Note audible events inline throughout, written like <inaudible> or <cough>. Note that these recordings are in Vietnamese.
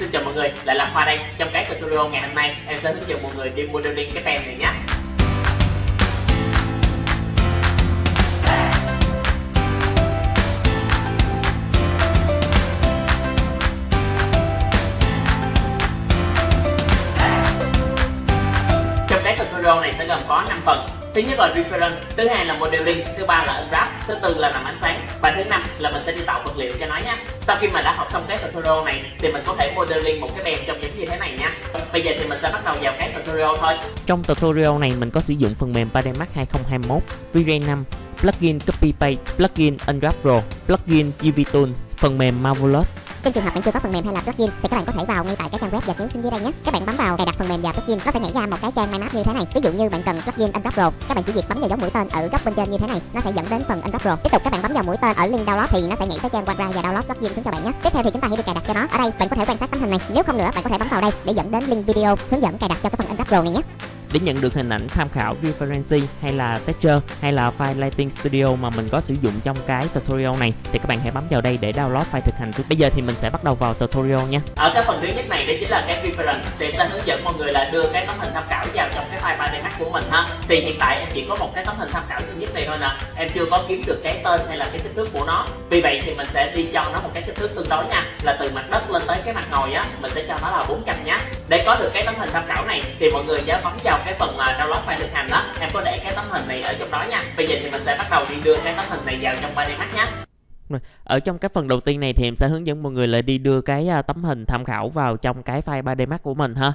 xin chào mọi người lại là Khoa đây trong cái tutorial ngày hôm nay em sẽ hướng dẫn mọi người đi modeling cái pen này nhé trong cái tutorial này sẽ gồm có 5 phần thứ nhất là reference thứ hai là modeling thứ ba là unwrap thứ tư là làm ánh sáng và thứ năm là mình sẽ đi tạo vật liệu cho nó nhé sau khi mình đã học xong cái tutorial này thì mình có thể modeling một cái đèn trong những như thế này nha bây giờ thì mình sẽ bắt đầu vào cái tutorial thôi trong tutorial này mình có sử dụng phần mềm 3D Max 2021 V-Ray 5 plugin Copy Paste, plugin Unwrap Pro, plugin GV Tool, phần mềm Marvelous trong trường hợp bạn chưa có phần mềm hay là plugin thì các bạn có thể vào ngay tại cái trang web và kéo xuống dưới đây nhé. Các bạn bấm vào cài đặt phần mềm và plugin, nó sẽ nhảy ra một cái trang mind như thế này. Ví dụ như bạn cần plugin Unwrap Pro, các bạn chỉ việc bấm vào dấu mũi tên ở góc bên trên như thế này, nó sẽ dẫn đến phần Unwrap Pro. Tiếp tục các bạn bấm vào mũi tên ở link download thì nó sẽ nhảy tới trang OneDrive và download plugin xuống cho bạn nhé. Tiếp theo thì chúng ta hãy được cài đặt cho nó. Ở đây bạn có thể quan sát tấm hình này, nếu không nữa bạn có thể bấm vào đây để dẫn đến link video hướng dẫn cài đặt cho cái phần Unwrap Pro này nhé để nhận được hình ảnh tham khảo Referency hay là Texture hay là file Lighting Studio mà mình có sử dụng trong cái tutorial này thì các bạn hãy bấm vào đây để download file thực hành suốt. Bây giờ thì mình sẽ bắt đầu vào tutorial nha. Ở cái phần thứ nhất này đó chính là cái reference thì ta hướng dẫn mọi người là đưa cái tấm hình tham khảo vào trong cái file 3D Max của mình ha. Thì hiện tại em chỉ có một cái tấm hình tham khảo duy nhất này thôi nè. Em chưa có kiếm được cái tên hay là cái kích thước của nó. Vì vậy thì mình sẽ đi cho nó một cái kích thước tương đối nha, là từ mặt đất lên tới cái mặt ngồi á, mình sẽ cho nó là 400 nhá. Để có được cái tấm hình tham khảo này thì mọi người nhớ bấm vào vào cái phần mà download file thực hành đó em có để cái tấm hình này ở trong đó nha bây giờ thì mình sẽ bắt đầu đi đưa cái tấm hình này vào trong 3D Max nhé ở trong cái phần đầu tiên này thì em sẽ hướng dẫn mọi người là đi đưa cái à, tấm hình tham khảo vào trong cái file 3D Max của mình ha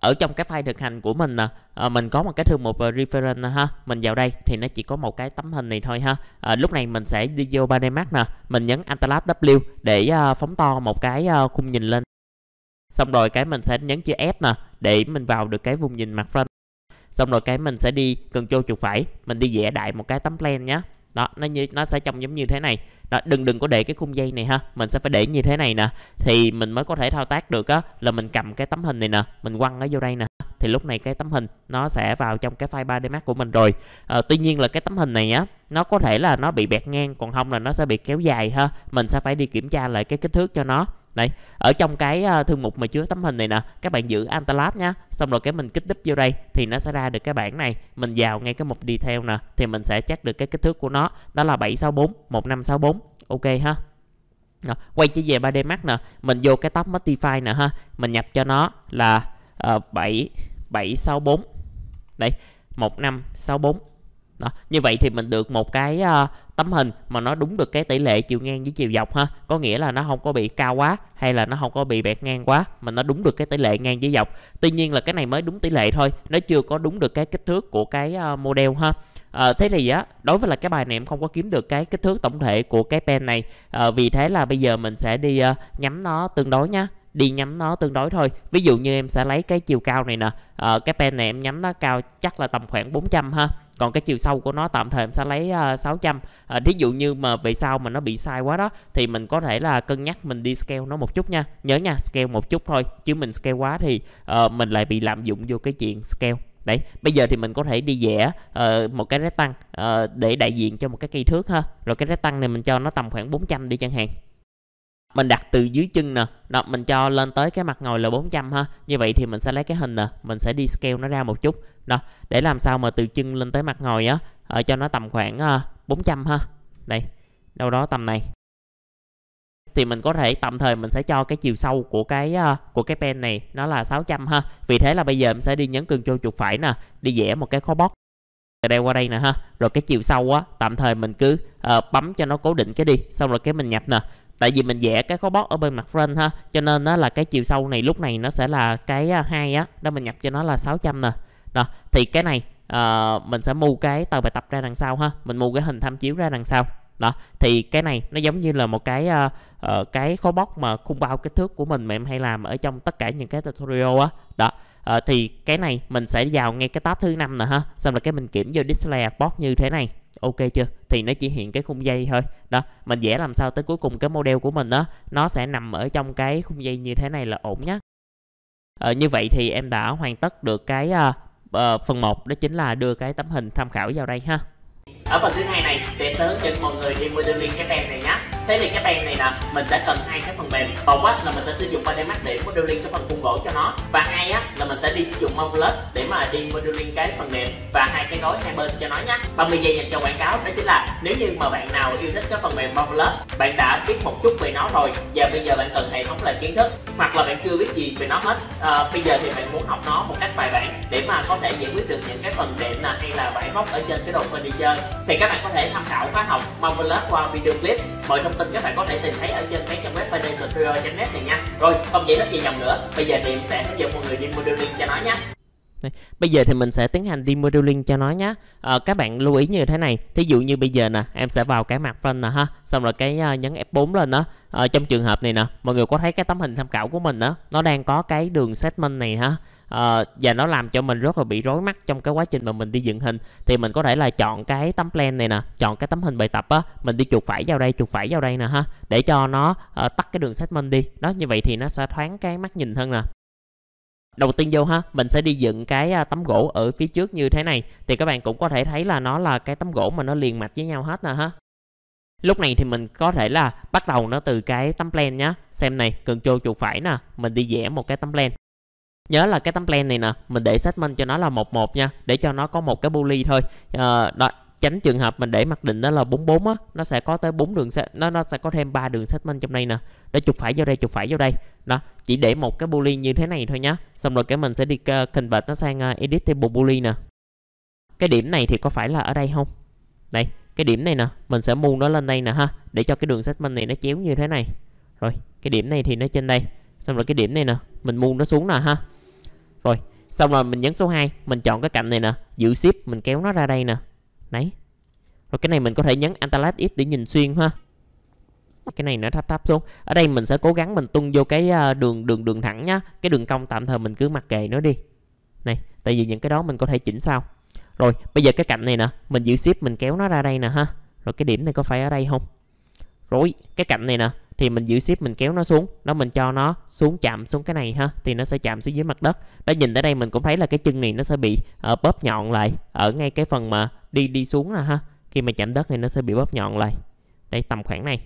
ở trong cái file thực hành của mình nè à, mình có một cái thư mục à, reference ha mình vào đây thì nó chỉ có một cái tấm hình này thôi ha lúc này mình sẽ đi vô 3D Max nè mình nhấn Alt W để phóng to một cái khung nhìn lên xong rồi cái mình sẽ nhấn chữ F nè để mình vào được cái vùng nhìn mặt front xong rồi cái mình sẽ đi cần trô chuột phải mình đi vẽ đại một cái tấm plan nhé đó nó như nó sẽ trông giống như thế này đó đừng đừng có để cái khung dây này ha mình sẽ phải để như thế này nè thì mình mới có thể thao tác được á là mình cầm cái tấm hình này nè mình quăng nó vô đây nè thì lúc này cái tấm hình nó sẽ vào trong cái file 3D Max của mình rồi à, tuy nhiên là cái tấm hình này á nó có thể là nó bị bẹt ngang còn không là nó sẽ bị kéo dài ha mình sẽ phải đi kiểm tra lại cái kích thước cho nó Đấy, ở trong cái ờ, thư mục mà chứa tấm hình này nè, các bạn giữ Antalat nha. Xong rồi cái mình kích đúp vô đây thì nó sẽ ra được cái bảng này. Mình vào ngay cái mục detail nè thì mình sẽ chắc được cái kích thước của nó, đó là 764 1564. Ok ha. Đó, quay trở về 3D Max nè, mình vô cái tab Modify nè ha, mình nhập cho nó là uh, 7 764. Đấy, 1564. Đó, như vậy thì mình được một cái uh, tấm hình mà nó đúng được cái tỷ lệ chiều ngang với chiều dọc ha có nghĩa là nó không có bị cao quá hay là nó không có bị bẹt ngang quá mà nó đúng được cái tỷ lệ ngang với dọc tuy nhiên là cái này mới đúng tỷ lệ thôi nó chưa có đúng được cái kích thước của cái ờ, model ha À, thế thì á đối với là cái bài này em không có kiếm được cái kích thước tổng thể của cái pen này à, vì thế là bây giờ mình sẽ đi uh, nhắm nó tương đối nhá đi nhắm nó tương đối thôi ví dụ như em sẽ lấy cái chiều cao này nè à, cái pen này em nhắm nó cao chắc là tầm khoảng 400 ha còn cái chiều sâu của nó tạm thời em sẽ lấy uh, 600 uh, ví dụ như mà về sau mà nó bị sai quá đó thì mình có thể là cân nhắc mình đi scale nó một chút nha nhớ nha scale một chút thôi chứ mình scale quá thì uh, mình lại bị lạm dụng vô cái chuyện scale đấy bây giờ thì mình có thể đi vẽ uh, một cái rét tăng uh, ờ, để đại diện cho một cái cây thước ha rồi cái rét tăng này mình cho nó tầm khoảng 400 đi chẳng hạn mình đặt từ dưới chân nè đó, mình cho lên tới cái mặt ngồi là 400 ha như vậy thì mình sẽ lấy cái hình nè mình sẽ đi scale nó ra một chút đó để làm sao mà từ chân lên tới mặt ngồi á ở ờ, cho nó tầm khoảng 400 ờ, ha đây đâu đó tầm này thì mình có thể tạm thời mình sẽ cho cái chiều sâu của cái ờ, của cái pen này nó là 600 ha vì thế là bây giờ em sẽ đi nhấn cho chuột phải nè đi vẽ một cái khó box từ đây qua đây nè ha rồi cái chiều sâu á tạm thời mình cứ uh, bấm cho nó cố định cái đi xong rồi cái mình nhập nè tại vì mình vẽ cái khối bóc ở bên mặt front ha cho nên đó là cái chiều sâu này lúc này nó sẽ là cái à, hai á đó mình nhập cho nó là 600 nè đó thì cái này uh, mình sẽ mua cái tờ bài tập ra đằng sau ha mình mua cái hình tham chiếu ra đằng sau đó thì cái này nó giống như là một cái uh, uh, cái khối bóc mà khung bao kích thước của mình mà em hay làm ở trong tất cả những cái tutorial á đó. đó à, thì cái này mình sẽ vào ngay cái tab thứ năm nè ha xong là cái mình kiểm vô display box như thế này ok chưa thì nó chỉ hiện cái khung dây thôi đó mình vẽ làm sao tới cuối cùng cái model của mình đó nó sẽ nằm ở trong cái khung dây như thế này là ổn nhá à, như vậy thì em đã hoàn tất được cái uh, uh, phần 1 đó chính là đưa cái tấm hình tham khảo vào đây ha ở phần thứ hai này để em sẽ hướng dẫn mọi người đi modeling cái tem này nhé thế thì cái bàn này nè mình sẽ cần hai cái phần mềm một á là mình sẽ sử dụng 3D Max để modeling cái phần khung gỗ cho nó và hai á là mình sẽ đi sử dụng Modulet để mà đi modeling cái phần mềm và hai cái gói hai bên cho nó nhé và mình giây dành cho quảng cáo đó chính là nếu như mà bạn nào yêu thích cái phần mềm Modulet bạn đã biết một chút về nó rồi và bây giờ bạn cần hệ thống lại kiến thức hoặc là bạn chưa biết gì về nó hết à, bây giờ thì bạn muốn học nó một cách bài bản để mà có thể giải quyết được những cái phần đệm nè hay là vải móc ở trên cái đồ furniture thì các bạn có thể tham khảo khóa học Modulet qua video clip mọi thông thông tin các bạn có thể tìm thấy ở trên mấy trang web financialtrader.net này nha rồi không vậy lắp gì dòng nữa bây giờ thì em sẽ hướng dẫn mọi người đi modeling cho nó nhé Bây giờ thì mình sẽ tiến hành demodeling cho nó nhé à, ờ, Các bạn lưu ý như thế này Thí dụ như bây giờ nè Em sẽ vào cái mặt phân nè ha Xong rồi cái uh, nhấn F4 lên đó à, ờ, Trong trường hợp này nè Mọi người có thấy cái tấm hình tham khảo của mình đó Nó đang có cái đường segment này ha à, và nó làm cho mình rất là bị rối mắt trong cái quá trình mà mình đi dựng hình thì mình có thể là chọn cái tấm plan này nè chọn cái tấm hình bài tập á mình đi chuột phải vào đây chuột phải vào đây nè ha để cho nó à, tắt cái đường segment đi đó như vậy thì nó sẽ thoáng cái mắt nhìn hơn nè đầu tiên vô ha mình sẽ đi dựng cái à, tấm gỗ ở phía trước như thế này thì các bạn cũng có thể thấy là nó là cái tấm gỗ mà nó liền mạch với nhau hết nè ha lúc này thì mình có thể là bắt đầu nó từ cái tấm plan nhá xem này cần chuột phải nè mình đi vẽ một cái tấm plan nhớ là cái tấm plan này nè mình để segment cho nó là một một nha để cho nó có một cái bully thôi à, đó tránh trường hợp mình để mặc định đó là 44 á nó sẽ có tới bốn đường set nó nó sẽ có thêm ba đường segment trong đây nè để chụp phải vô đây chụp phải vô đây đó chỉ để một cái bully như thế này thôi nhá xong rồi cái mình sẽ đi uh, convert nó sang uh, edit table bully nè cái điểm này thì có phải là ở đây không đây cái điểm này nè mình sẽ move nó lên đây nè ha để cho cái đường segment này nó chéo như thế này rồi cái điểm này thì nó trên đây xong rồi cái điểm này nè mình move nó xuống nè ha rồi xong rồi mình nhấn số 2 Mình chọn cái cạnh này nè Giữ ship mình kéo nó ra đây nè Đấy Rồi cái này mình có thể nhấn Antalat X để nhìn xuyên ha cái này nó thấp thấp xuống ở đây mình sẽ cố gắng mình tung vô cái à, đường đường đường thẳng nhá cái đường cong tạm thời mình cứ mặc kệ nó đi này tại vì những cái đó mình có thể chỉnh sau rồi bây giờ cái cạnh này nè mình giữ ship mình kéo nó ra đây nè ha rồi cái điểm này có phải ở đây không rồi cái cạnh này nè thì mình giữ ship mình kéo nó xuống nó mình cho nó xuống chạm xuống cái này ha thì nó sẽ chạm xuống dưới mặt đất đó nhìn tới đây mình cũng thấy là cái chân này nó sẽ bị uh, bóp nhọn lại ở ngay cái phần mà đi đi xuống là ha khi mà chạm đất thì nó sẽ bị bóp nhọn lại đây tầm khoảng này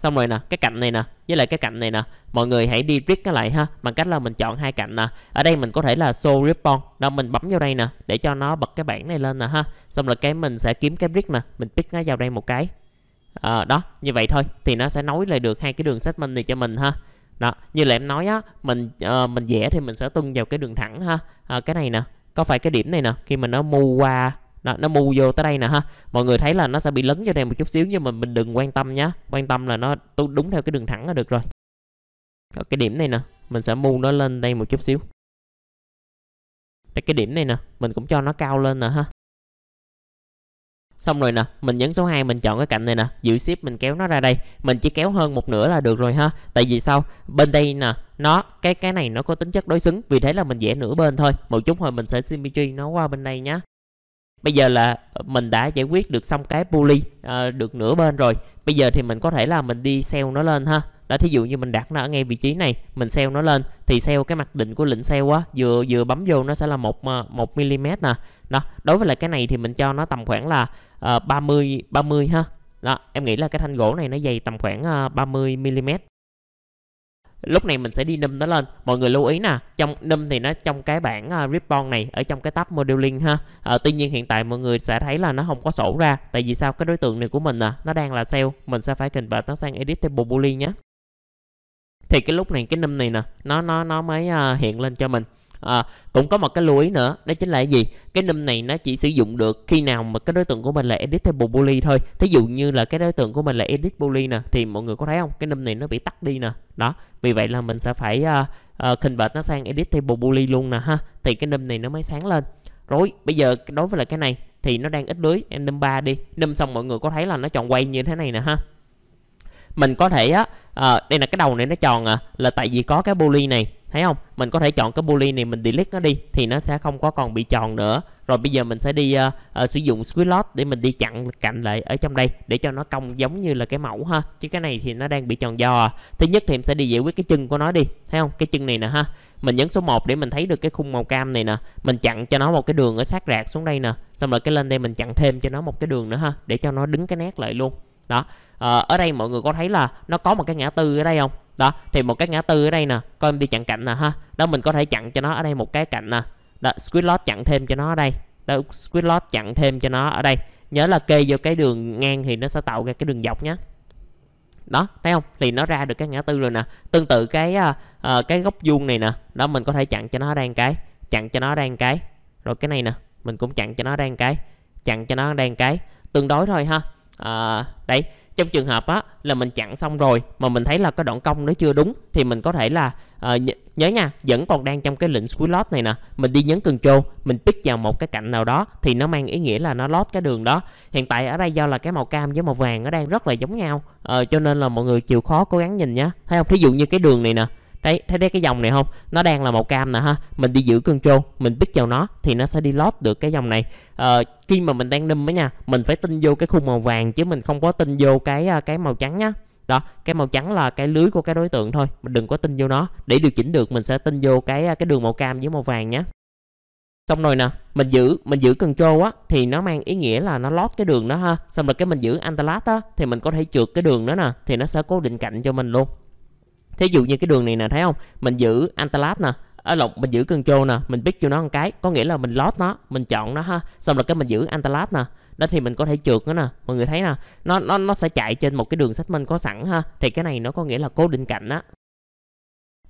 xong rồi nè cái cạnh này nè với lại cái cạnh này nè mọi người hãy đi viết nó lại ha bằng cách là mình chọn hai cạnh nè ở đây mình có thể là show ribbon đó mình bấm vào đây nè để cho nó bật cái bảng này lên nè ha xong rồi cái mình sẽ kiếm cái brick nè mình pick nó vào đây một cái à, đó như vậy thôi thì nó sẽ nối lại được hai cái đường segment này cho mình ha đó như là em nói á mình uh, mình vẽ thì mình sẽ tung vào cái đường thẳng ha à, cái này nè có phải cái điểm này nè khi mà nó mu qua đó, nó mu vô tới đây nè ha mọi người thấy là nó sẽ bị lấn vô đây một chút xíu nhưng mà mình đừng quan tâm nhé. quan tâm là nó tu đúng theo cái đường thẳng là được rồi ở cái điểm này nè mình sẽ mu nó lên đây một chút xíu đây, cái điểm này nè mình cũng cho nó cao lên nè ha xong rồi nè mình nhấn số 2 mình chọn cái cạnh này nè giữ ship mình kéo nó ra đây mình chỉ kéo hơn một nửa là được rồi ha tại vì sao bên đây nè nó cái cái này nó có tính chất đối xứng vì thế là mình vẽ nửa bên thôi một chút hồi mình sẽ symmetry nó qua bên đây nhá bây giờ là ờ, mình đã giải quyết được xong cái pulley à, được nửa bên rồi bây giờ thì mình có thể là mình đi sell nó lên ha đó thí dụ như mình đặt nó ở ngay vị trí này mình sell nó lên thì sell cái mặt định của lệnh sell á vừa vừa bấm vô nó sẽ là một ờ, một mm nè đó đối với lại cái này thì mình cho nó tầm khoảng là uh, 30 30 ha đó em nghĩ là cái thanh gỗ này nó dày tầm khoảng uh, 30 mm lúc này mình sẽ đi nâm nó lên mọi người lưu ý nè trong nâm thì nó trong cái bảng uh, ờ, ribbon này ở trong cái tab modeling ha à, tuy nhiên hiện tại mọi người sẽ thấy là nó không có sổ ra tại vì sao cái đối tượng này của mình à nó đang là sale mình sẽ phải cần convert nó sang edit editable boolean nhé thì cái lúc này cái num này nè nó nó nó mới uh, hiện lên cho mình à, cũng có một cái lưu ý nữa đó chính là cái gì cái num này nó chỉ sử dụng được khi nào mà cái đối tượng của mình là edit editable boolean thôi thí dụ như là cái đối tượng của mình là edit boolean nè thì mọi người có thấy không cái num này nó bị tắt đi nè đó vì vậy là mình sẽ phải uh, uh, convert nó sang edit editable boolean luôn nè ha thì cái num này nó mới sáng lên rồi bây giờ đối với lại cái này thì nó đang ít lưới em num 3 đi num xong mọi người có thấy là nó chọn quay như thế này nè ha mình có thể á à, đây là cái đầu này nó tròn à là tại vì có cái poly này thấy không mình có thể chọn cái poly này mình delete nó đi thì nó sẽ không có còn bị tròn nữa rồi bây giờ mình sẽ đi uh, uh, sử dụng squidlot để mình đi chặn cạnh lại ở trong đây để cho nó cong giống như là cái mẫu ha chứ cái này thì nó đang bị tròn do à. thứ nhất thì em sẽ đi giải quyết cái chân của nó đi thấy không cái chân này nè ha mình nhấn số 1 để mình thấy được cái khung màu cam này nè mình chặn cho nó một cái đường ở sát rạc xuống đây nè xong rồi cái lên đây mình chặn thêm cho nó một cái đường nữa ha để cho nó đứng cái nét lại luôn đó à, ở đây mọi người có thấy là nó có một cái ngã tư ở đây không đó thì một cái ngã tư ở đây nè coi em đi chặn cạnh nè ha đó mình có thể chặn cho nó ở đây một cái cạnh nè đó squid lot chặn thêm cho nó ở đây đó squid lot chặn thêm cho nó ở đây nhớ là kê vô cái đường ngang thì nó sẽ tạo ra cái đường dọc nhé đó thấy không thì nó ra được cái ngã tư rồi nè tương tự cái uh, cái góc vuông này nè đó mình có thể chặn cho nó đang cái chặn cho nó đang cái rồi cái này nè mình cũng chặn cho nó đang cái chặn cho nó đang cái tương đối thôi ha à, đấy trong trường hợp á là mình chặn xong rồi mà mình thấy là cái đoạn cong nó chưa đúng thì mình có thể là à, nhớ nha vẫn còn đang trong cái lệnh cuối lót này nè mình đi nhấn control mình pick vào một cái cạnh nào đó thì nó mang ý nghĩa là nó lót cái đường đó hiện tại ở đây do là cái màu cam với màu vàng nó đang rất là giống nhau à, cho nên là mọi người chịu khó cố gắng nhìn nhá thấy không thí dụ như cái đường này nè đấy thấy đấy cái dòng này không nó đang là màu cam nè ha mình đi giữ control mình biết vào nó thì nó sẽ đi lót được cái dòng này à, khi mà mình đang nâm ấy nha mình phải tin vô cái khung màu vàng chứ mình không có tin vô cái ờ, cái màu trắng nhá đó cái màu trắng là cái lưới của cái đối tượng thôi mình đừng có tin vô nó để điều chỉnh được mình sẽ tin vô cái ờ, cái đường màu cam với màu vàng nhé xong rồi nè mình giữ mình giữ cần control á thì nó mang ý nghĩa là nó lót cái đường đó ha xong rồi cái mình giữ antalat á thì mình có thể trượt cái đường đó nè thì nó sẽ cố định cạnh cho mình luôn thí dụ như cái đường này nè thấy không mình giữ antelat nè ở à, lộn mình giữ control nè mình pick cho nó một cái có nghĩa là mình lót nó mình chọn nó ha xong rồi cái mình giữ antelat nè đó thì mình có thể trượt nó nè mọi người thấy nè nó nó nó sẽ chạy trên một cái đường sách minh có sẵn ha thì cái này nó có nghĩa là cố định cạnh á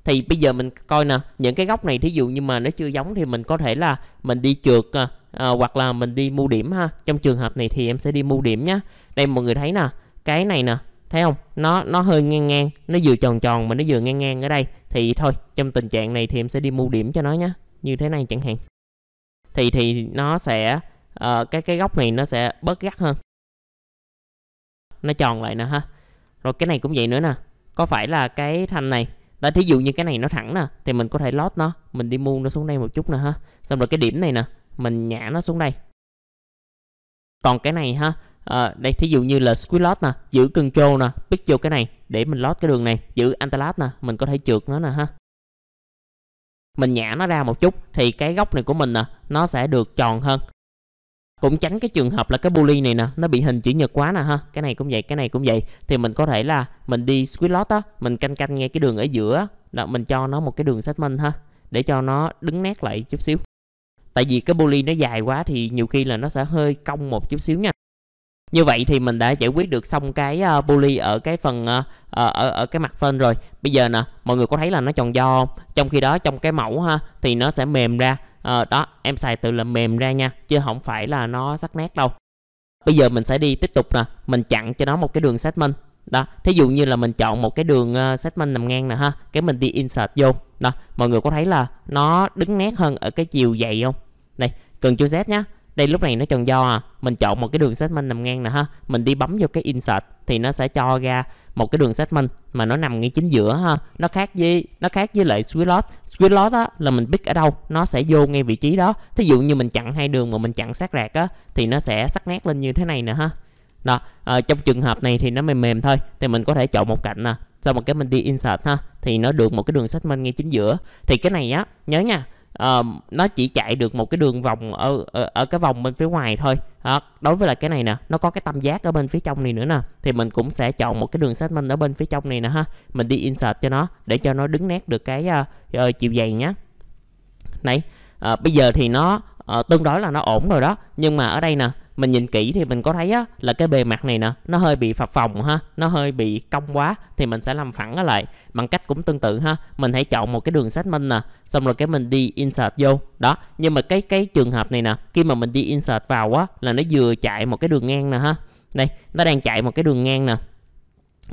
thì bây giờ mình coi nè những cái góc này thí dụ như mà nó chưa giống thì mình có thể là mình đi trượt à, à, hoặc là mình đi mua điểm ha trong trường hợp này thì em sẽ đi mua điểm nhá đây mọi người thấy nè cái này nè thấy không nó nó hơi ngang ngang nó vừa tròn tròn mà nó vừa ngang ngang ở đây thì thôi trong tình trạng này thì em sẽ đi mua điểm cho nó nhé như thế này chẳng hạn thì thì nó sẽ uh, cái cái góc này nó sẽ bớt gắt hơn nó tròn lại nè ha rồi cái này cũng vậy nữa nè có phải là cái thanh này đó thí dụ như cái này nó thẳng nè thì mình có thể lót nó mình đi mua nó xuống đây một chút nè ha xong rồi cái điểm này nè mình nhả nó xuống đây còn cái này ha à, đây thí dụ như là lot nè giữ control nè pick vô cái này để mình lót cái đường này giữ antalat nè mình có thể trượt nó nè ha mình nhả nó ra một chút thì cái góc này của mình nè nó sẽ được tròn hơn cũng tránh cái trường hợp là cái bully này nè nó bị hình chữ nhật quá nè ha cái này cũng vậy cái này cũng vậy thì mình có thể là mình đi lot á mình canh canh ngay cái đường ở giữa đó, mình cho nó một cái đường xác minh ha để cho nó đứng nét lại chút xíu tại vì cái bully nó dài quá thì nhiều khi là nó sẽ hơi cong một chút xíu nha như vậy thì mình đã giải quyết được xong cái uh, ờ, bully ở cái phần uh, ở ở cái mặt phên rồi bây giờ nè mọi người có thấy là nó tròn do không trong khi đó trong cái mẫu ha thì nó sẽ mềm ra uh, đó em xài từ là mềm ra nha chứ không phải là nó sắc nét đâu bây giờ mình sẽ đi tiếp tục nè mình chặn cho nó một cái đường segment đó thí dụ như là mình chọn một cái đường uh, segment nằm ngang nè ha cái mình đi insert vô đó mọi người có thấy là nó đứng nét hơn ở cái chiều dày không này cần chú Z nhá đây lúc này nó tròn do à mình chọn một cái đường segment nằm ngang nè ha mình đi bấm vô cái insert thì nó sẽ cho ra một cái đường segment mà nó nằm ngay chính giữa ha nó khác với nó khác với lại squelot squelot squid á là mình pick ở đâu nó sẽ vô ngay vị trí đó thí dụ như mình chặn hai đường mà mình chặn sát rạc á thì nó sẽ sắc nét lên như thế này nè ha đó à, trong trường hợp này thì nó mềm mềm thôi thì mình có thể chọn một cạnh nè sau một cái mình đi insert ha thì nó được một cái đường segment ngay chính giữa thì cái này á nhớ nha uh, nó chỉ chạy được một cái đường vòng ở, ở, ở cái vòng bên phía ngoài thôi đó, đối với là cái này nè nó có cái tam giác ở bên phía trong này nữa nè thì mình cũng sẽ chọn một cái đường segment ở bên phía trong này nè ha mình đi insert cho nó để cho nó đứng nét được cái uh, chiều dày nhá này uh, bây giờ thì nó uh, tương đối là nó ổn rồi đó nhưng mà ở đây nè mình nhìn kỹ thì mình có thấy á là cái bề mặt này nè nó hơi bị phập phồng ha nó hơi bị cong quá thì mình sẽ làm phẳng nó lại bằng cách cũng tương tự ha mình hãy chọn một cái đường segment nè xong rồi cái mình đi insert vô đó nhưng mà cái cái trường hợp này nè khi mà mình đi insert vào á là nó vừa chạy một cái đường ngang nè ha đây nó đang chạy một cái đường ngang nè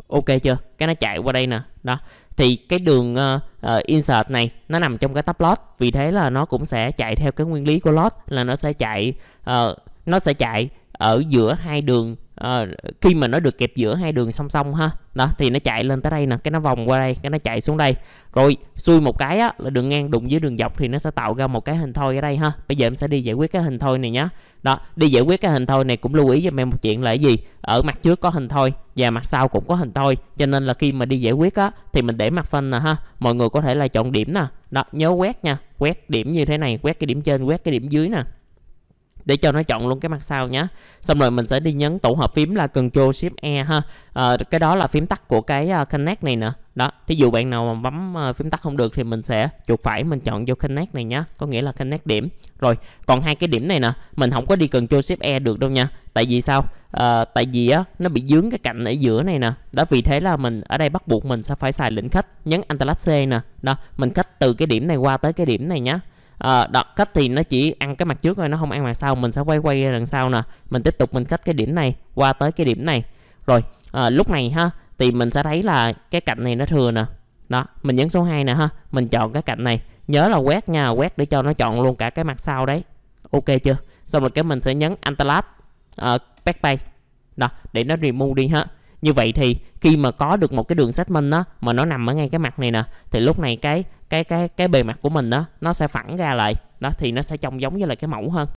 ok chưa cái nó chạy qua đây nè đó thì cái đường uh, uh, insert này nó nằm trong cái tab lot vì thế là nó cũng sẽ chạy theo cái nguyên lý của lot là nó sẽ chạy uh, nó sẽ chạy ở giữa hai đường à, khi mà nó được kẹp giữa hai đường song song ha đó thì nó chạy lên tới đây nè cái nó vòng qua đây cái nó chạy xuống đây rồi xuôi một cái á, là đường ngang đụng với đường dọc thì nó sẽ tạo ra một cái hình thoi ở đây ha bây giờ em sẽ đi giải quyết cái hình thoi này nhé đó đi giải quyết cái hình thoi này cũng lưu ý cho em một chuyện là cái gì ở mặt trước có hình thoi và mặt sau cũng có hình thoi cho nên là khi mà đi giải quyết á thì mình để mặt phanh nè ha mọi người có thể là chọn điểm nè đó nhớ quét nha quét điểm như thế này quét cái điểm trên quét cái điểm dưới nè để cho nó chọn luôn cái mặt sau nhé xong rồi mình sẽ đi nhấn tổ hợp phím là Ctrl Shift E ha à, cái đó là phím tắt của cái ờ, Connect này nè đó thí dụ bạn nào mà bấm ờ, phím tắt không được thì mình sẽ chuột phải mình chọn vô Connect này nhá có nghĩa là Connect điểm rồi còn hai cái điểm này nè mình không có đi Ctrl Shift E được đâu nha tại vì sao à, tại vì á nó bị dướng cái cạnh ở giữa này nè đó vì thế là mình ở đây bắt buộc mình sẽ phải xài lệnh khách nhấn Alt C nè đó mình khách từ cái điểm này qua tới cái điểm này nhá à, ờ, đặt khách thì nó chỉ ăn cái mặt trước thôi nó không ăn mặt sau mình sẽ quay quay ra đằng sau nè mình tiếp tục mình khách cái điểm này qua tới cái điểm này rồi à, lúc này ha thì mình sẽ thấy là cái cạnh này nó thừa nè đó mình nhấn số 2 nè ha mình chọn cái cạnh này nhớ là quét nha quét để cho nó chọn luôn cả cái mặt sau đấy ok chưa xong rồi cái mình sẽ nhấn antalat uh, ờ, backpay đó để nó remove đi ha như vậy thì khi mà có được một cái đường segment đó mà nó nằm ở ngay cái mặt này nè thì lúc này cái cái cái cái bề mặt của mình đó nó sẽ phẳng ra lại đó thì nó sẽ trông giống như là cái mẫu hơn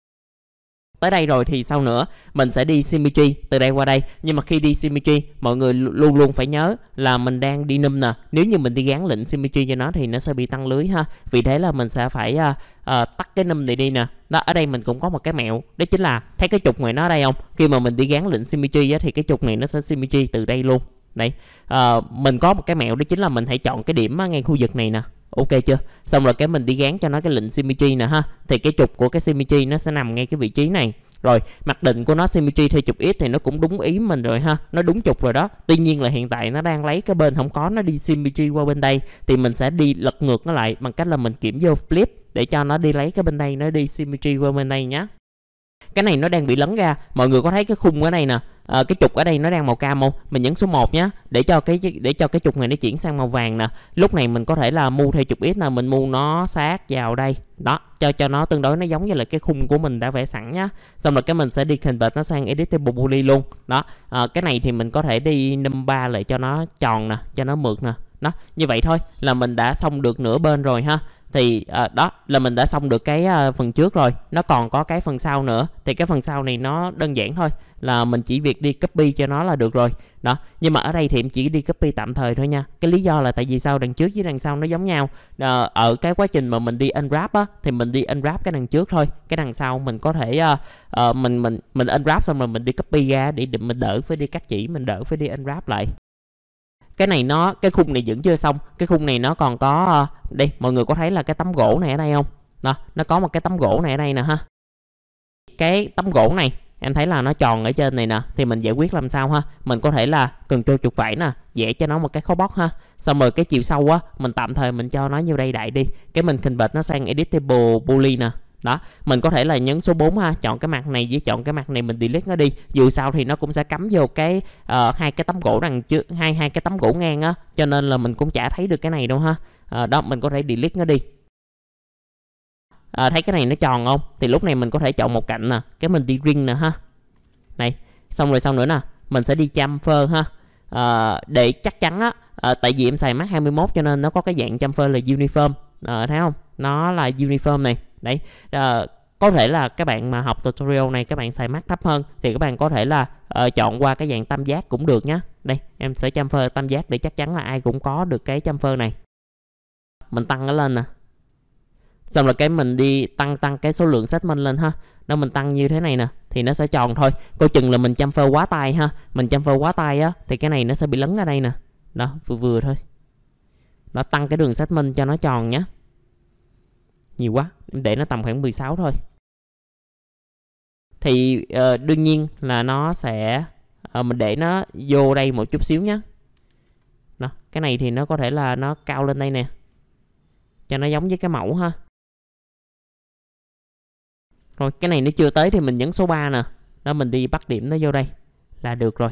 tới đây rồi thì sau nữa mình sẽ đi symmetry từ đây qua đây nhưng mà khi đi symmetry mọi người luôn luôn phải nhớ là mình đang đi num nè nếu như mình đi gán lệnh symmetry cho nó thì nó sẽ bị tăng lưới ha vì thế là mình sẽ phải uh, uh, tắt cái num này đi nè đó ở đây mình cũng có một cái mẹo đó chính là thấy cái trục ngoài nó ở đây không khi mà mình đi gán lệnh symmetry á, thì cái trục này nó sẽ symmetry từ đây luôn đấy à, mình có một cái mẹo đó chính là mình hãy chọn cái điểm ngay khu vực này nè ok chưa xong rồi cái mình đi gán cho nó cái lệnh symmetry nè ha thì cái trục của cái symmetry nó sẽ nằm ngay cái vị trí này rồi mặc định của nó symmetry theo trục x thì nó cũng đúng ý mình rồi ha nó đúng trục rồi đó tuy nhiên là hiện tại nó đang lấy cái bên không có nó đi symmetry qua bên đây thì mình sẽ đi lật ngược nó lại bằng cách là mình kiểm vô flip để cho nó đi lấy cái bên đây nó đi symmetry qua bên đây nhé cái này nó đang bị lấn ra mọi người có thấy cái khung ở đây nè à, cái trục ở đây nó đang màu cam không mình nhấn số 1 nhé để cho cái để cho cái trục này nó chuyển sang màu vàng nè lúc này mình có thể là mua theo trục ít nè, mình mua nó sát vào đây đó cho cho nó tương đối nó giống như là cái khung của mình đã vẽ sẵn nhá xong rồi cái mình sẽ đi hình bệt nó sang editable poly luôn đó à, cái này thì mình có thể đi num ba lại cho nó tròn nè cho nó mượt nè đó như vậy thôi là mình đã xong được nửa bên rồi ha thì à, đó là mình đã xong được cái à, phần trước rồi nó còn có cái phần sau nữa thì cái phần sau này nó đơn giản thôi là mình chỉ việc đi copy cho nó là được rồi đó nhưng mà ở đây thì em chỉ đi copy tạm thời thôi nha cái lý do là tại vì sao đằng trước với đằng sau nó giống nhau à, ở cái quá trình mà mình đi unwrap á thì mình đi unwrap cái đằng trước thôi cái đằng sau mình có thể à, à, mình mình mình unwrap xong rồi mình đi copy ra để, để mình đỡ phải đi cắt chỉ mình đỡ phải đi unwrap lại cái này nó cái khung này vẫn chưa xong cái khung này nó còn có ờ, đây mọi người có thấy là cái tấm gỗ này ở đây không đó nó có một cái tấm gỗ này ở đây nè ha cái tấm gỗ này em thấy là nó tròn ở trên này nè thì mình giải quyết làm sao ha mình có thể là cần trôi chuột vải nè dễ cho nó một cái khối bóc ha xong rồi cái chiều sâu á mình tạm thời mình cho nó như đây đại đi cái mình convert nó sang editable poly nè đó mình có thể là nhấn số 4 ha chọn cái mặt này với chọn cái mặt này mình delete nó đi dù sao thì nó cũng sẽ cắm vô cái uh, hai cái tấm gỗ đằng trước hai hai cái tấm gỗ ngang á cho nên là mình cũng chả thấy được cái này đâu ha uh, đó mình có thể delete nó đi à, thấy cái này nó tròn không thì lúc này mình có thể chọn một cạnh nè cái mình đi ring nè ha này xong rồi xong nữa nè mình sẽ đi chamfer ha à, để chắc chắn á à, tại vì em xài mắt 21 cho nên nó có cái dạng chamfer là uniform à, thấy không nó là uniform này đấy uh, có thể là các bạn mà học tutorial này các bạn xài mắt thấp hơn thì các bạn có thể là uh, chọn qua cái dạng tam giác cũng được nhé đây em sẽ chăm phơ tam giác để chắc chắn là ai cũng có được cái chăm phơ này mình tăng nó lên nè xong là cái mình đi tăng tăng cái số lượng segment lên ha nó mình tăng như thế này nè thì nó sẽ tròn thôi coi chừng là mình chăm phơ quá tay ha mình chăm phơ quá tay á thì cái này nó sẽ bị lấn ở đây nè đó vừa vừa thôi nó tăng cái đường segment cho nó tròn nhé nhiều quá em để nó tầm khoảng 16 thôi thì uh, đương nhiên là nó sẽ uh, mình để nó vô đây một chút xíu nhé nó cái này thì nó có thể là nó cao lên đây nè cho nó giống với cái mẫu ha rồi cái này nó chưa tới thì mình nhấn số 3 nè đó mình đi bắt điểm nó vô đây là được rồi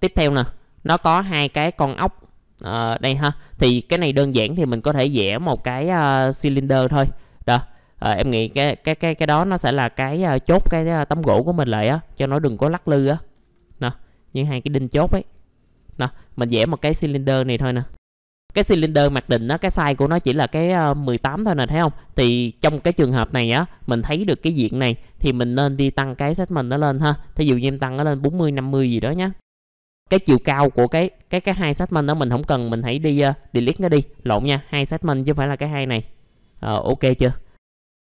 tiếp theo nè nó có hai cái con ốc à, đây ha thì cái này đơn giản thì mình có thể vẽ một cái uh, cylinder thôi đó à, em nghĩ cái cái cái cái đó nó sẽ là cái uh, chốt cái uh, tấm gỗ của mình lại á cho nó đừng có lắc lư á nè như hai cái đinh chốt ấy nè mình vẽ một cái cylinder này thôi nè cái cylinder mặc định á cái size của nó chỉ là cái 18 thôi nè thấy không thì trong cái trường hợp này á mình thấy được cái diện này thì mình nên đi tăng cái segment nó lên ha thí dụ như em tăng nó lên 40 50 gì đó nhé cái chiều cao của cái cái cái hai segment đó mình không cần mình hãy đi uh, delete nó đi lộn nha hai segment chứ không phải là cái hai này uh, ok chưa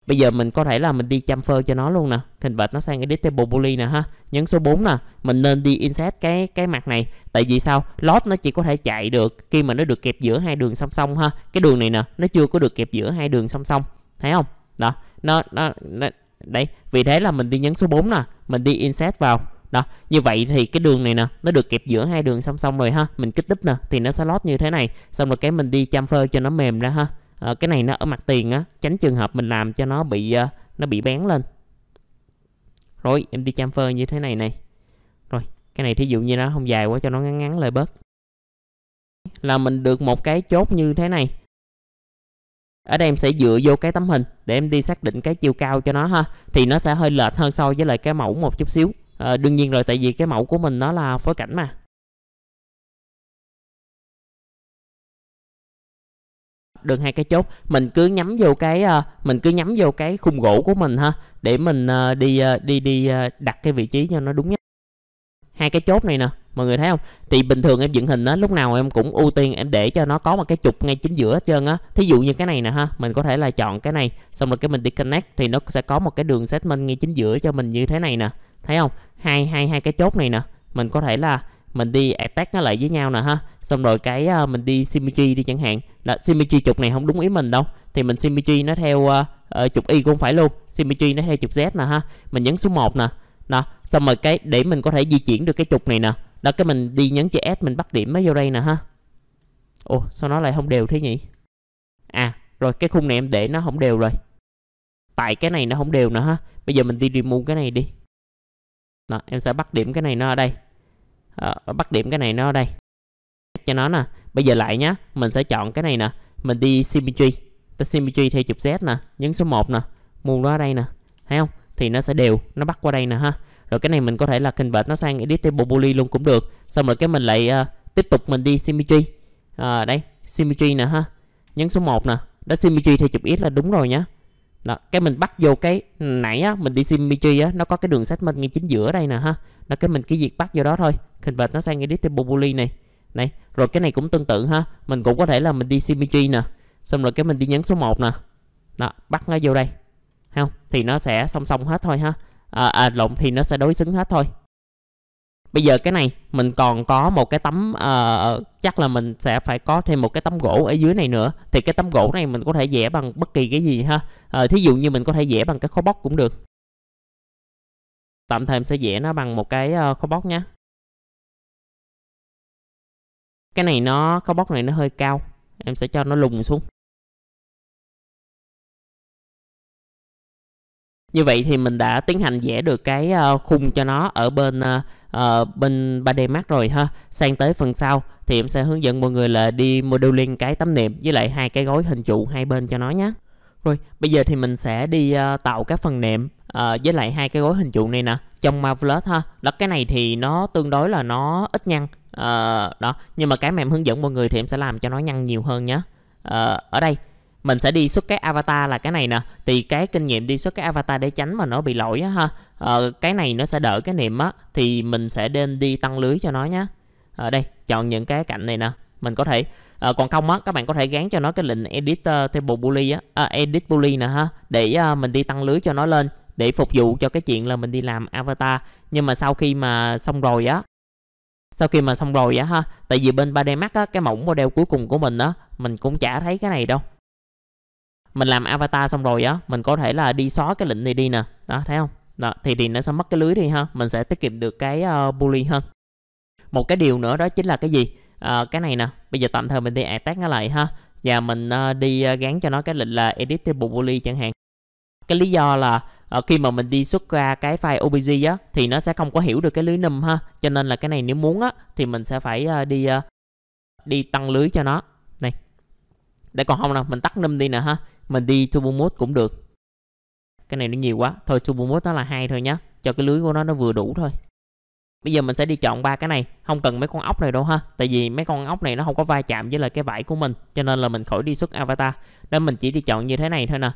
bây giờ mình có thể là mình đi chamfer cho nó luôn nè hình bệt nó sang edit table poly nè ha nhấn số 4 nè mình nên đi insert cái cái mặt này tại vì sao lót nó chỉ có thể chạy được khi mà nó được kẹp giữa hai đường song song ha cái đường này nè nó chưa có được kẹp giữa hai đường song song thấy không đó nó nó, nó đấy vì thế là mình đi nhấn số 4 nè mình đi insert vào đó như vậy thì cái đường này nè nó được kẹp giữa hai đường song song rồi ha mình kích đúp nè thì nó sẽ lót như thế này xong rồi cái mình đi chamfer cho nó mềm ra ha à, cái này nó ở mặt tiền á tránh trường hợp mình làm cho nó bị uh, nó bị bén lên rồi em đi chamfer như thế này này rồi cái này thí dụ như nó không dài quá cho nó ngắn ngắn lại bớt là mình được một cái chốt như thế này ở đây em sẽ dựa vô cái tấm hình để em đi xác định cái chiều cao cho nó ha thì nó sẽ hơi lệch hơn so với lại cái mẫu một chút xíu à, đương nhiên rồi tại vì cái mẫu của mình nó là phối cảnh mà được hai cái chốt mình cứ nhắm vô cái ờ, mình cứ nhắm vô cái khung gỗ của mình ha để mình ờ, đi đi đi đặt cái vị trí cho nó đúng nhất hai cái chốt này nè mọi người thấy không thì bình thường em dựng hình á lúc nào em cũng ưu tiên em để cho nó có một cái trục ngay chính giữa hết trơn á thí dụ như cái này nè ha mình có thể là chọn cái này xong rồi cái mình đi connect thì nó sẽ có một cái đường segment ngay chính giữa cho mình như thế này nè thấy không hai hai hai cái chốt này nè mình có thể là mình đi attack nó lại với nhau nè ha xong rồi cái uh, mình đi symmetry đi chẳng hạn là symmetry trục này không đúng ý mình đâu thì mình symmetry nó theo uh, ờ, ờ, uh, trục y cũng phải luôn symmetry nó theo trục z nè ha mình nhấn số 1 nè nè xong rồi cái để mình có thể di chuyển được cái trục này nè đó cái mình đi nhấn chữ s mình bắt điểm mới vô đây nè ha ồ sao nó lại không đều thế nhỉ à rồi cái khung này em để nó không đều rồi tại cái này nó không đều nữa ha bây giờ mình đi remove cái này đi đó, em sẽ bắt điểm cái này nó ở đây à, bắt điểm cái này nó ở đây cho nó nè bây giờ lại nhá mình sẽ chọn cái này nè mình đi symmetry ta symmetry theo chụp z nè nhấn số 1 nè mua nó ở đây nè thấy không thì nó sẽ đều nó bắt qua đây nè ha rồi cái này mình có thể là kinh convert nó sang edit table poly luôn cũng được xong rồi cái mình lại uh, tiếp tục mình đi symmetry à, ờ, đây symmetry nè ha nhấn số 1 nè đó symmetry theo chụp x là đúng rồi nhá đó, cái mình bắt vô cái nãy á, mình đi symmetry á, nó có cái đường segment ngay chính giữa đây nè ha nó cái mình cái việc bắt vô đó thôi hình vật nó sang cái disable boolean này này rồi cái này cũng tương tự ha mình cũng có thể là mình đi symmetry nè xong rồi cái mình đi nhấn số 1 nè đó bắt nó vô đây không thì nó sẽ song song hết thôi ha à, à lộn thì nó sẽ đối xứng hết thôi bây giờ cái này mình còn có một cái tấm uh, chắc là mình sẽ phải có thêm một cái tấm gỗ ở dưới này nữa thì cái tấm gỗ này mình có thể vẽ bằng bất kỳ cái gì ha uh, thí dụ như mình có thể vẽ bằng cái khối bóc cũng được tạm thời mình sẽ vẽ nó bằng một cái uh, khối bóc nhé cái này nó khối bóc này nó hơi cao em sẽ cho nó lùng xuống như vậy thì mình đã tiến hành vẽ được cái ờ, khung cho nó ở bên uh, bên 3D Max rồi ha sang tới phần sau thì em sẽ hướng dẫn mọi người là đi modeling cái tấm nệm với lại hai cái gói hình trụ hai bên cho nó nhé rồi bây giờ thì mình sẽ đi uh, tạo các phần nệm uh, với lại hai cái gói hình trụ này nè trong Marvelous ha đó cái này thì nó tương đối là nó ít nhăn uh, đó nhưng mà cái mà em hướng dẫn mọi người thì em sẽ làm cho nó nhăn nhiều hơn nhé uh, ở đây mình sẽ đi xuất cái avatar là cái này nè thì cái kinh nghiệm đi xuất cái avatar để tránh mà nó bị lỗi á ha ờ, cái này nó sẽ đỡ cái niệm á thì mình sẽ nên đi tăng lưới cho nó nhé ở ờ, đây chọn những cái cạnh này nè mình có thể à, còn không á các bạn có thể gắn cho nó cái lệnh edit uh, table bully á à, edit bully nè ha để uh, mình đi tăng lưới cho nó lên để phục vụ cho cái chuyện là mình đi làm avatar nhưng mà sau khi mà xong rồi á sau khi mà xong rồi á ha tại vì bên 3D Max á cái mẫu model cuối cùng của mình á mình cũng chả thấy cái này đâu mình làm avatar xong rồi á mình có thể là đi xóa cái lệnh này đi nè đó thấy không đó, thì thì nó sẽ mất cái lưới đi ha mình sẽ tiết kiệm được cái uh, bully hơn một cái điều nữa đó chính là cái gì uh, cái này nè bây giờ tạm thời mình đi attack nó lại ha và mình uh, đi uh, gắn cho nó cái lệnh là editable bully chẳng hạn cái lý do là uh, khi mà mình đi xuất ra cái file obj á thì nó sẽ không có hiểu được cái lưới num ha cho nên là cái này nếu muốn á thì mình sẽ phải uh, đi uh, đi tăng lưới cho nó này để còn không nè mình tắt num đi nè ha mình đi turbo mode cũng được cái này nó nhiều quá thôi turbo mode nó là hai thôi nhá cho cái lưới của nó nó vừa đủ thôi bây giờ mình sẽ đi chọn ba cái này không cần mấy con ốc này đâu ha tại vì mấy con ốc này nó không có va chạm với lại cái vải của mình cho nên là mình khỏi đi xuất avatar nên mình chỉ đi chọn như thế này thôi nè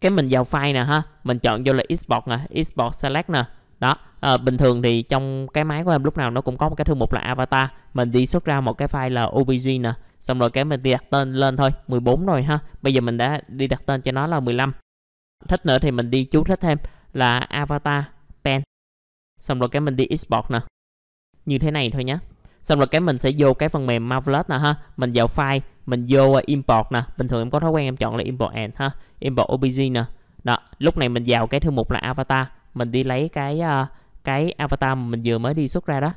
cái mình vào file nè ha mình chọn vô là xbox nè xbox select nè đó à, bình thường thì trong cái máy của em lúc nào nó cũng có một cái thư mục là avatar mình đi xuất ra một cái file là obj nè xong rồi cái mình đi đặt tên lên thôi 14 rồi ha bây giờ mình đã đi đặt tên cho nó là 15 thích nữa thì mình đi chú thích thêm là avatar pen xong rồi cái mình đi export nè như thế này thôi nhé xong rồi cái mình sẽ vô cái phần mềm Marvelous nè ha mình vào file mình vô ờ, import nè bình thường em có thói quen em chọn là import and ha import obj nè đó lúc này mình vào cái thư mục là avatar mình đi lấy cái ờ, cái avatar mà mình vừa mới đi xuất ra đó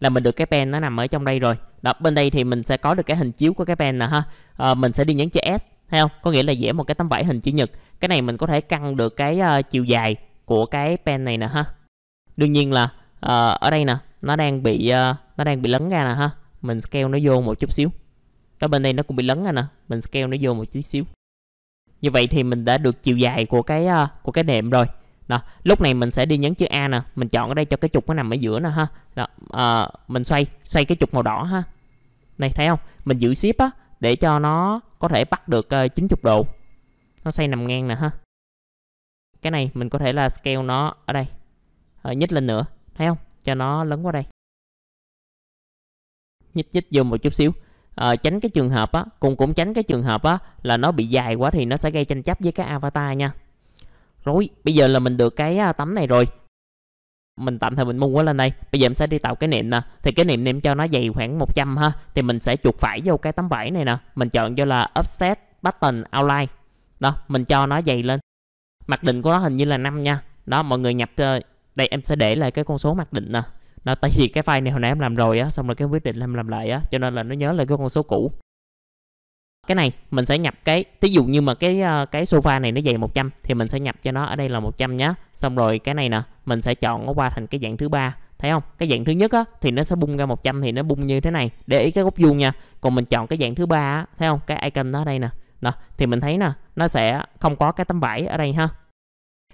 là mình được cái pen nó nằm ở trong đây rồi đó bên đây thì mình sẽ có được cái hình chiếu của cái pen nè ha à, mình sẽ đi nhấn chữ S thấy không có nghĩa là vẽ một cái tấm vải hình chữ nhật cái này mình có thể căn được cái uh, chiều dài của cái pen này nè ha đương nhiên là uh, ở đây nè nó đang bị uh, nó đang bị lấn ra nè ha mình scale nó vô một chút xíu đó bên đây nó cũng bị lấn ra nè mình scale nó vô một chút xíu như vậy thì mình đã được chiều dài của cái uh, của cái nệm rồi đó lúc này mình sẽ đi nhấn chữ a nè mình chọn ở đây cho cái trục nó nằm ở giữa nè ha đó à, mình xoay xoay cái trục màu đỏ ha này thấy không mình giữ ship á để cho nó có thể bắt được uh, ờ, 90 độ nó xoay nằm ngang nè ha cái này mình có thể là scale nó ở đây à, nhích lên nữa thấy không cho nó lớn qua đây nhích nhích vô một chút xíu à, tránh cái trường hợp á cũng cũng tránh cái trường hợp á là nó bị dài quá thì nó sẽ gây tranh chấp với cái avatar nha rồi, bây giờ là mình được cái à, tấm này rồi mình tạm thời mình mua nó lên đây bây giờ em sẽ đi tạo cái nệm nè thì cái nệm em cho nó dày khoảng 100 ha thì mình sẽ chuột phải vô cái tấm vải này nè mình chọn cho là offset button outline đó mình cho nó dày lên mặc định của nó hình như là 5 nha đó mọi người nhập ờ, đây em sẽ để lại cái con số mặc định nè nó tại vì cái file này hồi nãy em làm rồi á xong rồi cái quyết định em làm lại á cho nên là nó nhớ lại cái con số cũ cái này mình sẽ nhập cái ví dụ như mà cái ờ, cái sofa này nó dày 100 thì mình sẽ nhập cho nó ở đây là 100 nhá xong rồi cái này nè mình sẽ chọn nó qua thành cái dạng thứ ba thấy không cái dạng thứ nhất á thì nó sẽ bung ra 100 thì nó bung như thế này để ý cái góc vuông nha còn mình chọn cái dạng thứ ba á thấy không cái icon nó ở đây nè đó thì mình thấy nè nó sẽ không có cái tấm vải ở đây ha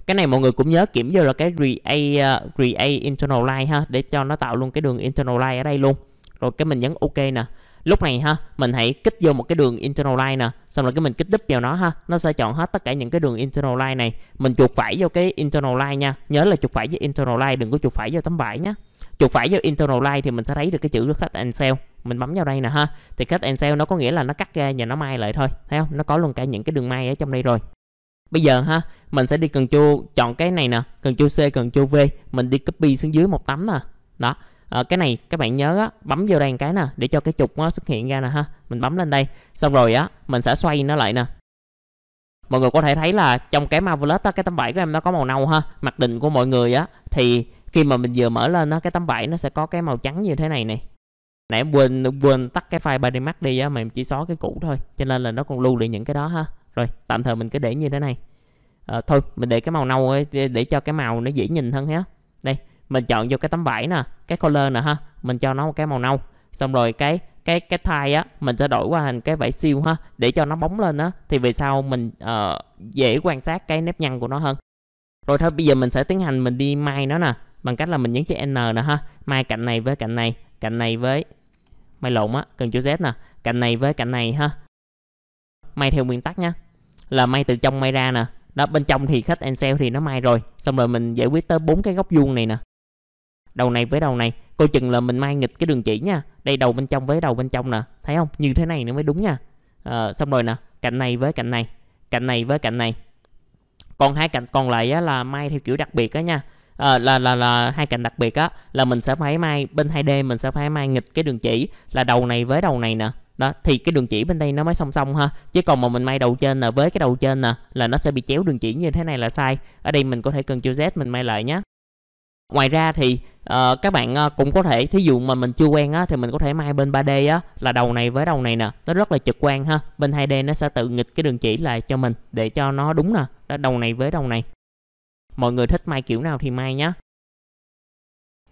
cái này mọi người cũng nhớ kiểm vô là cái create ờ, uh, create internal line ha để cho nó tạo luôn cái đường internal line ở đây luôn rồi cái mình nhấn ok nè lúc này ha mình hãy kích vô một cái đường internal line nè xong rồi cái mình kích đúp vào nó ha nó sẽ chọn hết tất cả những cái đường internal line này mình chuột phải vô cái internal line nha nhớ là chuột phải với internal line đừng có chuột phải vô tấm vải nhé chuột phải vô internal line thì mình sẽ thấy được cái chữ khách and sell mình bấm vào đây nè ha thì khách and sell nó có nghĩa là nó cắt ra và nó may lại thôi thấy không nó có luôn cả những cái đường may ở trong đây rồi bây giờ ha mình sẽ đi cần chu chọn cái này nè cần chu c cần chu v mình đi copy xuống dưới một tấm nè đó à, cái này các bạn nhớ á, bấm vô đây một cái nè để cho cái trục nó xuất hiện ra nè ha mình bấm lên đây xong rồi á mình sẽ xoay nó lại nè mọi người có thể thấy là trong cái marvelous á, cái tấm vải của em nó có màu nâu ha mặc định của mọi người á thì khi mà mình vừa mở lên á, cái tấm vải nó sẽ có cái màu trắng như thế này này nãy em quên quên tắt cái file body mask đi á mà em chỉ xóa cái cũ thôi cho nên là nó còn lưu lại những cái đó ha rồi tạm thời mình cứ để như thế này à, thôi mình để cái màu nâu ấy, để cho cái màu nó dễ nhìn hơn ha đây mình chọn vô cái tấm vải nè cái color nè ha mình cho nó một cái màu nâu xong rồi cái cái cái thai á mình sẽ đổi qua thành cái vải siêu ha để cho nó bóng lên á thì về sau mình uh, dễ quan sát cái nếp nhăn của nó hơn rồi thôi bây giờ mình sẽ tiến hành mình đi mai nó nè bằng cách là mình nhấn chữ n nè ha mai cạnh này với cạnh này cạnh này với mai lộn á cần chữ z nè cạnh này với cạnh này ha may theo nguyên tắc nha là may từ trong may ra nè đó bên trong thì khách and sell thì nó may rồi xong rồi mình giải quyết tới bốn cái góc vuông này nè đầu này với đầu này coi chừng là mình mang nghịch cái đường chỉ nha đây đầu bên trong với đầu bên trong nè thấy không như thế này nó mới đúng nha à, xong rồi nè cạnh này với cạnh này cạnh này với cạnh này còn hai cạnh còn lại á, là may theo kiểu đặc biệt á nha à, là là là hai cạnh đặc biệt á là mình sẽ phải may bên 2D mình sẽ phải may nghịch cái đường chỉ là đầu này với đầu này nè đó thì cái đường chỉ bên đây nó mới song song ha chứ còn mà mình may đầu trên nè với cái đầu trên nè là nó sẽ bị chéo đường chỉ như thế này là sai ở đây mình có thể cần chiêu z mình may lại nhé ngoài ra thì uh, các bạn uh, cũng có thể thí dụ mà mình chưa quen á thì mình có thể mai bên 3D á là đầu này với đầu này nè nó rất là trực quan ha bên 2D nó sẽ tự nghịch cái đường chỉ lại cho mình để cho nó đúng nè đó đầu này với đầu này mọi người thích mai kiểu nào thì mai nhá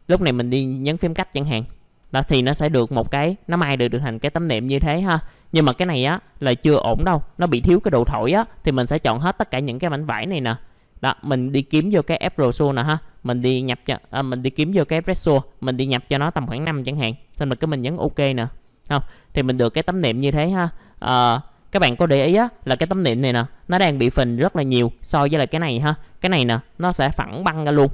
lúc này mình đi nhấn phím cách chẳng hạn đó thì nó sẽ được một cái nó mai được được thành cái tấm nệm như thế ha nhưng mà cái này á là chưa ổn đâu nó bị thiếu cái độ thổi á thì mình sẽ chọn hết tất cả những cái mảnh vải này nè đó mình đi kiếm vô cái app Rosso nè ha mình đi nhập cho à, mình đi kiếm vô cái espresso mình đi nhập cho nó tầm khoảng 5 chẳng hạn xong rồi cái mình nhấn ok nè không thì mình được cái tấm nệm như thế ha à, các bạn có để ý á, là cái tấm nệm này nè nó đang bị phình rất là nhiều so với là cái này ha cái này nè nó sẽ phẳng băng ra luôn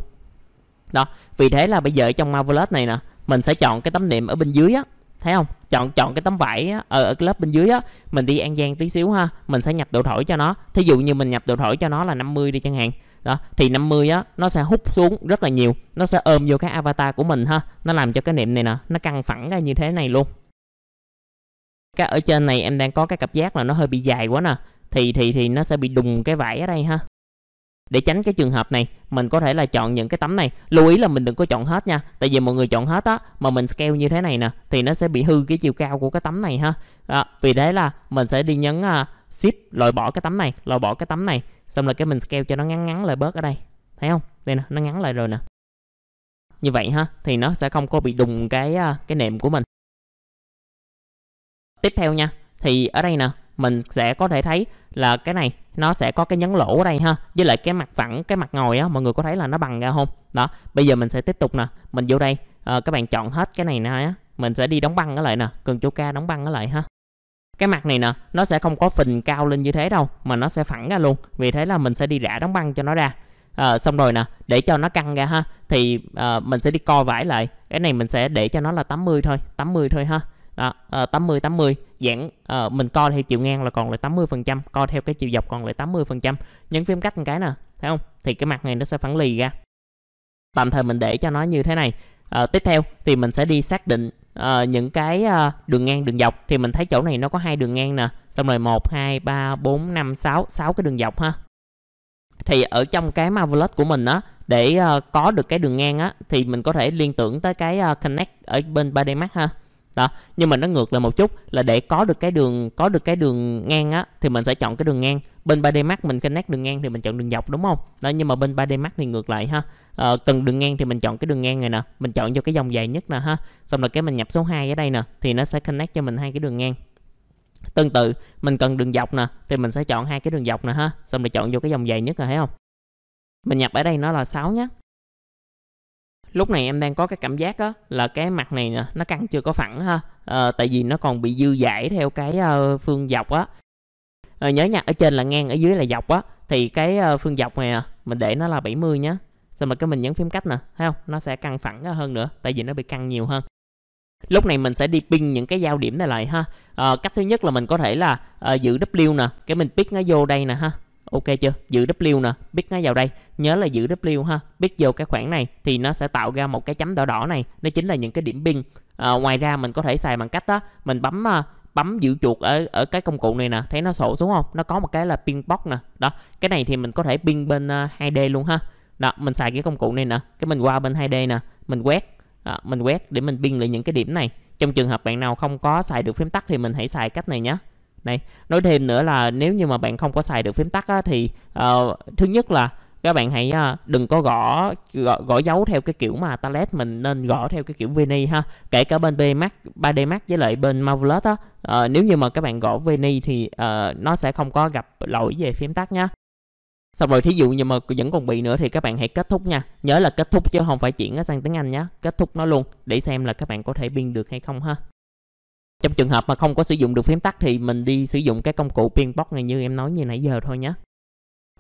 đó vì thế là bây giờ trong marvelous này nè mình sẽ chọn cái tấm nệm ở bên dưới á thấy không chọn chọn cái tấm vải á, ở, ở lớp bên dưới á mình đi an giang tí xíu ha mình sẽ nhập độ thổi cho nó thí dụ như mình nhập độ thổi cho nó là 50 đi chẳng hạn đó thì 50 á nó sẽ hút xuống rất là nhiều nó sẽ ôm vô cái avatar của mình ha nó làm cho cái niệm này nè nó căng phẳng ra như thế này luôn cái ở trên này em đang có cái cặp giác là nó hơi bị dài quá nè thì thì thì nó sẽ bị đùng cái vải ở đây ha để tránh cái trường hợp này mình có thể là chọn những cái tấm này lưu ý là mình đừng có chọn hết nha tại vì mọi người chọn hết á mà mình scale như thế này nè thì nó sẽ bị hư cái chiều cao của cái tấm này ha à, vì thế là mình sẽ đi nhấn uh, à, ship loại bỏ cái tấm này loại bỏ cái tấm này xong rồi cái mình scale cho nó ngắn ngắn lại bớt ở đây thấy không đây nè nó ngắn lại rồi nè như vậy ha thì nó sẽ không có bị đùng cái à, cái nệm của mình tiếp theo nha thì ở đây nè mình sẽ có thể thấy là cái này nó sẽ có cái nhấn lỗ ở đây ha với lại cái mặt phẳng cái mặt ngồi á mọi người có thấy là nó bằng ra không đó bây giờ mình sẽ tiếp tục nè mình vô đây à, các bạn chọn hết cái này nè mình sẽ đi đóng băng nó lại nè cần chú ca đóng băng nó lại ha cái mặt này nè nó sẽ không có phình cao lên như thế đâu mà nó sẽ phẳng ra luôn vì thế là mình sẽ đi rã đóng băng cho nó ra à, xong rồi nè để cho nó căng ra ha thì à, mình sẽ đi co vải lại cái này mình sẽ để cho nó là 80 thôi 80 thôi ha đó, à, 80 80 dạng à, mình co theo chiều ngang là còn lại 80 phần trăm co theo cái chiều dọc còn lại 80 phần trăm nhấn phím cách một cái nè thấy không thì cái mặt này nó sẽ phẳng lì ra tạm thời mình để cho nó như thế này à, tiếp theo thì mình sẽ đi xác định à, những cái à, đường ngang đường dọc thì mình thấy chỗ này nó có hai đường ngang nè xong rồi một hai ba bốn năm sáu sáu cái đường dọc ha thì ở trong cái marvelous của mình á để uh, có được cái đường ngang á thì mình có thể liên tưởng tới cái uh, connect ở bên 3D Max ha đó nhưng mà nó ngược lại một chút là để có được cái đường có được cái đường ngang á thì mình sẽ chọn cái đường ngang bên 3D Max mình connect đường ngang thì mình chọn đường dọc đúng không đó nhưng mà bên 3D Max thì ngược lại ha à, cần đường ngang thì mình chọn cái đường ngang này nè mình chọn cho cái dòng dài nhất nè ha xong rồi cái mình nhập số 2 ở đây nè thì nó sẽ connect cho mình hai cái đường ngang tương tự mình cần đường dọc nè thì mình sẽ chọn hai cái đường dọc nè ha xong rồi chọn vô cái dòng dài nhất rồi thấy không mình nhập ở đây nó là 6 nhé lúc này em đang có cái cảm giác á là cái mặt này nè nó căng chưa có phẳng ha à, tại vì nó còn bị dư dải theo cái uh, phương dọc á à, nhớ nha ở trên là ngang ở dưới là dọc á thì cái uh, phương dọc này à, mình để nó là 70 nhá xong rồi cái mình nhấn phím cách nè thấy không nó sẽ căng phẳng hơn nữa tại vì nó bị căng nhiều hơn lúc này mình sẽ đi pin những cái giao điểm này lại ha à, cách thứ nhất là mình có thể là uh, giữ W nè cái mình pick nó vô đây nè ha ok chưa giữ W nè biết nó vào đây nhớ là giữ W ha biết vô cái khoảng này thì nó sẽ tạo ra một cái chấm đỏ đỏ này nó chính là những cái điểm pin à, ngoài ra mình có thể xài bằng cách đó mình bấm à, bấm giữ chuột ở ở cái công cụ này nè thấy nó sổ xuống không nó có một cái là pin box nè đó cái này thì mình có thể pin bên 2D à, luôn ha đó mình xài cái công cụ này nè cái mình qua bên 2D nè mình quét đó, mình quét để mình pin lại những cái điểm này trong trường hợp bạn nào không có xài được phím tắt thì mình hãy xài cách này nhé này nói thêm nữa là nếu như mà bạn không có xài được phím tắt á, thì uh, thứ nhất là các bạn hãy uh, đừng có gõ, gõ gõ dấu theo cái kiểu mà tablet mình nên gõ theo cái kiểu Vini ha kể cả bên b max 3d max với lại bên marvelous á uh, nếu như mà các bạn gõ Vini thì uh, nó sẽ không có gặp lỗi về phím tắt nha Xong rồi thí dụ như mà vẫn còn bị nữa thì các bạn hãy kết thúc nha. Nhớ là kết thúc chứ không phải chuyển sang tiếng Anh nhé. Kết thúc nó luôn để xem là các bạn có thể biên được hay không ha trong trường hợp mà không có sử dụng được phím tắt thì mình đi sử dụng cái công cụ pin box này như em nói như nãy giờ thôi nhé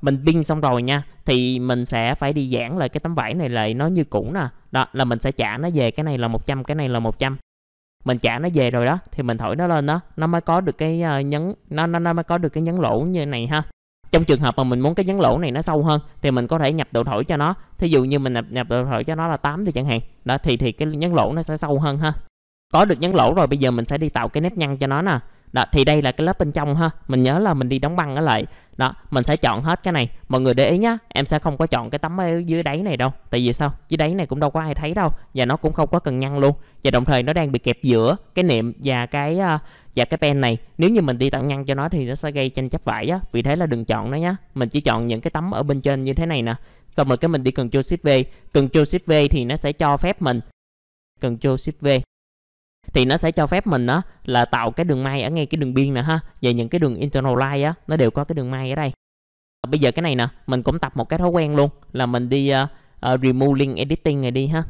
mình pin xong rồi nha thì mình sẽ phải đi giãn lại cái tấm vải này lại nó như cũ nè đó là mình sẽ trả nó về cái này là 100 cái này là 100 mình trả nó về rồi đó thì mình thổi nó lên đó nó mới có được cái ờ, nhấn nó nó nó mới có được cái nhấn lỗ như này ha trong trường hợp mà mình muốn cái nhấn lỗ này nó sâu hơn thì mình có thể nhập độ thổi cho nó thí dụ như mình nhập, nhập độ thổi cho nó là 8 thì chẳng hạn đó thì thì cái nhấn lỗ nó sẽ sâu hơn ha có được nhấn lỗ rồi bây giờ mình sẽ đi tạo cái nếp nhăn cho nó nè đó thì đây là cái lớp bên trong ha mình nhớ là mình đi đóng băng ở lại đó mình sẽ chọn hết cái này mọi người để ý nhá em sẽ không có chọn cái tấm dưới đáy này đâu tại vì sao dưới đáy này cũng đâu có ai thấy đâu và nó cũng không có cần nhăn luôn và đồng thời nó đang bị kẹp giữa cái niệm và cái à, và cái pen này nếu như mình đi tạo nhăn cho nó thì nó sẽ gây tranh chấp vải á vì thế là đừng chọn nó nhá mình chỉ chọn những cái tấm ở bên trên như thế này nè xong rồi cái mình đi cần Ctrl ship V cần Ctrl ship V thì nó sẽ cho phép mình cần Ctrl ship V thì nó sẽ cho phép mình á là tạo cái đường may ở ngay cái đường biên nè ha và những cái đường internal line á nó đều có cái đường may ở đây bây giờ cái này nè mình cũng tập một cái thói quen luôn là mình đi uh, ờ, uh, ờ, remove link editing này đi ha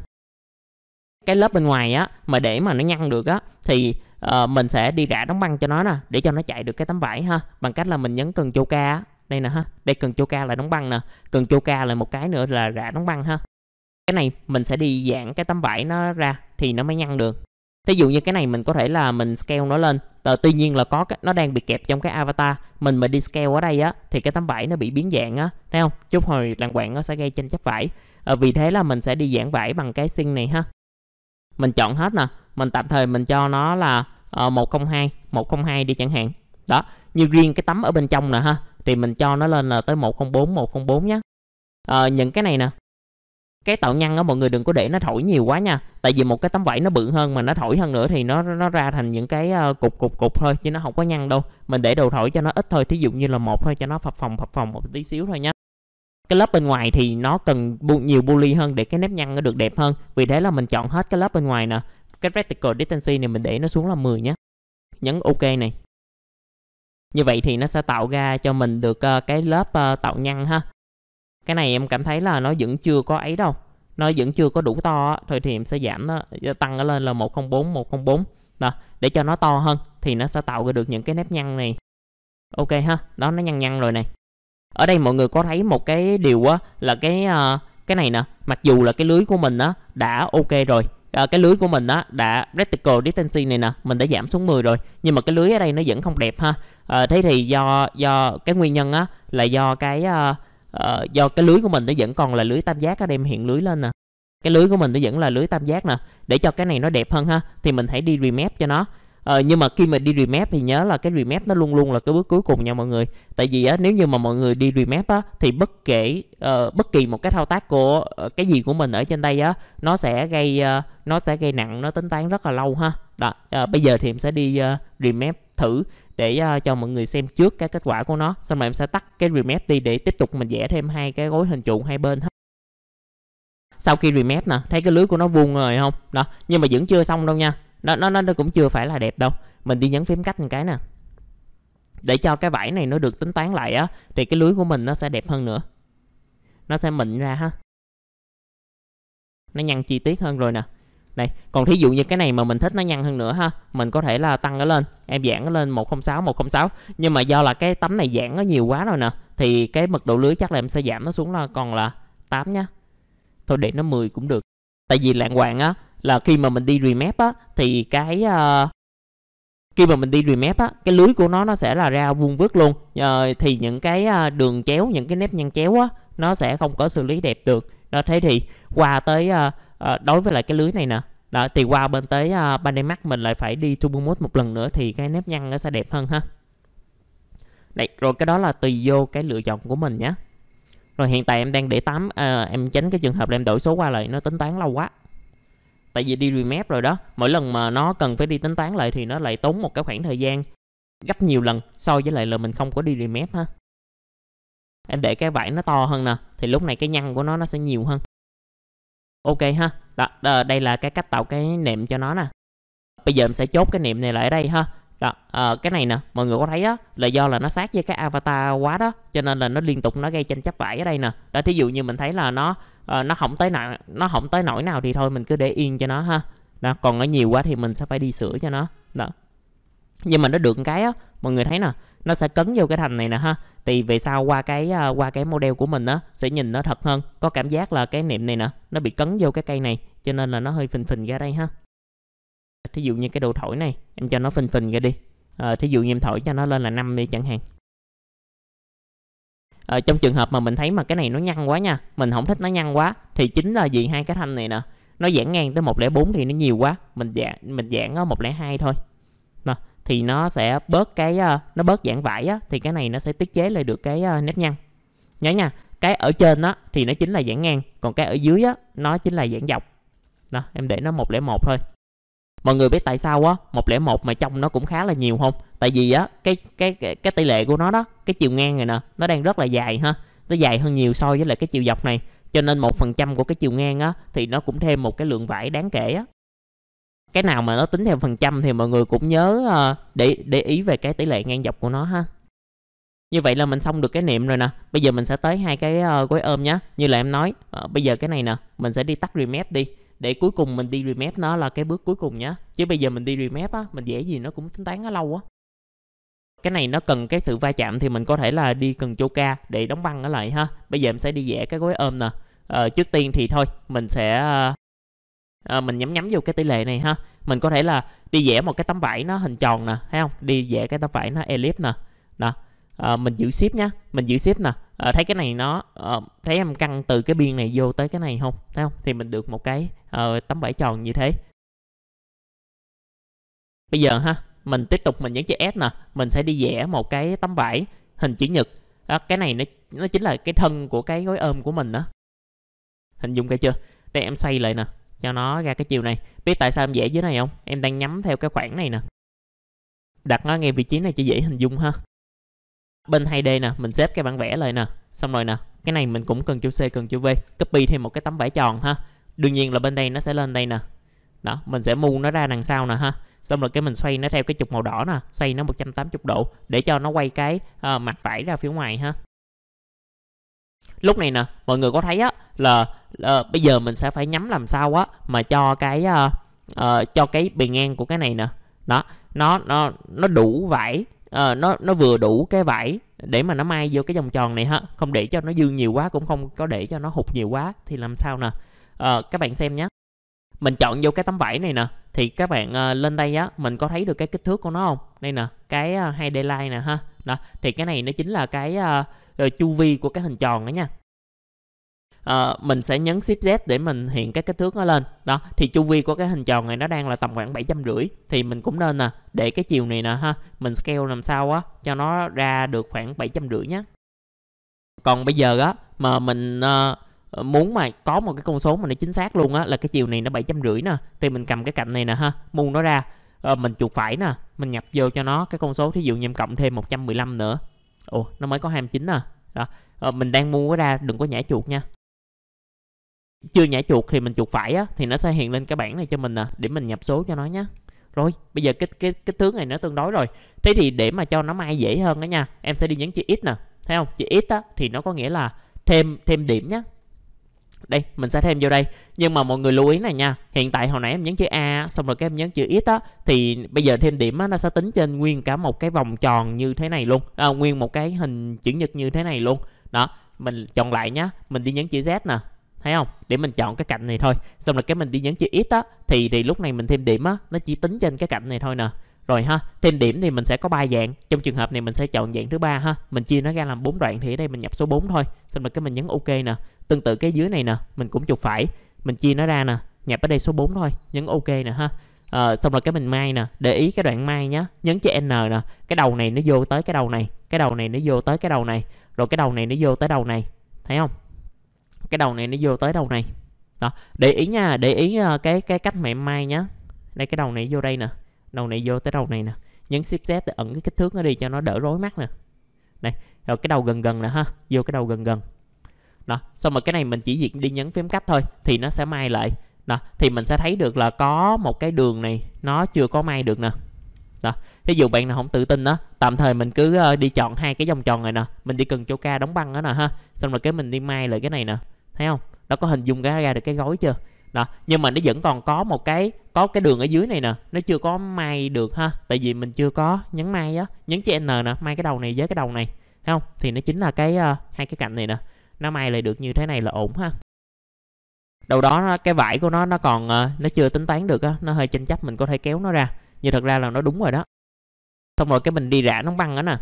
cái lớp bên ngoài á mà để mà nó nhăn được á thì uh, mình sẽ đi rã đóng băng cho nó nè để cho nó chạy được cái tấm vải ha bằng cách là mình nhấn cần chô ca đây nè ha đây cần chô ca là đóng băng nè cần chô ca là một cái nữa là rã đóng băng ha cái này mình sẽ đi giãn cái tấm vải nó ra thì nó mới nhăn được Thí dụ như cái này mình có thể là mình scale nó lên à, Tuy nhiên là có cái, nó đang bị kẹp trong cái avatar Mình mà đi scale ở đây á Thì cái tấm vải nó bị biến dạng á Thấy không? Chút hồi làng quạng nó sẽ gây tranh chấp vải à, Vì thế là mình sẽ đi giãn vải bằng cái sinh này ha Mình chọn hết nè Mình tạm thời mình cho nó là uh, 102 102 đi chẳng hạn Đó Như riêng cái tấm ở bên trong nè ha Thì mình cho nó lên là tới 104 104 nhé à, Những cái này nè cái tạo nhăn á mọi người đừng có để nó thổi nhiều quá nha tại vì một cái tấm vải nó bự hơn mà nó thổi hơn nữa thì nó nó ra thành những cái ờ, cục cục cục thôi chứ nó không có nhăn đâu mình để đầu thổi cho nó ít thôi thí dụ như là một thôi cho nó phập phồng phập phồng một tí xíu thôi nha cái lớp bên ngoài thì nó cần nhiều poly hơn để cái nếp nhăn nó được đẹp hơn vì thế là mình chọn hết cái lớp bên ngoài nè cái vertical distance này mình để nó xuống là 10 nhé nhấn ok này như vậy thì nó sẽ tạo ra cho mình được ờ, cái lớp ờ, tạo nhăn ha cái này em cảm thấy là nó vẫn chưa có ấy đâu nó vẫn chưa có đủ to thôi thì em sẽ giảm nó ờ, tăng nó lên là 104 104 đó để cho nó to hơn thì nó sẽ tạo ra được những cái nếp nhăn này ok ha đó nó nhăn nhăn rồi này ở đây mọi người có thấy một cái điều á là cái uh, cái này nè mặc dù là cái lưới của mình á đã ok rồi à, cái lưới của mình á đã vertical distance này nè mình đã giảm xuống 10 rồi nhưng mà cái lưới ở đây nó vẫn không đẹp ha à, thế thì do do cái nguyên nhân á là do cái uh, uh, do cái lưới của mình nó vẫn còn là lưới tam giác anh em hiện lưới lên nè cái lưới của mình nó vẫn là lưới tam giác nè để cho cái này nó đẹp hơn ha thì mình hãy đi remap cho nó Ờ, nhưng mà khi mà đi remap thì nhớ là cái remap nó luôn luôn là cái bước cuối cùng nha mọi người tại vì á, nếu như mà mọi người đi remap á, thì bất kể uh, bất kỳ một cái thao tác của uh, cái gì của mình ở trên đây á nó sẽ gây uh, nó sẽ gây nặng nó tính toán rất là lâu ha đó uh, bây giờ thì em sẽ đi uh, remap thử để uh, cho mọi người xem trước cái kết quả của nó xong rồi em sẽ tắt cái remap đi để tiếp tục mình vẽ thêm hai cái gối hình trụ hai bên hết. sau khi remap nè thấy cái lưới của nó vuông rồi không đó nhưng mà vẫn chưa xong đâu nha nó nó nó cũng chưa phải là đẹp đâu mình đi nhấn phím cách một cái nè để cho cái vải này nó được tính toán lại á thì cái lưới của mình nó sẽ đẹp hơn nữa nó sẽ mịn ra ha nó nhăn chi tiết hơn rồi nè đây còn thí dụ như cái này mà mình thích nó nhăn hơn nữa ha mình có thể là tăng nó lên em giãn nó lên 106 106 nhưng mà do là cái tấm này giãn nó nhiều quá rồi nè thì cái mật độ lưới chắc là em sẽ giảm nó xuống là còn là 8 nhá thôi để nó 10 cũng được tại vì lạng hoàng á là khi mà mình đi remap á thì cái uh, khi mà mình đi remap á cái lưới của nó nó sẽ là ra vuông vức luôn uh, thì những cái uh, đường chéo những cái nếp nhăn chéo á nó sẽ không có xử lý đẹp được đó thế thì qua tới uh, à, đối với lại cái lưới này nè đó thì qua bên tới uh, ờ, ban mình lại phải đi turbo mode một lần nữa thì cái nếp nhăn nó sẽ đẹp hơn ha Đấy, rồi cái đó là tùy vô cái lựa chọn của mình nhé rồi hiện tại em đang để 8 uh, ờ, em tránh cái trường hợp là em đổi số qua lại nó tính toán lâu quá tại vì đi remap rồi đó mỗi lần mà nó cần phải đi tính toán lại thì nó lại tốn một cái khoảng thời gian gấp nhiều lần so với lại là mình không có đi remap ha em để cái vải nó to hơn nè thì lúc này cái nhăn của nó nó sẽ nhiều hơn ok ha đó, đây là cái cách tạo cái nệm cho nó nè bây giờ mình sẽ chốt cái niệm này lại ở đây ha đó à, cái này nè mọi người có thấy á là do là nó sát với cái avatar quá đó cho nên là nó liên tục nó gây tranh chấp vải ở đây nè đó thí dụ như mình thấy là nó à, nó không tới nào nó không tới nổi nào thì thôi mình cứ để yên cho nó ha đó còn nó nhiều quá thì mình sẽ phải đi sửa cho nó đó nhưng mà nó được cái á mọi người thấy nè nó sẽ cấn vô cái thành này nè ha thì về sau qua cái à, qua cái model của mình á sẽ nhìn nó thật hơn có cảm giác là cái niệm này nè nó bị cấn vô cái cây này cho nên là nó hơi phình phình ra đây ha thí dụ như cái đồ thổi này em cho nó phình phình ra đi à, thí dụ như em thổi cho nó lên là 5 đi chẳng hạn à, trong trường hợp mà mình thấy mà cái này nó nhăn quá nha mình không thích nó nhăn quá thì chính là vì hai cái thanh này nè nó giãn ngang tới 104 thì nó nhiều quá mình giãn mình giãn ở 102 thôi thì nó sẽ bớt cái ờ, nó bớt giãn vải á, thì cái này nó sẽ tiết chế lại được cái ờ, nếp nhăn nhớ nha cái ở trên đó thì nó chính là giãn ngang còn cái ở dưới á nó chính là giãn dọc đó em để nó 101 thôi mọi người biết tại sao á 101 mà trong nó cũng khá là nhiều không tại vì á cái cái cái, cái tỷ lệ của nó đó cái chiều ngang này nè nó đang rất là dài ha nó dài hơn nhiều so với lại cái chiều dọc này cho nên một phần trăm của cái chiều ngang á thì nó cũng thêm một cái lượng vải đáng kể á cái nào mà nó tính theo phần trăm thì mọi người cũng nhớ ờ, để để ý về cái tỷ lệ ngang dọc của nó ha như vậy là mình xong được cái niệm rồi nè bây giờ mình sẽ tới hai cái ờ, gối ôm nhá như là em nói ờ, bây giờ cái này nè mình sẽ đi tắt remap đi để cuối cùng mình đi remap nó là cái bước cuối cùng nhá chứ bây giờ mình đi remap á mình dễ gì nó cũng tính toán nó lâu á cái này nó cần cái sự va chạm thì mình có thể là đi cần ca để đóng băng nó lại ha bây giờ em sẽ đi vẽ cái gối ôm nè ờ, trước tiên thì thôi mình sẽ à, mình nhắm nhắm vô cái tỷ lệ này ha mình có thể là đi vẽ một cái tấm vải nó hình tròn nè thấy không đi vẽ cái tấm vải nó elip nè đó à, mình giữ ship nhá mình giữ ship nè à, thấy cái này nó à, thấy em căng từ cái biên này vô tới cái này không thấy không thì mình được một cái à, tấm vải tròn như thế bây giờ ha mình tiếp tục mình nhấn chữ S nè mình sẽ đi vẽ một cái tấm vải hình chữ nhật đó, cái này nó nó chính là cái thân của cái gói ôm của mình đó hình dung cái chưa đây em xoay lại nè cho nó ra cái chiều này biết tại sao em vẽ dưới này không em đang nhắm theo cái khoảng này nè đặt nó ngay vị trí này cho dễ hình dung ha bên hai d nè mình xếp cái bản vẽ lại nè xong rồi nè cái này mình cũng cần chữ C cần chữ V copy thêm một cái tấm vải tròn ha đương nhiên là bên đây nó sẽ lên đây nè đó mình sẽ mu nó ra đằng sau nè ha xong rồi cái mình xoay nó theo cái trục màu đỏ nè xoay nó 180 độ để cho nó quay cái uh, mặt vải ra phía ngoài ha lúc này nè mọi người có thấy á là uh, bây giờ mình sẽ phải nhắm làm sao á mà cho cái uh, uh, cho cái bề ngang của cái này nè đó nó nó nó đủ vải uh, nó nó vừa đủ cái vải để mà nó may vô cái vòng tròn này ha không để cho nó dư nhiều quá cũng không có để cho nó hụt nhiều quá thì làm sao nè uh, các bạn xem nhé mình chọn vô cái tấm vải này nè thì các bạn uh, lên đây á mình có thấy được cái kích thước của nó không đây nè cái uh, 2D line nè ha đó thì cái này nó chính là cái uh, uh, chu vi của cái hình tròn đó nha à, mình sẽ nhấn Shift Z để mình hiện cái kích thước nó lên đó thì chu vi của cái hình tròn này nó đang là tầm khoảng bảy trăm rưỡi thì mình cũng nên nè à, để cái chiều này nè ha mình scale làm sao á cho nó ra được khoảng bảy trăm rưỡi nhé còn bây giờ á mà mình uh, muốn mà có một cái con số mà nó chính xác luôn á là cái chiều này nó bảy trăm rưỡi nè thì mình cầm cái cạnh này nè ha muôn nó ra uh, mình chuột phải nè mình nhập vô cho nó cái con số thí dụ như em cộng thêm 115 nữa ủa nó mới có 29 à đó à, mình đang mua ra đừng có nhảy chuột nha chưa nhảy chuột thì mình chuột phải á thì nó sẽ hiện lên cái bảng này cho mình nè à. để mình nhập số cho nó nhé rồi bây giờ cái cái cái tướng này nó tương đối rồi thế thì để mà cho nó may dễ hơn đó nha em sẽ đi nhấn chữ x nè thấy không chữ x á thì nó có nghĩa là thêm thêm điểm nhé đây mình sẽ thêm vô đây nhưng mà mọi người lưu ý này nha hiện tại hồi nãy em nhấn chữ a xong rồi các em nhấn chữ ít á thì bây giờ thêm điểm á nó sẽ tính trên nguyên cả một cái vòng tròn như thế này luôn à, nguyên một cái hình chữ nhật như thế này luôn đó mình chọn lại nhá mình đi nhấn chữ z nè thấy không để mình chọn cái cạnh này thôi xong rồi cái mình đi nhấn chữ ít á thì thì lúc này mình thêm điểm á nó chỉ tính trên cái cạnh này thôi nè rồi ha thêm điểm thì mình sẽ có ba dạng trong trường hợp này mình sẽ chọn dạng thứ ba ha mình chia nó ra làm bốn đoạn thì ở đây mình nhập số 4 thôi xong rồi cái mình nhấn ok nè tương tự cái dưới này nè mình cũng chụp phải mình chia nó ra nè nhập ở đây số 4 thôi nhấn ok nè ha à, xong rồi cái mình may nè để ý cái đoạn may nhá nhấn chữ n nè cái đầu này nó vô tới cái đầu này cái đầu này nó vô tới cái đầu này rồi cái đầu này nó vô tới đầu này thấy không cái đầu này nó vô tới đầu này đó để ý nha để ý ờ, cái cái cách mẹ may nhá đây cái đầu này vô đây nè đầu này vô tới đầu này nè nhấn shift z để ẩn cái kích thước nó đi cho nó đỡ rối mắt nè này rồi cái đầu gần gần nè ha vô cái đầu gần gần đó xong rồi cái này mình chỉ việc đi nhấn phím cách thôi thì nó sẽ may lại đó thì mình sẽ thấy được là có một cái đường này nó chưa có may được nè đó ví dụ bạn nào không tự tin đó tạm thời mình cứ ờ, đi chọn hai cái vòng tròn này nè mình đi cần chỗ ca đóng băng đó nè ha xong rồi cái mình đi may lại cái này nè thấy không nó có hình dung ra được cái gói chưa đó nhưng mà nó vẫn còn có một cái có cái đường ở dưới này nè nó chưa có may được ha tại vì mình chưa có nhấn may á nhấn chữ n nè may cái đầu này với cái đầu này thấy không thì nó chính là cái uh, hai cái cạnh này nè nó may lại được như thế này là ổn ha đầu đó cái vải của nó nó còn uh, nó chưa tính toán được á nó hơi tranh chấp mình có thể kéo nó ra nhưng thật ra là nó đúng rồi đó xong rồi cái mình đi rã nó băng đó nè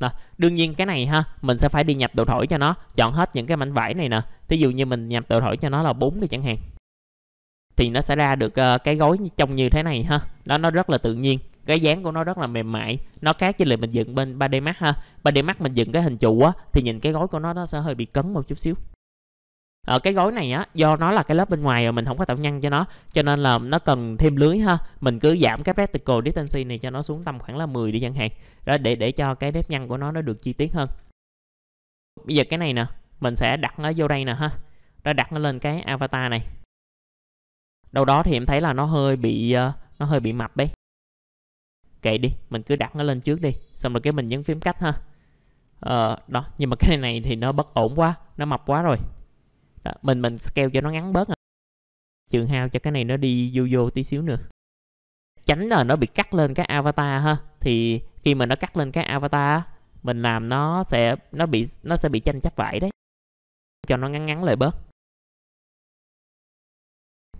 đó. đương nhiên cái này ha mình sẽ phải đi nhập độ thổi cho nó chọn hết những cái mảnh vải này nè thí dụ như mình nhập độ thổi cho nó là bốn đi chẳng hạn thì nó sẽ ra được uh, cái gối trông như thế này ha đó nó rất là tự nhiên cái dáng của nó rất là mềm mại nó khác với lại mình dựng bên 3D Max ha 3D Max mình dựng cái hình trụ á thì nhìn cái gối của nó nó sẽ hơi bị cứng một chút xíu ở ờ, cái gói này á do nó là cái lớp bên ngoài rồi mình không có tạo nhân cho nó cho nên là nó cần thêm lưới ha mình cứ giảm cái vertical distance này cho nó xuống tầm khoảng là 10 đi chẳng hạn đó để để cho cái nếp nhăn của nó nó được chi tiết hơn bây giờ cái này nè mình sẽ đặt nó vô đây nè ha rồi đặt nó lên cái avatar này đâu đó thì em thấy là nó hơi bị ờ, nó hơi bị mập đấy kệ đi mình cứ đặt nó lên trước đi xong rồi cái mình nhấn phím cách ha ờ, đó nhưng mà cái này thì nó bất ổn quá nó mập quá rồi đó, mình mình scale cho nó ngắn bớt à. trường hao cho cái này nó đi vô vô tí xíu nữa tránh là nó bị cắt lên cái avatar ha thì khi mà nó cắt lên cái avatar mình làm nó sẽ nó bị nó sẽ bị tranh chấp vải đấy cho nó ngắn ngắn lại bớt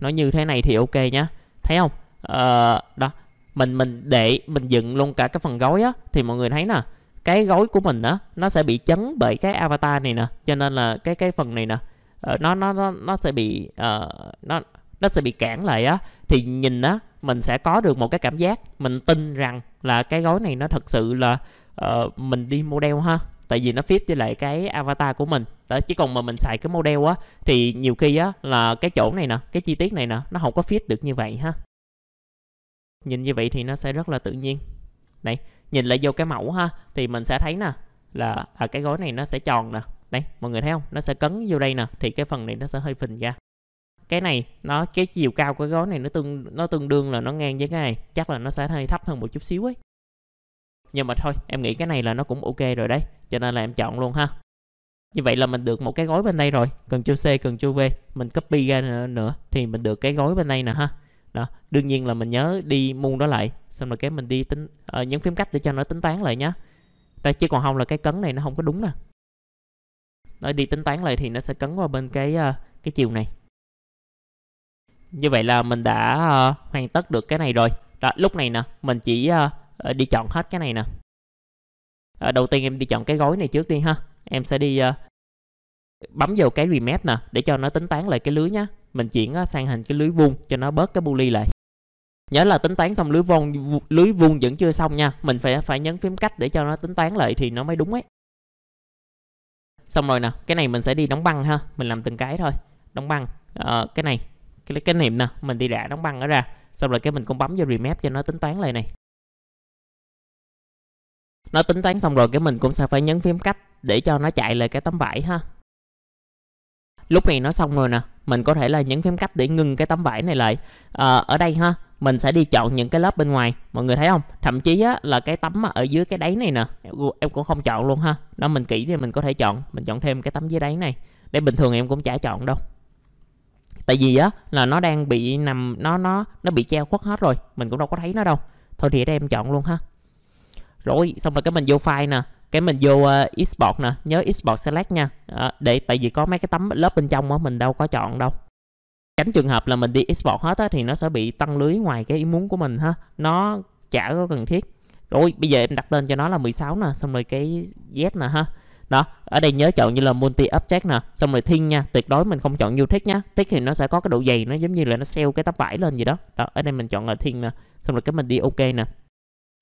nó như thế này thì ok nhá thấy không à, đó mình mình để mình dựng luôn cả cái phần gói á thì mọi người thấy nè cái gói của mình á nó sẽ bị chấn bởi cái avatar này nè cho nên là cái cái phần này nè ờ, nó nó nó nó sẽ bị uh, nó nó sẽ bị cản lại á thì nhìn á mình sẽ có được một cái cảm giác mình tin rằng là cái gói này nó thật sự là uh, mình đi model ha tại vì nó fit với lại cái avatar của mình đó, chứ còn mà mình xài cái model á thì nhiều khi á là cái chỗ này nè cái chi tiết này nè nó không có fit được như vậy ha nhìn như vậy thì nó sẽ rất là tự nhiên này nhìn lại vô cái mẫu ha thì mình sẽ thấy nè là à, cái gói này nó sẽ tròn nè đây mọi người thấy không nó sẽ cấn vô đây nè thì cái phần này nó sẽ hơi phình ra cái này nó cái chiều cao của cái gói này nó tương nó tương đương là nó ngang với cái này chắc là nó sẽ hơi thấp hơn một chút xíu ấy nhưng mà thôi em nghĩ cái này là nó cũng ok rồi đấy cho nên là em chọn luôn ha như vậy là mình được một cái gói bên đây rồi cần châu C cần châu V mình copy ra nữa, thì mình được cái gói bên đây nè ha đó đương nhiên là mình nhớ đi muôn đó lại xong rồi cái mình đi tính uh, nhấn phím cách để cho nó tính toán lại nhá đây chứ còn không là cái cấn này nó không có đúng nè nó đi tính toán lại thì nó sẽ cấn qua bên cái uh, cái chiều này như vậy là mình đã uh, hoàn tất được cái này rồi đó lúc này nè mình chỉ uh, đi chọn hết cái này nè uh, đầu tiên em đi chọn cái gói này trước đi ha em sẽ đi uh, bấm vào cái remap nè để cho nó tính toán lại cái lưới nhá mình chuyển uh, sang hình cái lưới vuông cho nó bớt cái bully lại nhớ là tính toán xong lưới vuông lưới vuông vẫn chưa xong nha mình phải phải nhấn phím cách để cho nó tính toán lại thì nó mới đúng ấy xong rồi nè cái này mình sẽ đi đóng băng ha mình làm từng cái thôi đóng băng à, cái này cái cái niệm nè mình đi đã đóng băng nó ra xong rồi cái mình cũng bấm vào remap cho nó tính toán lại này nó tính toán xong rồi cái mình cũng sẽ phải nhấn phím cách để cho nó chạy lại cái tấm vải ha lúc này nó xong rồi nè mình có thể là nhấn phím cách để ngưng cái tấm vải này lại à, ở đây ha mình sẽ đi chọn những cái lớp bên ngoài mọi người thấy không thậm chí á, là cái tấm ở dưới cái đáy này nè em cũng không chọn luôn ha nó mình kỹ thì mình có thể chọn mình chọn thêm cái tấm dưới đáy này để bình thường em cũng chả chọn đâu tại vì á là nó đang bị nằm nó nó nó bị che khuất hết rồi mình cũng đâu có thấy nó đâu thôi thì để em chọn luôn ha rồi xong rồi cái mình vô file nè cái mình vô uh, ờ, export nè nhớ export select nha à, để tại vì có mấy cái tấm lớp bên trong á mình đâu có chọn đâu tránh trường hợp là mình đi export hết á thì nó sẽ bị tăng lưới ngoài cái ý muốn của mình ha nó chả có cần thiết rồi bây giờ em đặt tên cho nó là 16 nè xong rồi cái z nè ha đó ở đây nhớ chọn như là multi object nè xong rồi thiên nha tuyệt đối mình không chọn new tick nhá tick thì nó sẽ có cái độ dày nó giống như là nó seo cái tấm vải lên gì đó đó ở đây mình chọn là thiên nè xong rồi cái mình đi ok nè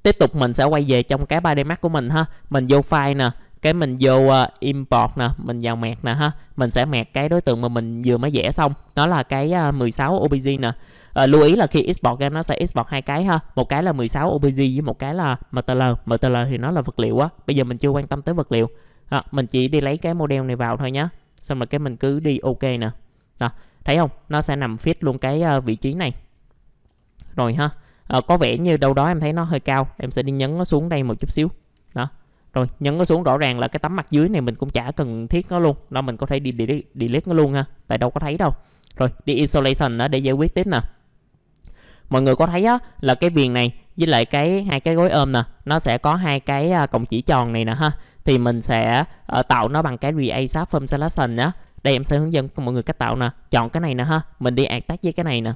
tiếp tục mình sẽ quay về trong cái 3D Max của mình ha mình vô file nè cái mình vô uh, import nè mình vào mẹt nè ha mình sẽ mẹt cái đối tượng mà mình vừa mới vẽ xong đó là cái uh, 16 obj nè à, lưu ý là khi export ra nó sẽ export hai cái ha một cái là 16 obj với một cái là mtl mtl thì nó là vật liệu á bây giờ mình chưa quan tâm tới vật liệu à, mình chỉ đi lấy cái model này vào thôi nhá xong rồi cái mình cứ đi ok nè đó, thấy không nó sẽ nằm fit luôn cái uh, vị trí này rồi ha à, có vẻ như đâu đó em thấy nó hơi cao em sẽ đi nhấn nó xuống đây một chút xíu đó rồi nhấn nó xuống rõ ràng là cái tấm mặt dưới này mình cũng chả cần thiết nó luôn đó mình có thể đi delete, delete nó luôn ha tại đâu có thấy đâu rồi đi isolation đó để giải quyết tiếp nè mọi người có thấy á là cái viền này với lại cái hai cái gối ôm nè nó sẽ có hai cái à, cổng chỉ tròn này nè ha thì mình sẽ à, tạo nó bằng cái reasap form selection nhá đây em sẽ hướng dẫn mọi người cách tạo nè chọn cái này nè ha mình đi add tác với cái này nè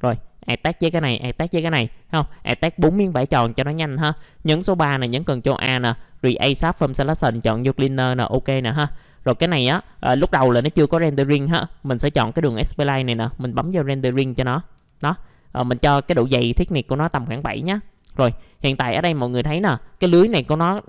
rồi attack với cái này attack với cái này không attack bốn miếng vải tròn cho nó nhanh ha nhấn số 3 này nhấn cần cho A nè rồi A from selection chọn vô cleaner nè ok nè ha rồi cái này á à, lúc đầu là nó chưa có rendering ha mình sẽ chọn cái đường SP này nè mình bấm vào rendering cho nó đó à, mình cho cái độ dày thiết niệm của nó tầm khoảng 7 nhá rồi hiện tại ở đây mọi người thấy nè cái lưới này của nó uh,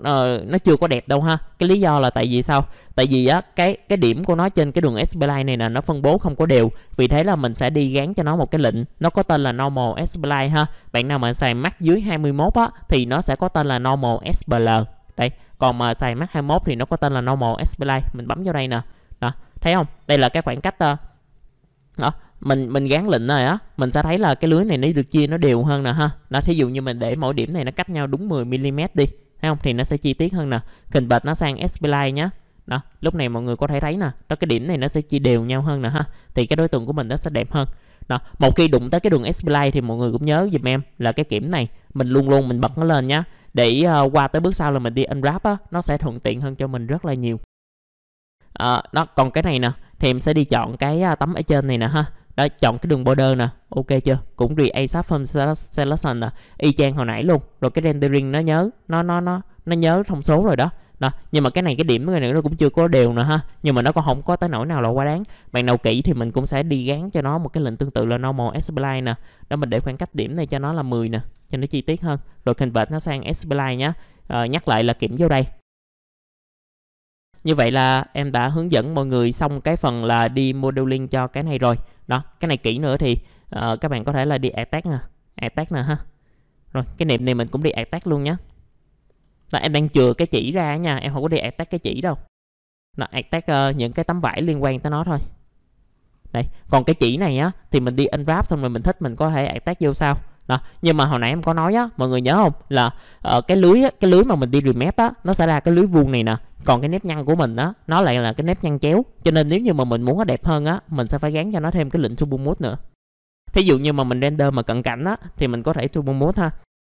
nó chưa có đẹp đâu ha cái lý do là tại vì sao tại vì á cái cái điểm của nó trên cái đường SP line này là nó phân bố không có đều vì thế là mình sẽ đi gán cho nó một cái lệnh nó có tên là normal SP line ha bạn nào mà xài mắt dưới 21 á thì nó sẽ có tên là normal SPL đây còn mà xài mắt 21 thì nó có tên là normal SP line mình bấm vào đây nè đó thấy không đây là cái khoảng cách uh, đó mình mình gán lệnh rồi á mình sẽ thấy là cái lưới này nó được chia nó đều hơn nè ha nó thí dụ như mình để mỗi điểm này nó cách nhau đúng 10 mm đi thấy không thì nó sẽ chi tiết hơn nè hình bệt nó sang Spline nhá đó lúc này mọi người có thể thấy nè đó cái điểm này nó sẽ chia đều nhau hơn nè ha thì cái đối tượng của mình nó sẽ đẹp hơn đó một khi đụng tới cái đường Spline thì mọi người cũng nhớ dùm em là cái kiểm này mình luôn luôn mình bật nó lên nhá để uh, qua tới bước sau là mình đi unwrap á nó sẽ thuận tiện hơn cho mình rất là nhiều à, đó còn cái này nè thì em sẽ đi chọn cái à, tấm ở trên này nè ha đó chọn cái đường border nè ok chưa cũng re asap from selection nè y chang hồi nãy luôn rồi cái rendering nó nhớ nó nó nó nó nhớ thông số rồi đó đó nhưng mà cái này cái điểm cái này nó cũng chưa có đều nữa ha nhưng mà nó còn không có tới nỗi nào là quá đáng bạn nào kỹ thì mình cũng sẽ đi gắn cho nó một cái lệnh tương tự là normal spline nè đó mình để khoảng cách điểm này cho nó là 10 nè cho nó chi tiết hơn rồi convert nó sang spline nhá à, nhắc lại là kiểm vô đây như vậy là em đã hướng dẫn mọi người xong cái phần là đi modeling cho cái này rồi đó cái này kỹ nữa thì uh, các bạn có thể là đi attack nè attack nè ha rồi cái niệm này mình cũng đi attack luôn nhé đó, em đang chừa cái chỉ ra nha em không có đi attack cái chỉ đâu nó attack uh, những cái tấm vải liên quan tới nó thôi đây còn cái chỉ này á thì mình đi unwrap xong rồi mình thích mình có thể attack vô sau đó nhưng mà hồi nãy em có nói á mọi người nhớ không là uh, cái lưới á, cái lưới mà mình đi remap á nó sẽ ra cái lưới vuông này nè còn cái nếp nhăn của mình á nó lại là cái nếp nhăn chéo cho nên nếu như mà mình muốn nó đẹp hơn á mình sẽ phải gắn cho nó thêm cái lệnh turbo mode nữa thí dụ như mà mình render mà cận cảnh á thì mình có thể turbo mode ha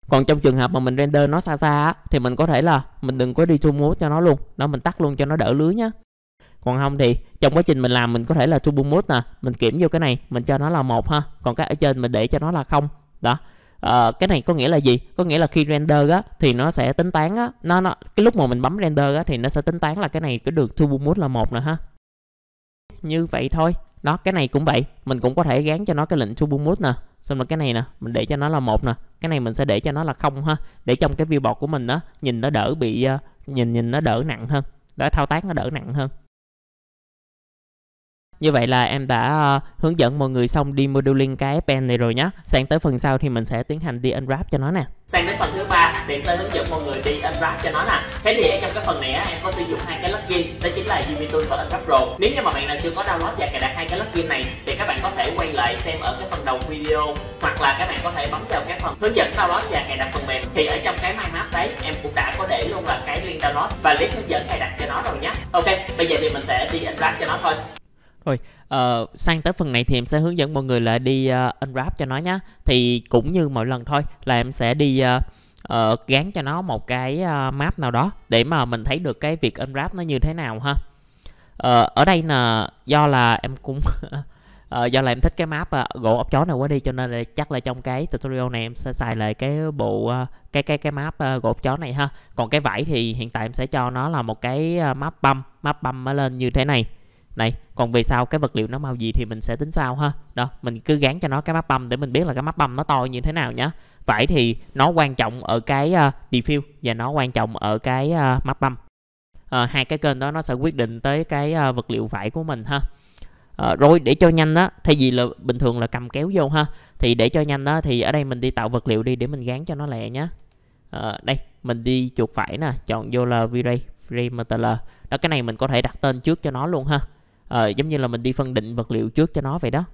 còn trong trường hợp mà mình render nó xa xa á thì mình có thể là mình đừng có đi turbo mode cho nó luôn đó mình tắt luôn cho nó đỡ lưới nhá còn không thì trong quá trình mình làm mình có thể là turbo mode nè mình kiểm vô cái này mình cho nó là một ha còn cái ở trên mình để cho nó là không đó à, cái này có nghĩa là gì có nghĩa là khi render á thì nó sẽ tính toán á nó nó cái lúc mà mình bấm render á thì nó sẽ tính toán là cái này cứ được turbo mode là một nữa ha như vậy thôi đó cái này cũng vậy mình cũng có thể gán cho nó cái lệnh turbo mode nè xong rồi cái này nè mình để cho nó là một nè cái này mình sẽ để cho nó là không ha để trong cái viewport của mình đó nhìn nó đỡ bị ờ, nhìn nhìn nó đỡ nặng hơn đó thao tác nó đỡ nặng hơn như vậy là em đã uh, hướng dẫn mọi người xong đi moduling cái pen này rồi nhé. Sang tới phần sau thì mình sẽ tiến hành đi unwrap cho nó nè. Sang đến phần thứ ba, Điền sẽ hướng dẫn mọi người đi unwrap cho nó nè. Thế thì ở trong cái phần này á, em có sử dụng hai cái plugin, đó chính là Ubuntu và Unwrap Pro. Nếu như mà bạn nào chưa có download và cài đặt hai cái plugin này thì các bạn có thể quay lại xem ở cái phần đầu video hoặc là các bạn có thể bấm vào cái phần hướng dẫn download và cài đặt phần mềm. Thì ở trong cái mind đấy em cũng đã có để luôn là cái link download và link hướng dẫn cài đặt cho nó rồi nhé. Ok, bây giờ thì mình sẽ đi unwrap cho nó thôi. Rồi, uh, sang tới phần này thì em sẽ hướng dẫn mọi người là đi uh, unwrap cho nó nhé. Thì cũng như mọi lần thôi là em sẽ đi uh, uh, gán cho nó một cái uh, map nào đó để mà mình thấy được cái việc unwrap nó như thế nào ha. Uh, ở đây là do là em cũng uh, <laughs> do là em thích cái map uh, gỗ ốc chó này quá đi cho nên là chắc là trong cái tutorial này em sẽ xài lại cái bộ uh, cái cái cái map uh, gỗ ốc chó này ha. Còn cái vải thì hiện tại em sẽ cho nó là một cái uh, map băm, map băm nó lên như thế này này còn về sau cái vật liệu nó màu gì thì mình sẽ tính sau ha đó mình cứ gán cho nó cái map băm để mình biết là cái map băm nó to như thế nào nhá vải thì nó quan trọng ở cái uh, ờ, defill và nó quan trọng ở cái uh, map băm uh, hai cái kênh đó nó sẽ quyết định tới cái uh, vật liệu vải của mình ha À, rồi để cho nhanh á thay vì là bình thường là cầm kéo vô ha thì để cho nhanh đó thì ở đây mình đi tạo vật liệu đi để mình gán cho nó lẹ nhá à, đây mình đi chuột phải nè chọn vô là V-Ray Remodeler đó cái này mình có thể đặt tên trước cho nó luôn ha à, giống như là mình đi phân định vật liệu trước cho nó vậy đó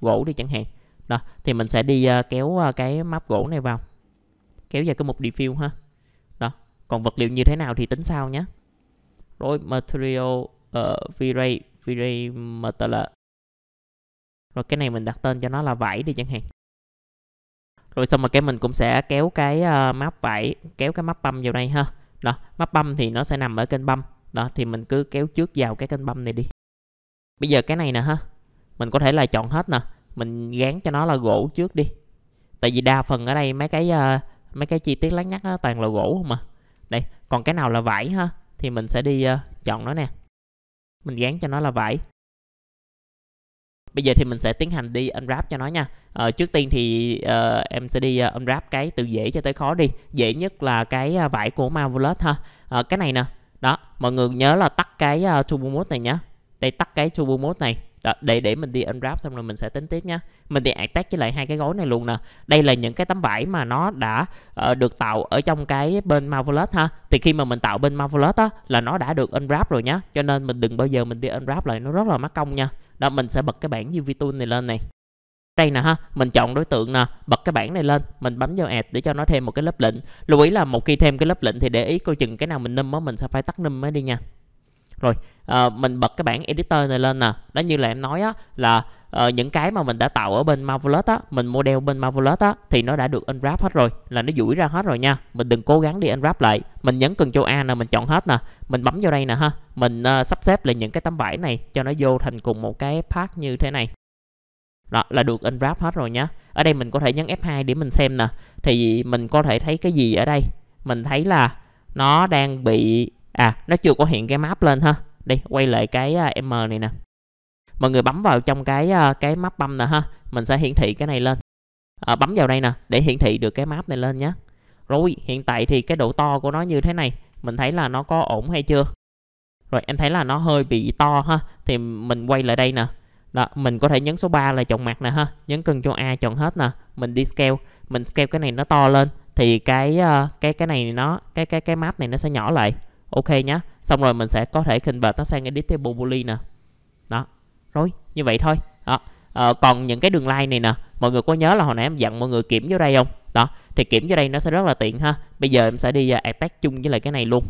gỗ đi chẳng hạn đó thì mình sẽ đi uh, kéo uh, cái map gỗ này vào kéo vào cái mục diffuse ha đó còn vật liệu như thế nào thì tính sau nhé rồi material uh, vray ray v rồi cái này mình đặt tên cho nó là vải đi chẳng hạn rồi xong rồi cái mình cũng sẽ kéo cái uh, map vải kéo cái map băm vào đây ha đó map băm thì nó sẽ nằm ở kênh băm đó thì mình cứ kéo trước vào cái kênh băm này đi Bây giờ cái này nè ha Mình có thể là chọn hết nè Mình gán cho nó là gỗ trước đi Tại vì đa phần ở đây mấy cái uh, mấy cái chi tiết lát nhắc đó, toàn là gỗ mà Đây còn cái nào là vải ha Thì mình sẽ đi uh, chọn nó nè Mình gán cho nó là vải Bây giờ thì mình sẽ tiến hành đi unwrap cho nó nha à, Trước tiên thì uh, em sẽ đi uh, unwrap cái từ dễ cho tới khó đi Dễ nhất là cái uh, vải của Marvelous ha à, Cái này nè Đó, mọi người nhớ là tắt cái uh, Turbo Mode này nhé đây tắt cái turbo mode này đó, để để mình đi unwrap xong rồi mình sẽ tính tiếp nhé mình thì tác với lại hai cái gói này luôn nè đây là những cái tấm vải mà nó đã uh, được tạo ở trong cái bên marvelous ha thì khi mà mình tạo bên marvelous á là nó đã được unwrap rồi nhá cho nên mình đừng bao giờ mình đi unwrap lại nó rất là mắc công nha đó mình sẽ bật cái bảng UV tool này lên này đây nè ha mình chọn đối tượng nè bật cái bảng này lên mình bấm vào add để cho nó thêm một cái lớp lệnh lưu ý là một khi thêm cái lớp lệnh thì để ý coi chừng cái nào mình nâm á mình sẽ phải tắt nâm mới đi nha rồi à, mình bật cái bảng editor này lên nè đó như là em nói á là à, những cái mà mình đã tạo ở bên Marvelous á mình model bên Marvelous á thì nó đã được unwrap hết rồi là nó duỗi ra hết rồi nha mình đừng cố gắng đi unwrap lại mình nhấn cần Ctrl A nè mình chọn hết nè mình bấm vô đây nè ha mình à, sắp xếp lại những cái tấm vải này cho nó vô thành cùng một cái pack như thế này đó là được unwrap hết rồi nhá ở đây mình có thể nhấn F2 để mình xem nè thì mình có thể thấy cái gì ở đây mình thấy là nó đang bị à nó chưa có hiện cái map lên ha đây quay lại cái à, m này nè mọi người bấm vào trong cái à, cái map băm nè ha mình sẽ hiển thị cái này lên à, bấm vào đây nè để hiển thị được cái map này lên nhé rồi hiện tại thì cái độ to của nó như thế này mình thấy là nó có ổn hay chưa rồi em thấy là nó hơi bị to ha thì mình quay lại đây nè đó, mình có thể nhấn số 3 là chọn mặt nè ha nhấn cần cho A chọn hết nè mình đi scale mình scale cái này nó to lên thì cái à, cái cái này nó cái cái cái map này nó sẽ nhỏ lại ok nhá xong rồi mình sẽ có thể convert nó sang edit table boolean nè đó rồi như vậy thôi đó à, còn những cái đường line này nè mọi người có nhớ là hồi nãy em dặn mọi người kiểm vô đây không đó thì kiểm vô đây nó sẽ rất là tiện ha bây giờ em sẽ đi uh, attack chung với lại cái này luôn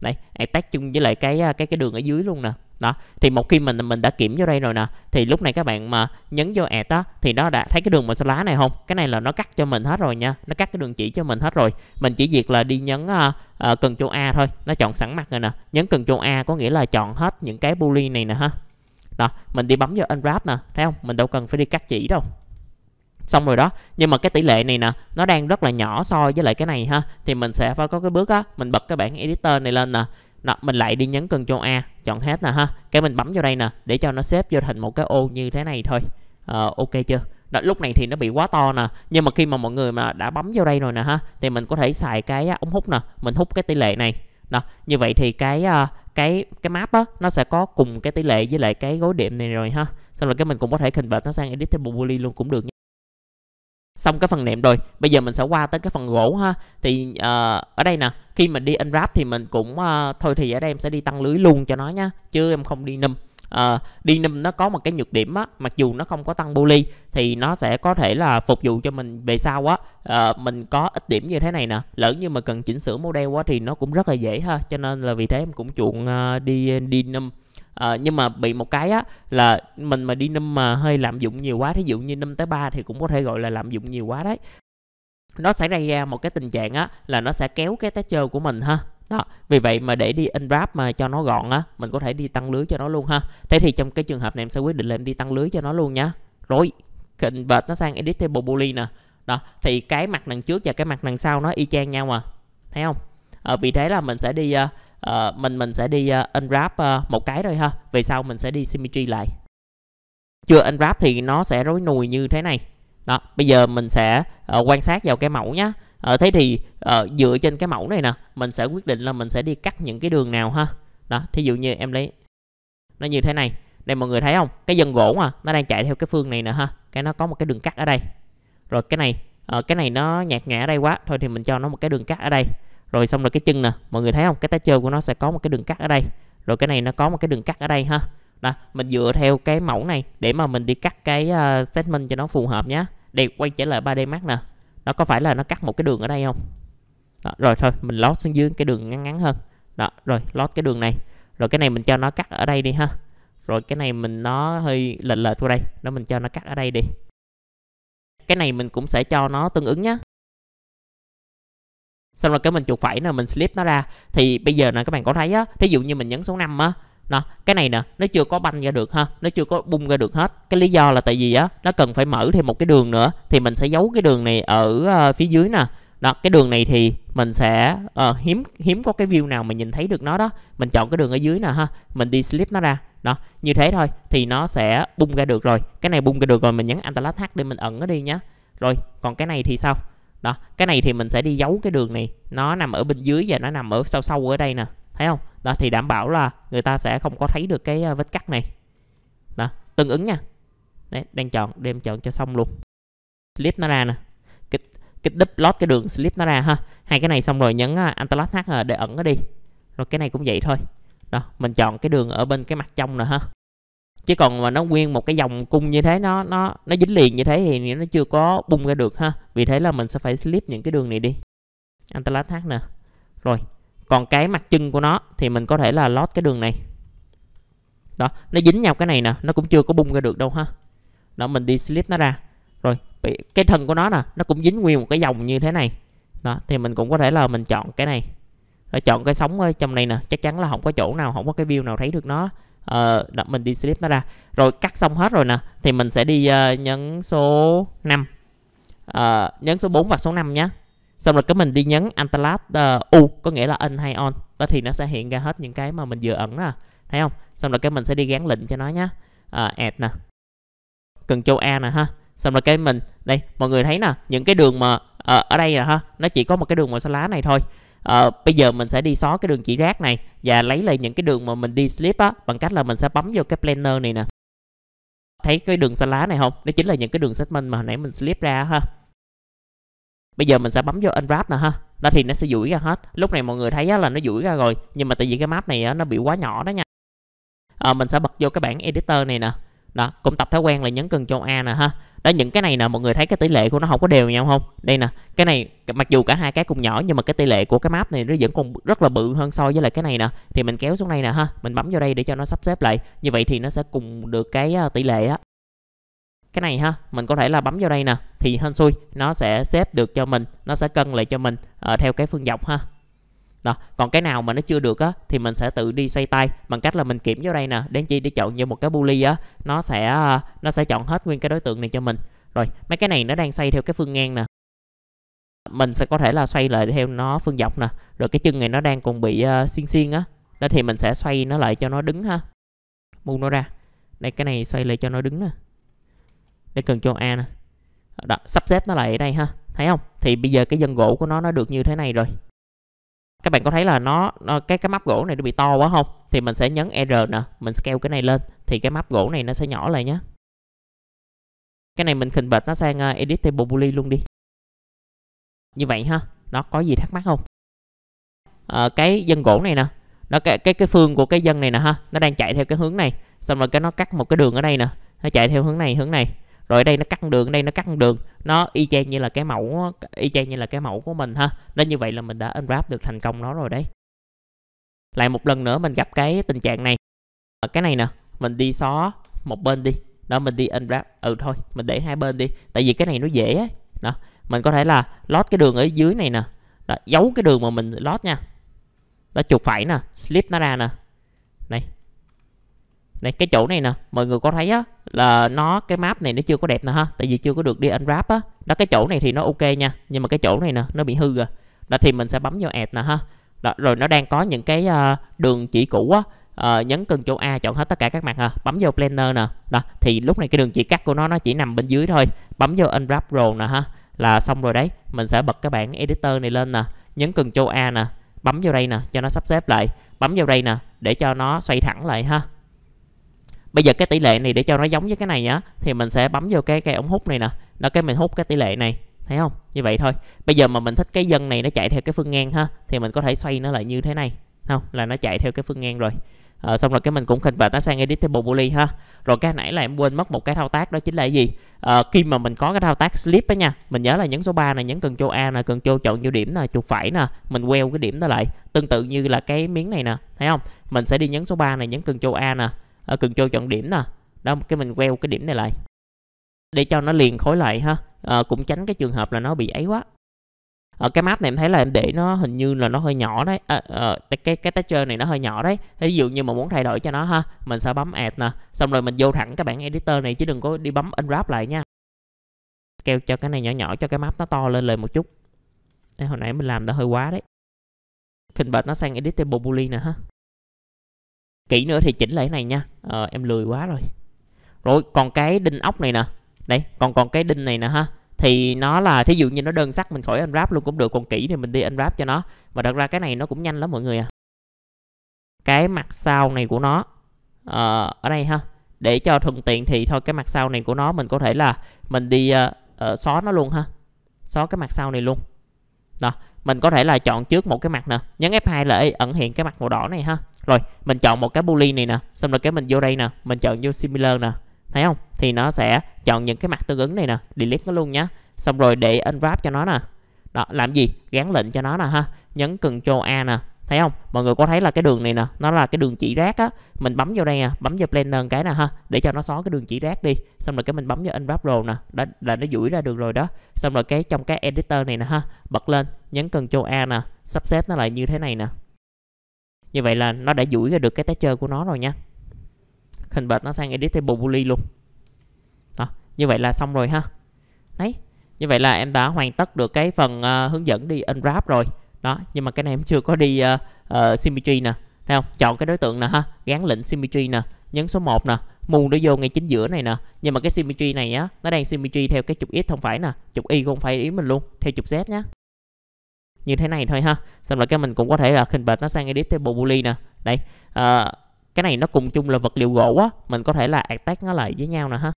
đây attack chung với lại cái à, cái cái đường ở dưới luôn nè đó thì một khi mình mình đã kiểm vô đây rồi nè thì lúc này các bạn mà nhấn vô ẹt á thì nó đã thấy cái đường màu xanh lá này không cái này là nó cắt cho mình hết rồi nha nó cắt cái đường chỉ cho mình hết rồi mình chỉ việc là đi nhấn uh, uh, cần chỗ a thôi nó chọn sẵn mặt rồi nè nhấn cần chỗ a có nghĩa là chọn hết những cái boolean này nè ha đó mình đi bấm vô unwrap nè thấy không mình đâu cần phải đi cắt chỉ đâu xong rồi đó nhưng mà cái tỷ lệ này nè nó đang rất là nhỏ so với lại cái này ha thì mình sẽ phải có cái bước á mình bật cái bảng editor này lên nè đó, mình lại đi nhấn Ctrl A chọn hết nè ha cái mình bấm vào đây nè để cho nó xếp vô thành một cái ô như thế này thôi à, ok chưa đó, lúc này thì nó bị quá to nè nhưng mà khi mà mọi người mà đã bấm vào đây rồi nè ha thì mình có thể xài cái ống hút nè mình hút cái tỷ lệ này đó như vậy thì cái ờ, cái cái map á nó sẽ có cùng cái tỷ lệ với lại cái gối điểm này rồi ha xong rồi cái mình cũng có thể hình convert nó sang editable boolean luôn cũng được xong cái phần nệm rồi bây giờ mình sẽ qua tới cái phần gỗ ha thì uh, ở đây nè khi mình đi unwrap thì mình cũng uh, thôi thì ở đây em sẽ đi tăng lưới luôn cho nó nhá chứ em không đi nâm. uh, ờ, đi nâm nó có một cái nhược điểm á mặc dù nó không có tăng poly thì nó sẽ có thể là phục vụ cho mình về sau á uh, mình có ít điểm như thế này nè lỡ như mà cần chỉnh sửa model quá thì nó cũng rất là dễ ha cho nên là vì thế em cũng chuộng uh, đi đi num à, nhưng mà bị một cái á là mình mà đi năm mà hơi lạm dụng nhiều quá thí dụ như năm tới ba thì cũng có thể gọi là lạm dụng nhiều quá đấy nó sẽ gây ra một cái tình trạng á là nó sẽ kéo cái test chơi của mình ha đó vì vậy mà để đi unwrap mà cho nó gọn á mình có thể đi tăng lưới cho nó luôn ha thế thì trong cái trường hợp này em sẽ quyết định là em đi tăng lưới cho nó luôn nhá rồi convert nó sang edit table boolean nè đó thì cái mặt đằng trước và cái mặt đằng sau nó y chang nhau à thấy không à, vì thế là mình sẽ đi uh, Ờ, mình mình sẽ đi uh, unwrap uh, một cái thôi ha về sau mình sẽ đi symmetry lại chưa unwrap thì nó sẽ rối nùi như thế này đó bây giờ mình sẽ uh, quan sát vào cái mẫu nhé uh, thế thì uh, dựa trên cái mẫu này nè mình sẽ quyết định là mình sẽ đi cắt những cái đường nào ha đó thí dụ như em lấy nó như thế này đây mọi người thấy không cái dân gỗ mà nó đang chạy theo cái phương này nè ha cái nó có một cái đường cắt ở đây rồi cái này uh, cái này nó nhạt nhẽ ở đây quá thôi thì mình cho nó một cái đường cắt ở đây rồi xong rồi cái chân nè mọi người thấy không cái tá trơn của nó sẽ có một cái đường cắt ở đây rồi cái này nó có một cái đường cắt ở đây ha đó mình dựa theo cái mẫu này để mà mình đi cắt cái uh, à, segment cho nó phù hợp nhé đẹp quay trở lại 3D Max nè nó có phải là nó cắt một cái đường ở đây không đó, rồi thôi mình lót xuống dưới cái đường ngắn ngắn hơn đó rồi lót cái đường này rồi cái này mình cho nó cắt ở đây đi ha rồi cái này mình nó hơi lệch lệch qua đây nó mình cho nó cắt ở đây đi cái này mình cũng sẽ cho nó tương ứng nhé xong rồi cái mình chuột phải nè mình slip nó ra thì bây giờ nè các bạn có thấy á thí dụ như mình nhấn số 5 á nó cái này nè nó chưa có banh ra được ha nó chưa có bung ra được hết cái lý do là tại vì á nó cần phải mở thêm một cái đường nữa thì mình sẽ giấu cái đường này ở uh, phía dưới nè đó cái đường này thì mình sẽ uh, hiếm hiếm có cái view nào mình nhìn thấy được nó đó mình chọn cái đường ở dưới nè ha mình đi slip nó ra đó như thế thôi thì nó sẽ bung ra được rồi cái này bung ra được rồi mình nhấn alt h để mình ẩn nó đi nhá rồi còn cái này thì sao đó cái này thì mình sẽ đi giấu cái đường này nó nằm ở bên dưới và nó nằm ở sâu sâu ở đây nè thấy không đó thì đảm bảo là người ta sẽ không có thấy được cái ờ, vết cắt này đó tương ứng nha đấy đang chọn đem chọn cho xong luôn slip nó ra nè kích kích đúp lót cái đường slip nó ra ha hai cái này xong rồi nhấn ờ, antelope h để ẩn nó đi rồi cái này cũng vậy thôi đó mình chọn cái đường ở bên cái mặt trong nè ha chứ còn mà nó nguyên một cái dòng cung như thế nó nó nó dính liền như thế thì nó chưa có bung ra được ha vì thế là mình sẽ phải slip những cái đường này đi anh ta lá thác nè rồi còn cái mặt chân của nó thì mình có thể là lót cái đường này đó nó dính nhau cái này nè nó cũng chưa có bung ra được đâu ha đó mình đi slip nó ra rồi cái thân của nó nè nó cũng dính nguyên một cái dòng như thế này đó thì mình cũng có thể là mình chọn cái này rồi chọn cái sóng ở trong này nè chắc chắn là không có chỗ nào không có cái view nào thấy được nó uh, mình đi slip nó ra rồi cắt xong hết rồi nè thì mình sẽ đi uh, nhấn số 5 uh, ờ, nhấn số 4 và số 5 nhé xong rồi cái mình đi nhấn antalat uh, u có nghĩa là in hay on đó thì nó sẽ hiện ra hết những cái mà mình vừa ẩn nè, thấy không xong rồi cái mình sẽ đi gắn lệnh cho nó nhé uh, add nè cần châu a nè ha xong rồi cái mình đây mọi người thấy nè những cái đường mà uh, ở đây nè ha nó chỉ có một cái đường màu xanh lá này thôi à, bây giờ mình sẽ đi xóa cái đường chỉ rác này và lấy lại những cái đường mà mình đi slip á bằng cách là mình sẽ bấm vô cái planner này nè thấy cái đường xanh lá này không đó chính là những cái đường segment mà hồi nãy mình slip ra ha bây giờ mình sẽ bấm vô unwrap nè ha đó thì nó sẽ duỗi ra hết lúc này mọi người thấy á, là nó duỗi ra rồi nhưng mà tại vì cái map này á, nó bị quá nhỏ đó nha à, mình sẽ bật vô cái bảng editor này nè đó cũng tập thói quen là nhấn cần châu a nè ha đó những cái này nè mọi người thấy cái tỷ lệ của nó không có đều nhau không đây nè cái này mặc dù cả hai cái cùng nhỏ nhưng mà cái tỷ lệ của cái map này nó vẫn còn rất là bự hơn so với lại cái này nè thì mình kéo xuống đây nè ha mình bấm vào đây để cho nó sắp xếp lại như vậy thì nó sẽ cùng được cái ờ, tỷ lệ á cái này ha mình có thể là bấm vào đây nè thì hên xui nó sẽ xếp được cho mình nó sẽ cân lại cho mình uh, theo cái phương dọc ha đó. Còn cái nào mà nó chưa được á thì mình sẽ tự đi xoay tay bằng cách là mình kiểm vô đây nè, đến chi để chọn như một cái bully á, nó sẽ nó sẽ chọn hết nguyên cái đối tượng này cho mình. Rồi, mấy cái này nó đang xoay theo cái phương ngang nè. Mình sẽ có thể là xoay lại theo nó phương dọc nè. Rồi cái chân này nó đang còn bị uh, xiên xiên á. Đó thì mình sẽ xoay nó lại cho nó đứng ha. Mu nó ra. Đây cái này xoay lại cho nó đứng nè. đây cần cho A nè. Đó, sắp xếp nó lại ở đây ha. Thấy không? Thì bây giờ cái dân gỗ của nó nó được như thế này rồi các bạn có thấy là nó, nó cái cái map gỗ này nó bị to quá không thì mình sẽ nhấn R nè mình scale cái này lên thì cái map gỗ này nó sẽ nhỏ lại nhé cái này mình khình bệt nó sang uh, edit table bully luôn đi như vậy ha nó có gì thắc mắc không à, cái dân gỗ này nè nó cái cái cái phương của cái dân này nè ha nó đang chạy theo cái hướng này xong rồi cái nó cắt một cái đường ở đây nè nó chạy theo hướng này hướng này rồi đây nó cắt đường đây nó cắt đường nó y chang như là cái mẫu y chang như là cái mẫu của mình ha nó như vậy là mình đã unwrap được thành công nó rồi đấy lại một lần nữa mình gặp cái tình trạng này ờ, cái này nè mình đi xóa một bên đi đó mình đi unwrap ừ thôi mình để hai bên đi tại vì cái này nó dễ ấy. đó mình có thể là lót cái đường ở dưới này nè đó, giấu cái đường mà mình lót nha đó chuột phải nè slip nó ra nè này cái chỗ này nè mọi người có thấy á là nó cái map này nó chưa có đẹp nè ha tại vì chưa có được đi unwrap á đó cái chỗ này thì nó ok nha nhưng mà cái chỗ này nè nó bị hư rồi đó thì mình sẽ bấm vô add nè ha đó, rồi nó đang có những cái uh, đường chỉ cũ á uh, nhấn cần chỗ A chọn hết tất cả các mặt ha bấm vô planner nè đó thì lúc này cái đường chỉ cắt của nó nó chỉ nằm bên dưới thôi bấm vô unwrap rồi nè ha là xong rồi đấy mình sẽ bật cái bảng editor này lên nè nhấn cần chỗ A nè bấm vào đây nè cho nó sắp xếp lại bấm vào đây nè để cho nó xoay thẳng lại ha bây giờ cái tỷ lệ này để cho nó giống với cái này nhá thì mình sẽ bấm vô cái cái ống hút này nè nó cái mình hút cái tỷ lệ này thấy không như vậy thôi bây giờ mà mình thích cái dân này nó chạy theo cái phương ngang ha thì mình có thể xoay nó lại như thế này không là nó chạy theo cái phương ngang rồi à, xong rồi cái mình cũng và nó sang editable boolean ha rồi cái nãy là em quên mất một cái thao tác đó chính là gì à, khi mà mình có cái thao tác slip á nha mình nhớ là nhấn số 3 này nhấn cần châu a nè cần châu chọn vô điểm nè chuột phải nè mình queo cái điểm đó lại tương tự như là cái miếng này nè thấy không mình sẽ đi nhấn số 3 này nhấn cần châu a nè à, ờ, cần cho chọn điểm nè đó cái mình queo cái điểm này lại để cho nó liền khối lại ha à, cũng tránh cái trường hợp là nó bị ấy quá ở ờ, cái map này em thấy là em để nó hình như là nó hơi nhỏ đấy à, à, cái cái texture này nó hơi nhỏ đấy ví dụ như mà muốn thay đổi cho nó ha mình sẽ bấm add nè xong rồi mình vô thẳng các bạn editor này chứ đừng có đi bấm unwrap lại nha keo cho cái này nhỏ nhỏ cho cái map nó to lên lên một chút đây hồi nãy mình làm đã hơi quá đấy convert nó sang editable boolean nè ha kỹ nữa thì chỉnh lại cái này nha à, em lười quá rồi rồi còn cái đinh ốc này nè đây còn còn cái đinh này nè ha thì nó là thí dụ như nó đơn sắc mình khỏi anh ráp luôn cũng được còn kỹ thì mình đi anh ráp cho nó và đặt ra cái này nó cũng nhanh lắm mọi người à cái mặt sau này của nó à, ở đây ha để cho thuận tiện thì thôi cái mặt sau này của nó mình có thể là mình đi uh, uh, xóa nó luôn ha xóa cái mặt sau này luôn đó mình có thể là chọn trước một cái mặt nè nhấn F2 lại ẩn hiện cái mặt màu đỏ này ha rồi mình chọn một cái boolean này nè xong rồi cái mình vô đây nè mình chọn vô similar nè thấy không thì nó sẽ chọn những cái mặt tương ứng này nè delete nó luôn nhá xong rồi để unwrap cho nó nè đó làm gì gắn lệnh cho nó nè ha nhấn cần Ctrl A nè thấy không mọi người có thấy là cái đường này nè nó là cái đường chỉ rác á mình bấm vào đây nè à, bấm vào planner cái nè ha để cho nó xóa cái đường chỉ rác đi xong rồi cái mình bấm vào unwrap rồi nè đó là nó duỗi ra được rồi đó xong rồi cái trong cái editor này nè ha bật lên nhấn cần Ctrl A nè sắp xếp nó lại như thế này nè như vậy là nó đã duỗi ra được cái chơi của nó rồi nha hình bệt nó sang editable boolean luôn đó. như vậy là xong rồi ha đấy như vậy là em đã hoàn tất được cái phần uh, hướng dẫn đi unwrap rồi đó nhưng mà cái này em chưa có đi uh, uh, symmetry nè thấy không chọn cái đối tượng nè ha gắn lệnh symmetry nè nhấn số 1 nè mù nó vô ngay chính giữa này nè nhưng mà cái symmetry này á nó đang symmetry theo cái trục x không phải nè trục y không phải ý mình luôn theo trục z nhá như thế này thôi ha xong rồi cái mình cũng có thể là hình bệt nó sang edit table boolean nè đây à, cái này nó cùng chung là vật liệu gỗ á mình có thể là attack nó lại với nhau nè ha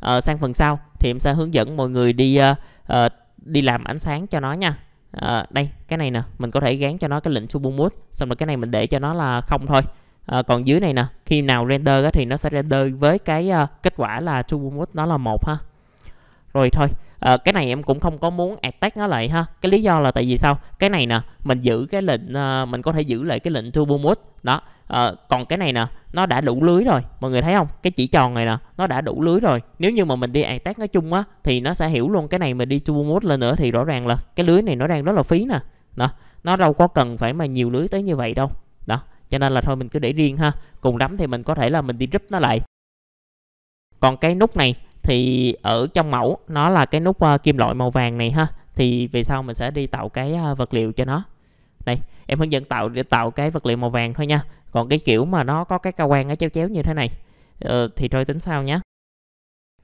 à, sang phần sau thì em sẽ hướng dẫn mọi người đi uh, uh, đi làm ánh sáng cho nó nha à, đây cái này nè mình có thể gán cho nó cái lệnh super mode xong rồi cái này mình để cho nó là không thôi à, còn dưới này nè khi nào render thì nó sẽ render với cái uh, kết quả là super mode nó là một ha rồi thôi à, cái này em cũng không có muốn attack nó lại ha cái lý do là tại vì sao cái này nè mình giữ cái lệnh à, mình có thể giữ lại cái lệnh turbo mode đó à, còn cái này nè nó đã đủ lưới rồi mọi người thấy không cái chỉ tròn này nè nó đã đủ lưới rồi nếu như mà mình đi attack nó chung á thì nó sẽ hiểu luôn cái này mình đi turbo mode lên nữa thì rõ ràng là cái lưới này nó đang rất là phí nè đó nó đâu có cần phải mà nhiều lưới tới như vậy đâu đó cho nên là thôi mình cứ để riêng ha cùng lắm thì mình có thể là mình đi rip nó lại còn cái nút này thì ở trong mẫu nó là cái nút uh, kim loại màu vàng này ha thì về sau mình sẽ đi tạo cái uh, vật liệu cho nó đây em hướng dẫn tạo để tạo cái vật liệu màu vàng thôi nha còn cái kiểu mà nó có cái cao quan nó chéo chéo như thế này uh, thì thôi tính sau nhé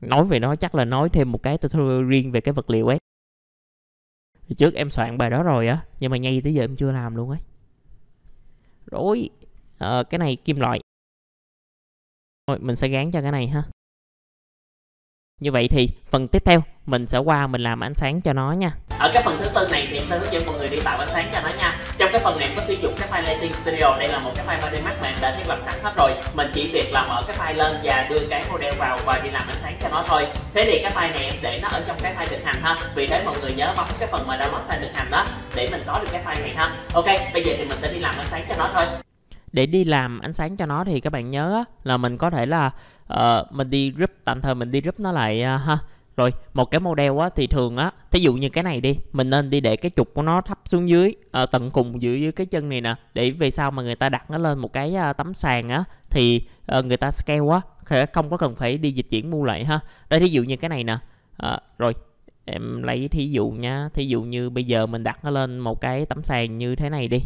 nói về nó chắc là nói thêm một cái tutorial riêng về cái vật liệu ấy thì trước em soạn bài đó rồi á nhưng mà ngay tới giờ em chưa làm luôn ấy rồi uh, cái này kim loại rồi mình sẽ gán cho cái này ha như vậy thì phần tiếp theo mình sẽ qua mình làm ánh sáng cho nó nha Ở cái phần thứ tư này thì em sẽ hướng dẫn mọi người đi tạo ánh sáng cho nó nha Trong cái phần này em có sử dụng cái file Lighting Studio Đây là một cái file 3D Max mà em đã thiết lập sẵn hết rồi Mình chỉ việc là mở cái file lên và đưa cái model vào và đi làm ánh sáng cho nó thôi Thế thì cái file này em để nó ở trong cái file thực hành ha Vì thế mọi người nhớ bấm cái phần mà đã mất file thực hành đó Để mình có được cái file này ha Ok, bây giờ thì mình sẽ đi làm ánh sáng cho nó thôi để đi làm ánh sáng cho nó thì các bạn nhớ là mình có thể là uh, mình đi group tạm thời mình đi group nó lại uh, ha rồi một cái model á thì thường á thí dụ như cái này đi mình nên đi để cái trục của nó thấp xuống dưới à, tận cùng dưới dưới cái chân này nè để về sau mà người ta đặt nó lên một cái à, tấm sàn á thì ờ, người ta scale á thì không có cần phải đi dịch chuyển mua lại ha đây thí dụ như cái này nè à, rồi em lấy thí dụ nha thí dụ như bây giờ mình đặt nó lên một cái tấm sàn như thế này đi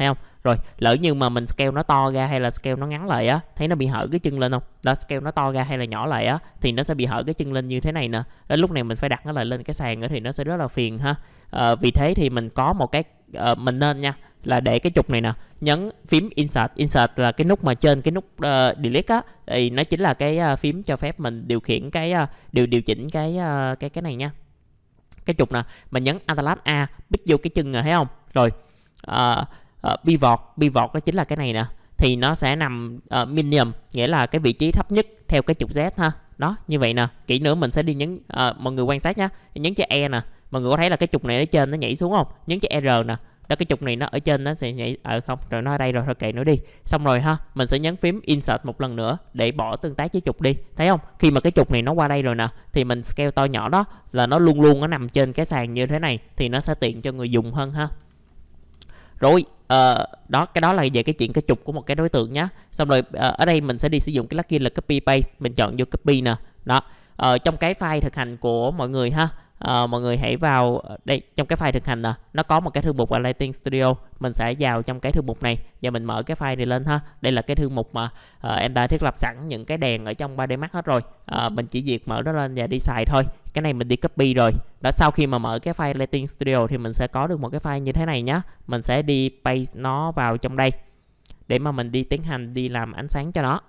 thấy không rồi lỡ như mà mình scale nó to ra hay là scale nó ngắn lại á thấy nó bị hở cái chân lên không đó scale nó to ra hay là nhỏ lại á thì nó sẽ bị hở cái chân lên như thế này nè đến lúc này mình phải đặt nó lại lên cái sàn thì nó sẽ rất là phiền ha à, vì thế thì mình có một cái à, mình nên nha là để cái trục này nè nhấn phím insert insert là cái nút mà trên cái nút uh, delete á thì nó chính là cái uh, phím cho phép mình điều khiển cái uh, điều điều chỉnh cái uh, cái cái này nha cái trục nè mình nhấn Atlas A bích vô cái chân rồi thấy không rồi uh, uh, pivot pivot đó chính là cái này nè thì nó sẽ nằm uh, minimum nghĩa là cái vị trí thấp nhất theo cái trục z ha đó như vậy nè kỹ nữa mình sẽ đi nhấn uh, mọi người quan sát nhá nhấn chữ e nè mọi người có thấy là cái trục này ở trên nó nhảy xuống không nhấn chữ r nè đó cái trục này nó ở trên nó sẽ nhảy ở à, không rồi nó ở đây rồi thôi kệ nó đi xong rồi ha mình sẽ nhấn phím insert một lần nữa để bỏ tương tác với trục đi thấy không khi mà cái trục này nó qua đây rồi nè thì mình scale to nhỏ đó là nó luôn luôn nó nằm trên cái sàn như thế này thì nó sẽ tiện cho người dùng hơn ha rồi Ờ, đó cái đó là về cái chuyện cái trục của một cái đối tượng nhá xong rồi ờ, ở đây mình sẽ đi sử dụng cái plugin là copy paste mình chọn vô copy nè đó ờ, trong cái file thực hành của mọi người ha Ờ, mọi người hãy vào ờ, đây trong cái file thực hành nè nó có một cái thư mục là Lighting Studio mình sẽ vào trong cái thư mục này và mình mở cái file này lên ha đây là cái thư mục mà à, em đã thiết lập sẵn những cái đèn ở trong 3D Max hết rồi à, mình chỉ việc mở nó lên và đi xài thôi cái này mình đi copy rồi đó sau khi mà mở cái file Lighting Studio thì mình sẽ có được một cái file như thế này nhá mình sẽ đi paste nó vào trong đây để mà mình đi tiến hành đi làm ánh sáng cho nó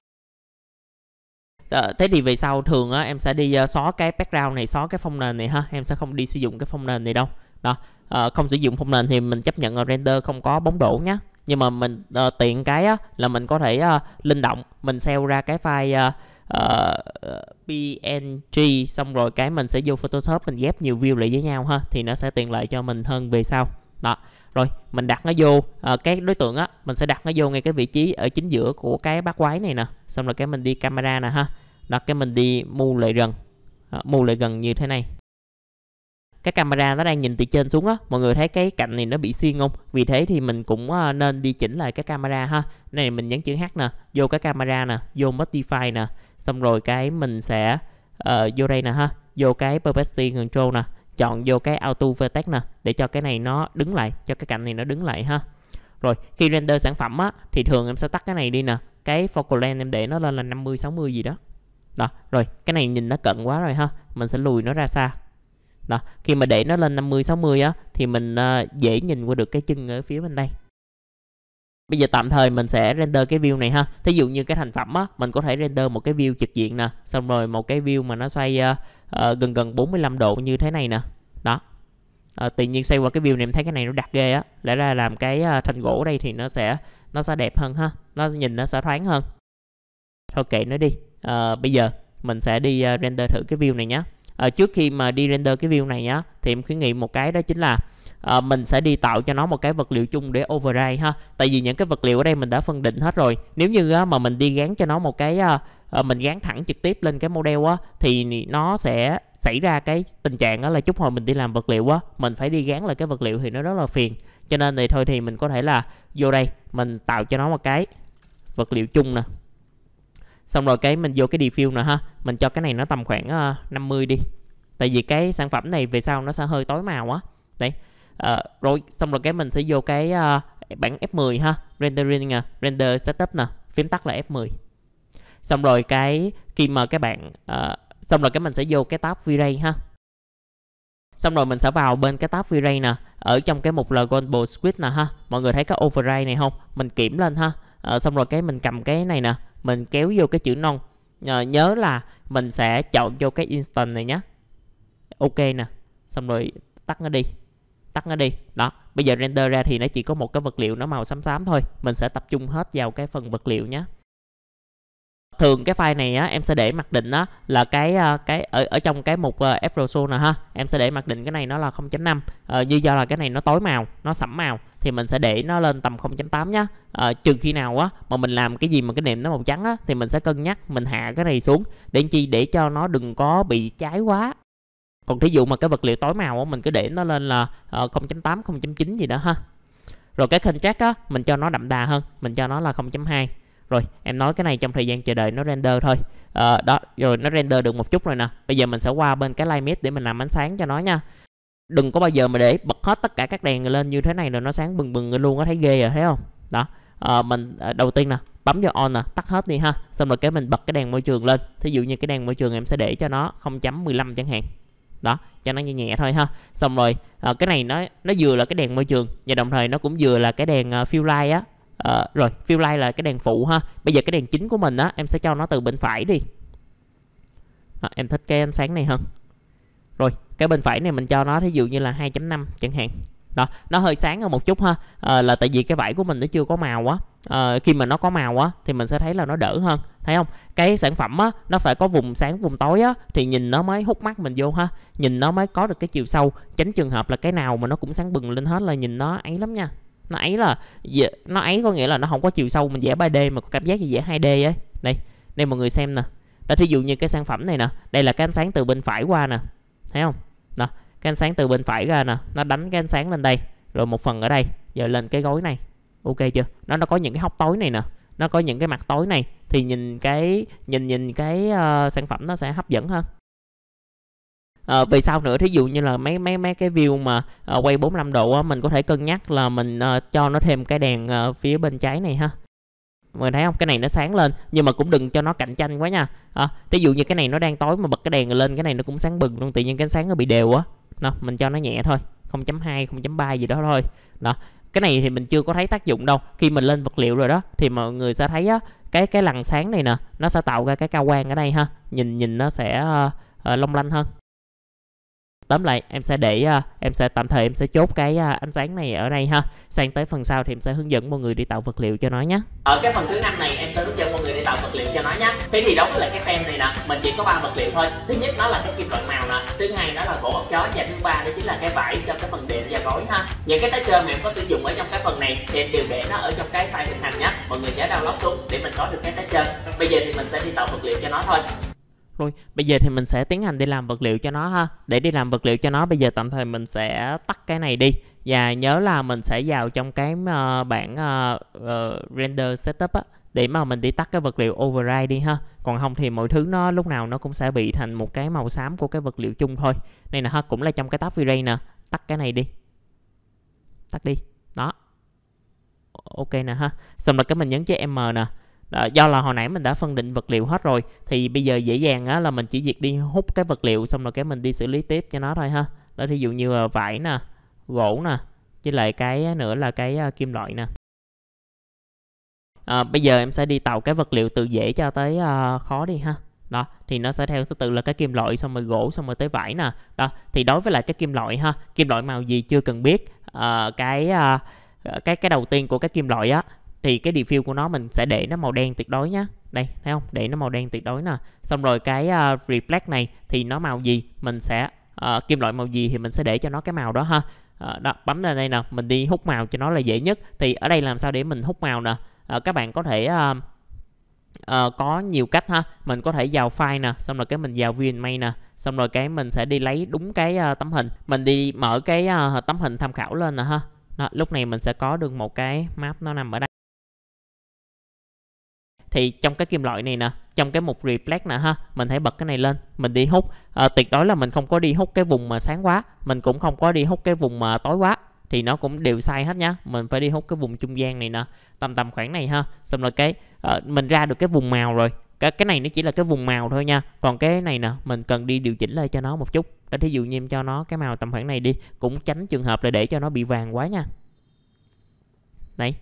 Ờ, thế thì về sau thường á, em sẽ đi ờ, xóa cái background này xóa cái phông nền này ha em sẽ không đi sử dụng cái phông nền này đâu đó à, không sử dụng phông nền thì mình chấp nhận render không có bóng đổ nhé nhưng mà mình à, tiện cái á, là mình có thể à, linh động mình sale ra cái file à, Uh, PNG xong rồi cái mình sẽ vô Photoshop mình ghép nhiều view lại với nhau ha thì nó sẽ tiện lợi cho mình hơn về sau đó rồi mình đặt nó vô à, cái đối tượng á mình sẽ đặt nó vô ngay cái vị trí ở chính giữa của cái bát quái này nè xong rồi cái mình đi camera nè ha đó cái mình đi mu lại gần à, mu lại gần như thế này cái camera nó đang nhìn từ trên xuống á mọi người thấy cái cạnh này nó bị xiên không vì thế thì mình cũng ờ, nên đi chỉnh lại cái camera ha này mình nhấn chữ h nè vô cái camera nè vô modify nè xong rồi cái mình sẽ uh, vô đây nè ha vô cái perplexity control nè chọn vô cái auto vertex nè để cho cái này nó đứng lại cho cái cạnh này nó đứng lại ha rồi khi render sản phẩm á thì thường em sẽ tắt cái này đi nè cái focal length em để nó lên là 50 60 gì đó đó rồi cái này nhìn nó cận quá rồi ha mình sẽ lùi nó ra xa đó khi mà để nó lên 50 60 á thì mình uh, dễ nhìn qua được cái chân ở phía bên đây bây giờ tạm thời mình sẽ render cái view này ha thí dụ như cái thành phẩm á mình có thể render một cái view trực diện nè xong rồi một cái view mà nó xoay uh, uh, gần gần 45 độ như thế này nè đó à, tự nhiên xoay qua cái view này em thấy cái này nó đặc ghê á lẽ ra làm cái uh, thành gỗ đây thì nó sẽ nó sẽ đẹp hơn ha nó nhìn nó sẽ thoáng hơn thôi kệ nó đi à, bây giờ mình sẽ đi uh, render thử cái view này nhé à, trước khi mà đi render cái view này nhá thì em khuyến nghị một cái đó chính là à, mình sẽ đi tạo cho nó một cái vật liệu chung để override ha tại vì những cái vật liệu ở đây mình đã phân định hết rồi nếu như á, mà mình đi gắn cho nó một cái à, mình gắn thẳng trực tiếp lên cái model á thì nó sẽ xảy ra cái tình trạng đó là chút hồi mình đi làm vật liệu á mình phải đi gán lại cái vật liệu thì nó rất là phiền cho nên thì thôi thì mình có thể là vô đây mình tạo cho nó một cái vật liệu chung nè xong rồi cái mình vô cái diffuse nè ha mình cho cái này nó tầm khoảng uh, 50 đi tại vì cái sản phẩm này về sau nó sẽ hơi tối màu á đấy à, rồi xong rồi cái mình sẽ vô cái uh, bảng F10 ha rendering à, render setup nè phím tắt là F10 xong rồi cái khi mà các bạn uh, xong rồi cái mình sẽ vô cái tab V-Ray ha xong rồi mình sẽ vào bên cái tab V-Ray nè ở trong cái mục là Global Script nè ha mọi người thấy cái override này không mình kiểm lên ha à, xong rồi cái mình cầm cái này nè mình kéo vô cái chữ non à, nhớ là mình sẽ chọn vô cái instant này nhé ok nè xong rồi tắt nó đi tắt nó đi đó bây giờ render ra thì nó chỉ có một cái vật liệu nó màu xám xám thôi mình sẽ tập trung hết vào cái phần vật liệu nhé thường cái file này á, em sẽ để mặc định đó là cái ờ, cái ở ở trong cái mục uh, ờ, Afroso nè ha em sẽ để mặc định cái này nó là 0.5 ờ, như do là cái này nó tối màu nó sẫm màu thì mình sẽ để nó lên tầm 0.8 nhá ờ, trừ khi nào á mà mình làm cái gì mà cái nệm nó màu trắng á thì mình sẽ cân nhắc mình hạ cái này xuống để chi để cho nó đừng có bị cháy quá còn thí dụ mà cái vật liệu tối màu á mình cứ để nó lên là 0.8 ờ, 0.9 gì đó ha rồi cái contrast á mình cho nó đậm đà hơn mình cho nó là 0.2 rồi em nói cái này trong thời gian chờ đợi nó render thôi à, đó rồi nó render được một chút rồi nè bây giờ mình sẽ qua bên cái light mid để mình làm ánh sáng cho nó nha đừng có bao giờ mà để bật hết tất cả các đèn lên như thế này rồi nó sáng bừng bừng luôn có thấy ghê rồi thấy không đó à, mình đầu tiên nè bấm vào on nè tắt hết đi ha xong rồi cái mình bật cái đèn môi trường lên thí dụ như cái đèn môi trường em sẽ để cho nó 0.15 chẳng hạn đó cho nó nhẹ nhẹ thôi ha xong rồi à, cái này nó nó vừa là cái đèn môi trường và đồng thời nó cũng vừa là cái đèn ờ, fill light á à, rồi fill light là cái đèn phụ ha bây giờ cái đèn chính của mình á em sẽ cho nó từ bên phải đi đó, em thích cái ánh sáng này hơn rồi cái bên phải này mình cho nó thí dụ như là 2.5 chẳng hạn đó nó hơi sáng hơn một chút ha à, là tại vì cái vải của mình nó chưa có màu quá à, khi mà nó có màu á thì mình sẽ thấy là nó đỡ hơn thấy không cái sản phẩm á nó phải có vùng sáng vùng tối á thì nhìn nó mới hút mắt mình vô ha nhìn nó mới có được cái chiều sâu tránh trường hợp là cái nào mà nó cũng sáng bừng lên hết là nhìn nó ấy lắm nha nó ấy là nó ấy có nghĩa là nó không có chiều sâu mình vẽ 3D mà có cảm giác như vẽ 2D ấy đây đây mọi người xem nè đó thí dụ như cái sản phẩm này nè đây là cái ánh sáng từ bên phải qua nè thấy không đó cái ánh sáng từ bên phải ra nè nó đánh cái ánh sáng lên đây rồi một phần ở đây giờ lên cái gối này ok chưa nó nó có những cái hốc tối này nè nó có những cái mặt tối này thì nhìn cái nhìn nhìn cái uh, sản phẩm nó sẽ hấp dẫn hơn À, ờ, vì sao nữa thí dụ như là mấy mấy mấy cái view mà à, quay 45 độ á, mình có thể cân nhắc là mình à, cho nó thêm cái đèn à, phía bên trái này ha mọi thấy không cái này nó sáng lên nhưng mà cũng đừng cho nó cạnh tranh quá nha à, thí dụ như cái này nó đang tối mà bật cái đèn lên cái này nó cũng sáng bừng luôn tự nhiên cái sáng nó bị đều á nó mình cho nó nhẹ thôi 0.2 0.3 gì đó thôi đó cái này thì mình chưa có thấy tác dụng đâu khi mình lên vật liệu rồi đó thì mọi người sẽ thấy á, cái cái lằn sáng này nè nó sẽ tạo ra cái cao quang ở đây ha nhìn nhìn nó sẽ uh, uh, long lanh hơn tóm lại em sẽ để à, em sẽ tạm thời em sẽ chốt cái à, ánh sáng này ở đây ha sang tới phần sau thì em sẽ hướng dẫn mọi người đi tạo vật liệu cho nó nhé ở ờ, cái phần thứ năm này em sẽ hướng dẫn mọi người đi tạo vật liệu cho nó nhé thế thì đóng với lại cái frame này nè mình chỉ có ba vật liệu thôi thứ nhất đó là cái kim loại màu nè thứ hai đó là gỗ chó và thứ ba đó chính là cái vải cho cái phần đệm và gối ha những cái chơi mà em có sử dụng ở trong cái phần này thì em đều để nó ở trong cái file hình thành nhé mọi người nhớ download xuống để mình có được cái chơi. bây giờ thì mình sẽ đi tạo vật liệu cho nó thôi luôn bây giờ thì mình sẽ tiến hành đi làm vật liệu cho nó ha để đi làm vật liệu cho nó bây giờ tạm thời mình sẽ tắt cái này đi và nhớ là mình sẽ vào trong cái uh, ờ, bản uh, ờ, uh, ờ, render setup á để mà mình đi tắt cái vật liệu override đi ha còn không thì mọi thứ nó lúc nào nó cũng sẽ bị thành một cái màu xám của cái vật liệu chung thôi này nè ha cũng là trong cái tab v nè tắt cái này đi tắt đi đó ok nè ha xong rồi cái mình nhấn chữ M nè do là hồi nãy mình đã phân định vật liệu hết rồi thì bây giờ dễ dàng á, là mình chỉ việc đi hút cái vật liệu xong rồi cái mình đi xử lý tiếp cho nó thôi ha đó thí dụ như ờ, vải nè gỗ nè với lại cái nữa là cái ờ, kim loại nè à, bây giờ em sẽ đi tạo cái vật liệu từ dễ cho tới à, khó đi ha đó thì nó sẽ theo thứ tự là cái kim loại xong rồi gỗ xong rồi tới vải nè đó thì đối với lại cái kim loại ha kim loại màu gì chưa cần biết à, cái à, cái cái đầu tiên của cái kim loại á thì cái defill của nó mình sẽ để nó màu đen tuyệt đối nhá đây thấy không để nó màu đen tuyệt đối nè xong rồi cái uh, reflect này thì nó màu gì mình sẽ uh, kim loại màu gì thì mình sẽ để cho nó cái màu đó ha uh, đó bấm lên đây nè mình đi hút màu cho nó là dễ nhất thì ở đây làm sao để mình hút màu nè uh, các bạn có thể uh, uh, có nhiều cách ha mình có thể vào file nè xong rồi cái mình vào viên may nè xong rồi cái mình sẽ đi lấy đúng cái uh, tấm hình mình đi mở cái uh, tấm hình tham khảo lên nè ha đó, lúc này mình sẽ có được một cái map nó nằm ở đây thì trong cái kim loại này nè trong cái mục reflect nè ha mình thấy bật cái này lên mình đi hút à, tuyệt đối là mình không có đi hút cái vùng mà sáng quá mình cũng không có đi hút cái vùng mà tối quá thì nó cũng đều sai hết nhá mình phải đi hút cái vùng trung gian này nè tầm tầm khoảng này ha xong rồi cái à, mình ra được cái vùng màu rồi cái cái này nó chỉ là cái vùng màu thôi nha còn cái này nè mình cần đi điều chỉnh lại cho nó một chút đó thí dụ như em cho nó cái màu tầm khoảng này đi cũng tránh trường hợp là để cho nó bị vàng quá nha đấy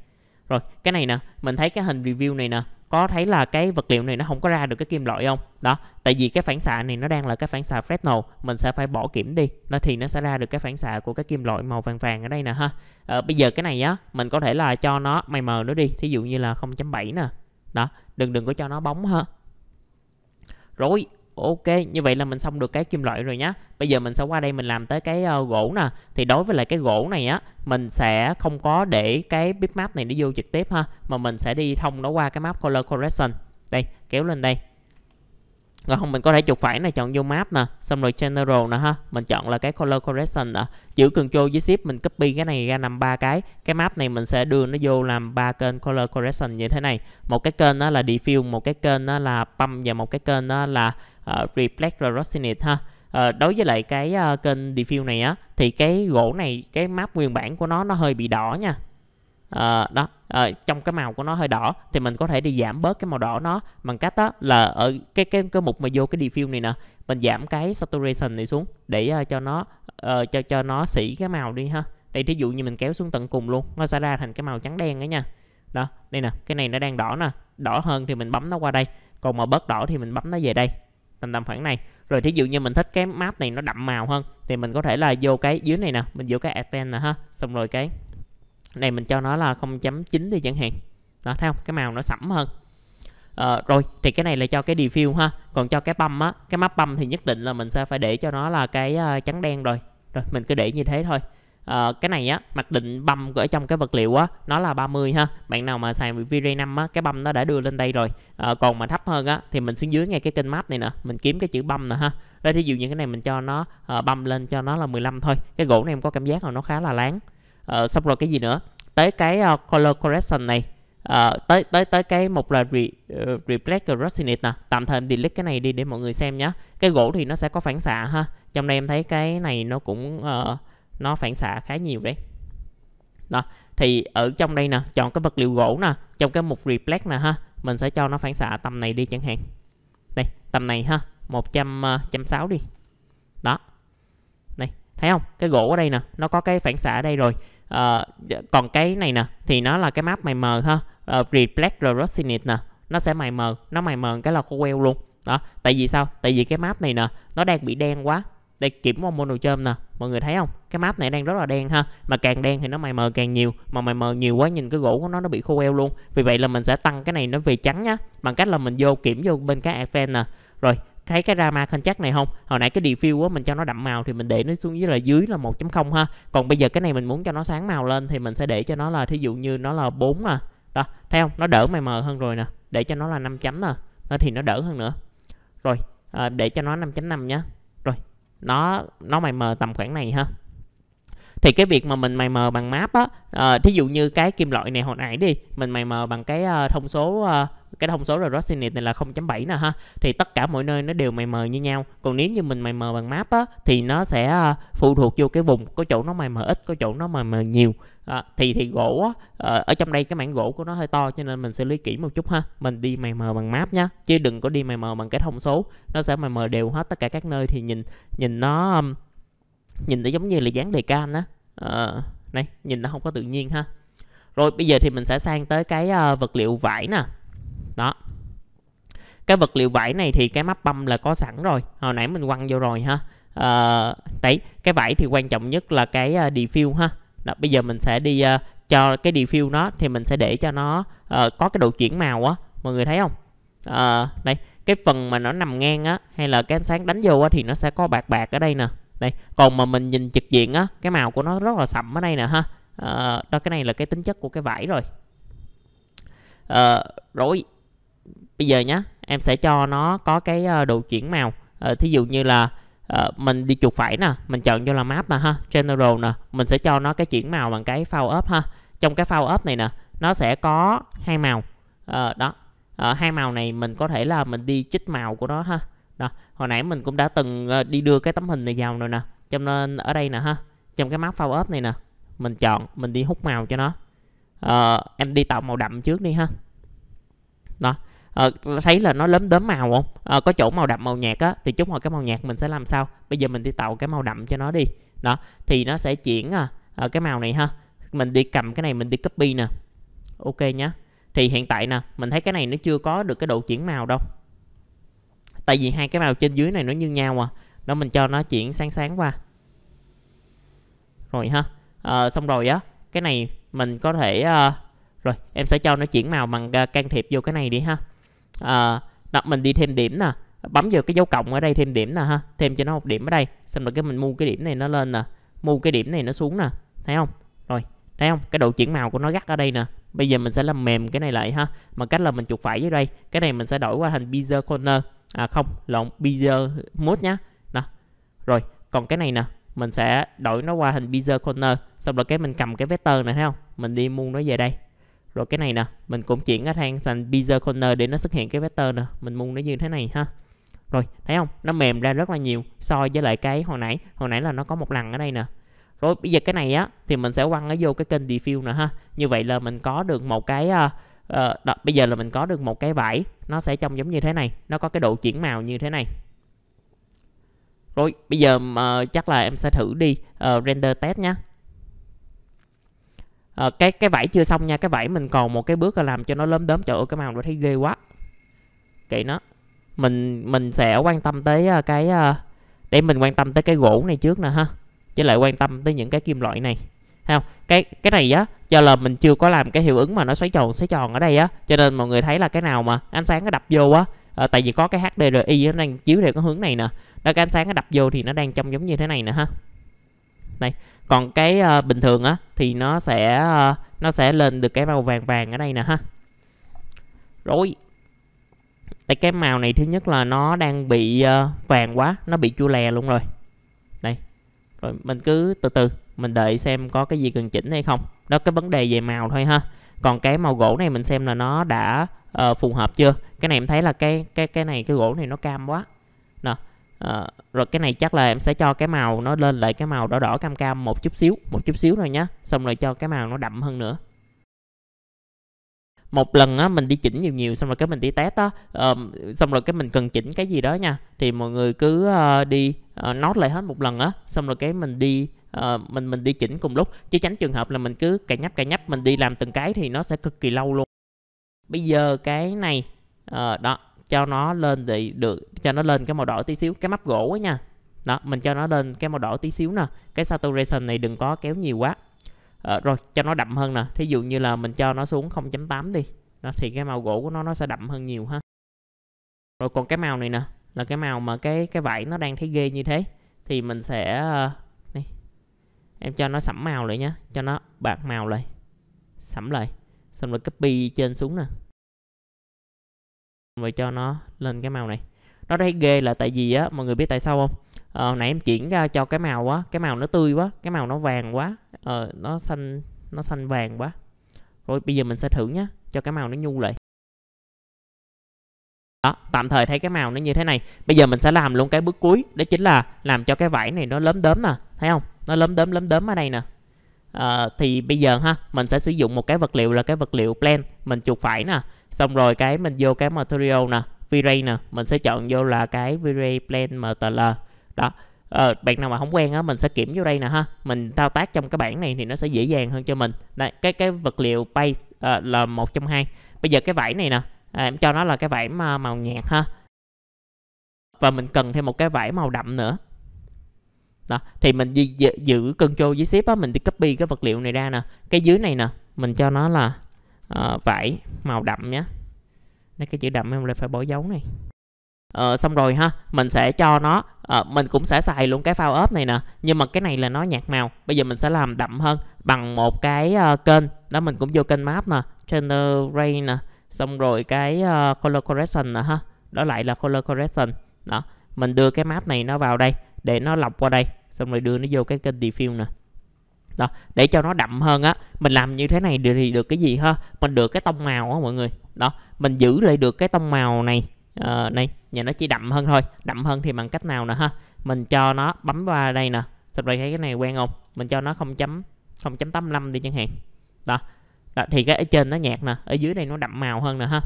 rồi cái này nè mình thấy cái hình review này nè có thấy là cái vật liệu này nó không có ra được cái kim loại không đó tại vì cái phản xạ này nó đang là cái phản xạ Fresnel mình sẽ phải bỏ kiểm đi nó thì nó sẽ ra được cái phản xạ của cái kim loại màu vàng vàng ở đây nè ha à, bây giờ cái này á mình có thể là cho nó mày mờ nó đi thí dụ như là 0.7 nè đó đừng đừng có cho nó bóng ha rồi Ok, như vậy là mình xong được cái kim loại rồi nhá. Bây giờ mình sẽ qua đây mình làm tới cái uh, gỗ nè. Thì đối với lại cái gỗ này á, mình sẽ không có để cái bitmap này nó vô trực tiếp ha, mà mình sẽ đi thông nó qua cái map color correction. Đây, kéo lên đây. Rồi không mình có thể chuột phải này chọn vô map nè, xong rồi general nè ha. Mình chọn là cái color correction nè. Giữ control với shift mình copy cái này ra làm ba cái. Cái map này mình sẽ đưa nó vô làm ba kênh color correction như thế này. Một cái kênh đó là diffuse, một cái kênh đó là pump và một cái kênh đó là uh, Reflect Rosinate ha à, đối với lại cái uh, kênh diffuse này á thì cái gỗ này cái map nguyên bản của nó nó hơi bị đỏ nha à, đó à, trong cái màu của nó hơi đỏ thì mình có thể đi giảm bớt cái màu đỏ nó bằng cách đó là ở cái cái cái mục mà vô cái diffuse này nè mình giảm cái saturation này xuống để uh, cho nó uh, cho cho nó xỉ cái màu đi ha đây thí dụ như mình kéo xuống tận cùng luôn nó sẽ ra thành cái màu trắng đen đó nha đó đây nè cái này nó đang đỏ nè đỏ hơn thì mình bấm nó qua đây còn mà bớt đỏ thì mình bấm nó về đây tầm tầm khoảng này rồi thí dụ như mình thích cái map này nó đậm màu hơn thì mình có thể là vô cái dưới này nè mình vô cái advent nè ha xong rồi cái này mình cho nó là 0.9 đi chẳng hạn đó thấy không cái màu nó sẫm hơn à, rồi thì cái này là cho cái diffuse ha còn cho cái bâm á cái map bâm thì nhất định là mình sẽ phải để cho nó là cái ờ, trắng đen rồi rồi mình cứ để như thế thôi uh, cái này á mặc định băm ở trong cái vật liệu á nó là 30 ha bạn nào mà xài VJ 5 á cái băm nó đã đưa lên đây rồi uh, còn mà thấp hơn á thì mình xuống dưới ngay cái kênh map này nè mình kiếm cái chữ băm nè ha đây thí dụ như cái này mình cho nó uh, băm lên cho nó là 15 thôi cái gỗ này em có cảm giác là nó khá là láng uh, xong rồi cái gì nữa tới cái uh, color correction này uh, tới tới tới cái một là re, uh, resinate nè tạm thời em delete cái này đi để mọi người xem nhé cái gỗ thì nó sẽ có phản xạ ha trong đây em thấy cái này nó cũng uh, nó phản xạ khá nhiều đấy đó thì ở trong đây nè chọn cái vật liệu gỗ nè trong cái mục reflect nè ha mình sẽ cho nó phản xạ tầm này đi chẳng hạn đây tầm này ha 160 ờ, đi đó này thấy không cái gỗ ở đây nè nó có cái phản xạ ở đây rồi à, còn cái này nè thì nó là cái map mày mờ ha uh, reflect rossinate nè nó sẽ mày mờ nó mày mờ cái là khô queo luôn đó tại vì sao tại vì cái map này nè nó đang bị đen quá đây kiểm qua monochrom nè mọi người thấy không cái map này đang rất là đen ha mà càng đen thì nó mày mờ càng nhiều mà mày mờ nhiều quá nhìn cái gỗ của nó nó bị khô eo luôn vì vậy là mình sẽ tăng cái này nó về trắng nhá bằng cách là mình vô kiểm vô bên cái advent nè rồi thấy cái drama chắc này không hồi nãy cái defill á mình cho nó đậm màu thì mình để nó xuống dưới là dưới là 1.0 ha còn bây giờ cái này mình muốn cho nó sáng màu lên thì mình sẽ để cho nó là thí dụ như nó là 4 nè đó thấy không nó đỡ mày mờ hơn rồi nè để cho nó là 5 chấm nè thì nó đỡ hơn nữa rồi à, để cho nó 5.5 nhá nó nó mày mờ tầm khoảng này ha thì cái việc mà mình mày mờ bằng map á à, thí dụ như cái kim loại này hồi nãy đi mình mày mờ bằng cái uh, thông số uh, cái thông số là Rosinite này là 0.7 nè ha thì tất cả mọi nơi nó đều mày mờ như nhau còn nếu như mình mày mờ bằng map á thì nó sẽ uh, phụ thuộc vô cái vùng có chỗ nó mày mờ ít có chỗ nó mày mờ nhiều à, thì thì gỗ á, ở trong đây cái mảng gỗ của nó hơi to cho nên mình sẽ lý kỹ một chút ha mình đi mày mờ bằng map nhá chứ đừng có đi mày mờ bằng cái thông số nó sẽ mày mờ đều hết tất cả các nơi thì nhìn nhìn nó um, nhìn nó giống như là dán đề can á à, này nhìn nó không có tự nhiên ha rồi bây giờ thì mình sẽ sang tới cái uh, vật liệu vải nè đó cái vật liệu vải này thì cái map băm là có sẵn rồi hồi nãy mình quăng vô rồi ha à, đấy cái vải thì quan trọng nhất là cái uh, defill ha đó, bây giờ mình sẽ đi uh, cho cái defill nó thì mình sẽ để cho nó uh, có cái độ chuyển màu á mọi người thấy không uh, đây cái phần mà nó nằm ngang á hay là cái ánh sáng đánh vô á thì nó sẽ có bạc bạc ở đây nè đây còn mà mình nhìn trực diện á cái màu của nó rất là sậm ở đây nè ha à, đó cái này là cái tính chất của cái vải rồi à, rồi bây giờ nhá em sẽ cho nó có cái ờ, độ chuyển màu à, thí dụ như là à, mình đi chuột phải nè mình chọn cho là map mà ha general nè mình sẽ cho nó cái chuyển màu bằng cái power up ha trong cái power up này nè nó sẽ có hai màu à, đó à, hai màu này mình có thể là mình đi chích màu của nó ha đó hồi nãy mình cũng đã từng ờ, đi đưa cái tấm hình này vào rồi nè cho nên ở đây nè ha trong cái map power up này nè mình chọn mình đi hút màu cho nó à, em đi tạo màu đậm trước đi ha đó à, thấy là nó lấm đớm màu không à, có chỗ màu đậm màu nhạt á thì chút hồi cái màu nhạt mình sẽ làm sao bây giờ mình đi tạo cái màu đậm cho nó đi đó thì nó sẽ chuyển à, à, cái màu này ha mình đi cầm cái này mình đi copy nè ok nhá thì hiện tại nè mình thấy cái này nó chưa có được cái độ chuyển màu đâu tại vì hai cái màu trên dưới này nó như nhau à đó mình cho nó chuyển sáng sáng qua rồi ha à, xong rồi á cái này mình có thể uh, rồi em sẽ cho nó chuyển màu bằng uh, can thiệp vô cái này đi ha à, đặt mình đi thêm điểm nè bấm vào cái dấu cộng ở đây thêm điểm nè ha thêm cho nó một điểm ở đây xong rồi cái mình mua cái điểm này nó lên nè mua cái điểm này nó xuống nè thấy không rồi thấy không cái độ chuyển màu của nó gắt ở đây nè bây giờ mình sẽ làm mềm cái này lại ha bằng cách là mình chuột phải dưới đây cái này mình sẽ đổi qua thành bezier corner à, không lộn bezier mode nhá đó. rồi còn cái này nè mình sẽ đổi nó qua hình bezier corner xong rồi cái mình cầm cái vector này thấy không mình đi muôn nó về đây rồi cái này nè mình cũng chuyển cái thành thành bezier corner để nó xuất hiện cái vector nè mình muôn nó như thế này ha rồi thấy không nó mềm ra rất là nhiều so với lại cái hồi nãy hồi nãy là nó có một lần ở đây nè rồi bây giờ cái này á thì mình sẽ quăng nó vô cái kênh diffuse nè ha như vậy là mình có được một cái uh, đó, bây giờ là mình có được một cái vải nó sẽ trông giống như thế này nó có cái độ chuyển màu như thế này rồi bây giờ uh, chắc là em sẽ thử đi uh, render test nhé à, ờ, cái cái vải chưa xong nha cái vải mình còn một cái bước là làm cho nó lớn đốm trời cái màu nó thấy ghê quá kệ nó mình mình sẽ quan tâm tới cái để mình quan tâm tới cái gỗ này trước nè ha chứ lại quan tâm tới những cái kim loại này không cái cái này á cho là mình chưa có làm cái hiệu ứng mà nó xoáy tròn xoáy tròn ở đây á cho nên mọi người thấy là cái nào mà ánh sáng nó đập vô á à, tại vì có cái HDRI nó đang chiếu theo cái hướng này nè đó cái ánh sáng nó đập vô thì nó đang trông giống như thế này nè ha đây còn cái uh, bình thường á thì nó sẽ uh, nó sẽ lên được cái màu vàng vàng ở đây nè ha rồi tại cái màu này thứ nhất là nó đang bị uh, vàng quá nó bị chua lè luôn rồi rồi mình cứ từ từ mình đợi xem có cái gì cần chỉnh hay không đó cái vấn đề về màu thôi ha còn cái màu gỗ này mình xem là nó đã uh, phù hợp chưa cái này em thấy là cái cái cái này cái gỗ này nó cam quá nè uh, rồi cái này chắc là em sẽ cho cái màu nó lên lại cái màu đỏ đỏ cam cam một chút xíu một chút xíu thôi nhá xong rồi cho cái màu nó đậm hơn nữa một lần á mình đi chỉnh nhiều nhiều xong rồi cái mình đi test á uh, xong rồi cái mình cần chỉnh cái gì đó nha thì mọi người cứ uh, đi uh, nốt lại hết một lần á xong rồi cái mình đi uh, mình mình đi chỉnh cùng lúc chứ tránh trường hợp là mình cứ cài nhấp cài nhấp mình đi làm từng cái thì nó sẽ cực kỳ lâu luôn bây giờ cái này uh, đó cho nó lên để được cho nó lên cái màu đỏ tí xíu cái map gỗ á nha đó mình cho nó lên cái màu đỏ tí xíu nè cái saturation này đừng có kéo nhiều quá à, rồi cho nó đậm hơn nè thí dụ như là mình cho nó xuống 0.8 đi đó, thì cái màu gỗ của nó nó sẽ đậm hơn nhiều ha rồi còn cái màu này nè là cái màu mà cái cái vải nó đang thấy ghê như thế thì mình sẽ ờ, đây, em cho nó sẫm màu lại nhé cho nó bạc màu lại sẫm lại xong rồi copy trên xuống nè rồi cho nó lên cái màu này nó thấy ghê là tại vì á mọi người biết tại sao không ờ, nãy em chuyển ra cho cái màu quá cái màu nó tươi quá cái màu nó vàng quá ờ, nó xanh nó xanh vàng quá rồi bây giờ mình sẽ thử nhé cho cái màu nó nhu lại đó tạm thời thấy cái màu nó như thế này bây giờ mình sẽ làm luôn cái bước cuối đó chính là làm cho cái vải này nó lớn đớm nè thấy không nó lớn đớm lớn đớm ở đây nè à, thì bây giờ ha mình sẽ sử dụng một cái vật liệu là cái vật liệu plan mình chuột phải nè xong rồi cái mình vô cái material nè V-Ray nè mình sẽ chọn vô là cái V-Ray plan MTL đó ờ, bạn nào mà không quen á mình sẽ kiểm vô đây nè ha mình thao tác trong cái bảng này thì nó sẽ dễ dàng hơn cho mình đây cái cái vật liệu base à, là một trong hai bây giờ cái vải này nè à, em cho nó là cái vải màu nhạt ha và mình cần thêm một cái vải màu đậm nữa đó thì mình giữ, giữ control với ship á mình đi copy cái vật liệu này ra nè cái dưới này nè mình cho nó là uh, vải màu đậm nhé đây cái chữ đậm em lại phải bỏ dấu này ờ, xong rồi ha mình sẽ cho nó ờ, mình cũng sẽ xài luôn cái phao ốp này nè nhưng mà cái này là nó nhạt màu bây giờ mình sẽ làm đậm hơn bằng một cái uh, kênh đó mình cũng vô kênh map nè channel ray nè xong rồi cái uh, color correction nữa ha đó lại là color correction đó mình đưa cái map này nó vào đây để nó lọc qua đây xong rồi đưa nó vô cái kênh diffuse nè đó để cho nó đậm hơn á mình làm như thế này thì được cái gì ha mình được cái tông màu á mọi người đó mình giữ lại được cái tông màu này uh, này nhà nó chỉ đậm hơn thôi đậm hơn thì bằng cách nào nè ha mình cho nó bấm qua đây nè xong rồi thấy cái này quen không mình cho nó 0 chấm 0.85 đi chẳng hạn đó đó, thì cái ở trên nó nhạt nè ở dưới đây nó đậm màu hơn nè ha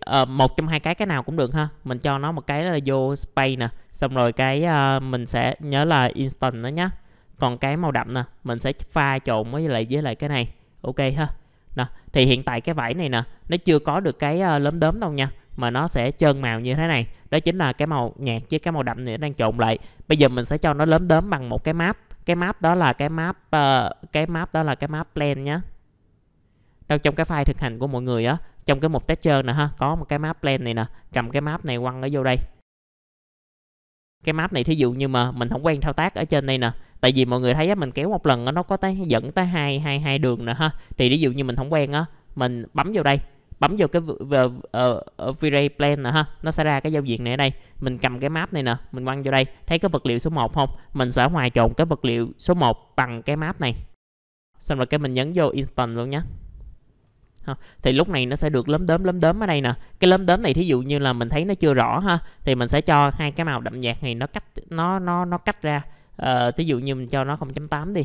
à, một trong hai cái cái nào cũng được ha mình cho nó một cái là vô space nè xong rồi cái uh, mình sẽ nhớ là instant nữa nhá còn cái màu đậm nè mình sẽ pha trộn với lại với lại cái này ok ha nè thì hiện tại cái vải này nè nó chưa có được cái uh, ờ, lớm đốm đâu nha mà nó sẽ trơn màu như thế này đó chính là cái màu nhạt với cái màu đậm này đang trộn lại bây giờ mình sẽ cho nó lớm đốm bằng một cái map cái map đó là cái map uh, cái map đó là cái map blend nhá đâu trong cái file thực hành của mọi người á trong cái mục texture nè ha có một cái map plan này nè cầm cái map này quăng ở vô đây cái map này thí dụ như mà mình không quen thao tác ở trên đây nè tại vì mọi người thấy á, mình kéo một lần á, nó có tới dẫn tới hai hai hai đường nè ha thì ví dụ như mình không quen á mình bấm vào đây bấm vào cái ờ, ờ, V-Ray Plan nè ha nó sẽ ra cái giao diện này ở đây mình cầm cái map này nè mình quăng vô đây thấy cái vật liệu số 1 không mình sẽ hòa trộn cái vật liệu số 1 bằng cái map này xong rồi cái mình nhấn vô Instant luôn nhé ha. thì lúc này nó sẽ được lấm đốm lấm đốm ở đây nè cái lấm đốm này thí dụ như là mình thấy nó chưa rõ ha thì mình sẽ cho hai cái màu đậm nhạt này nó cách nó nó nó cách ra à, thí dụ như mình cho nó 0.8 đi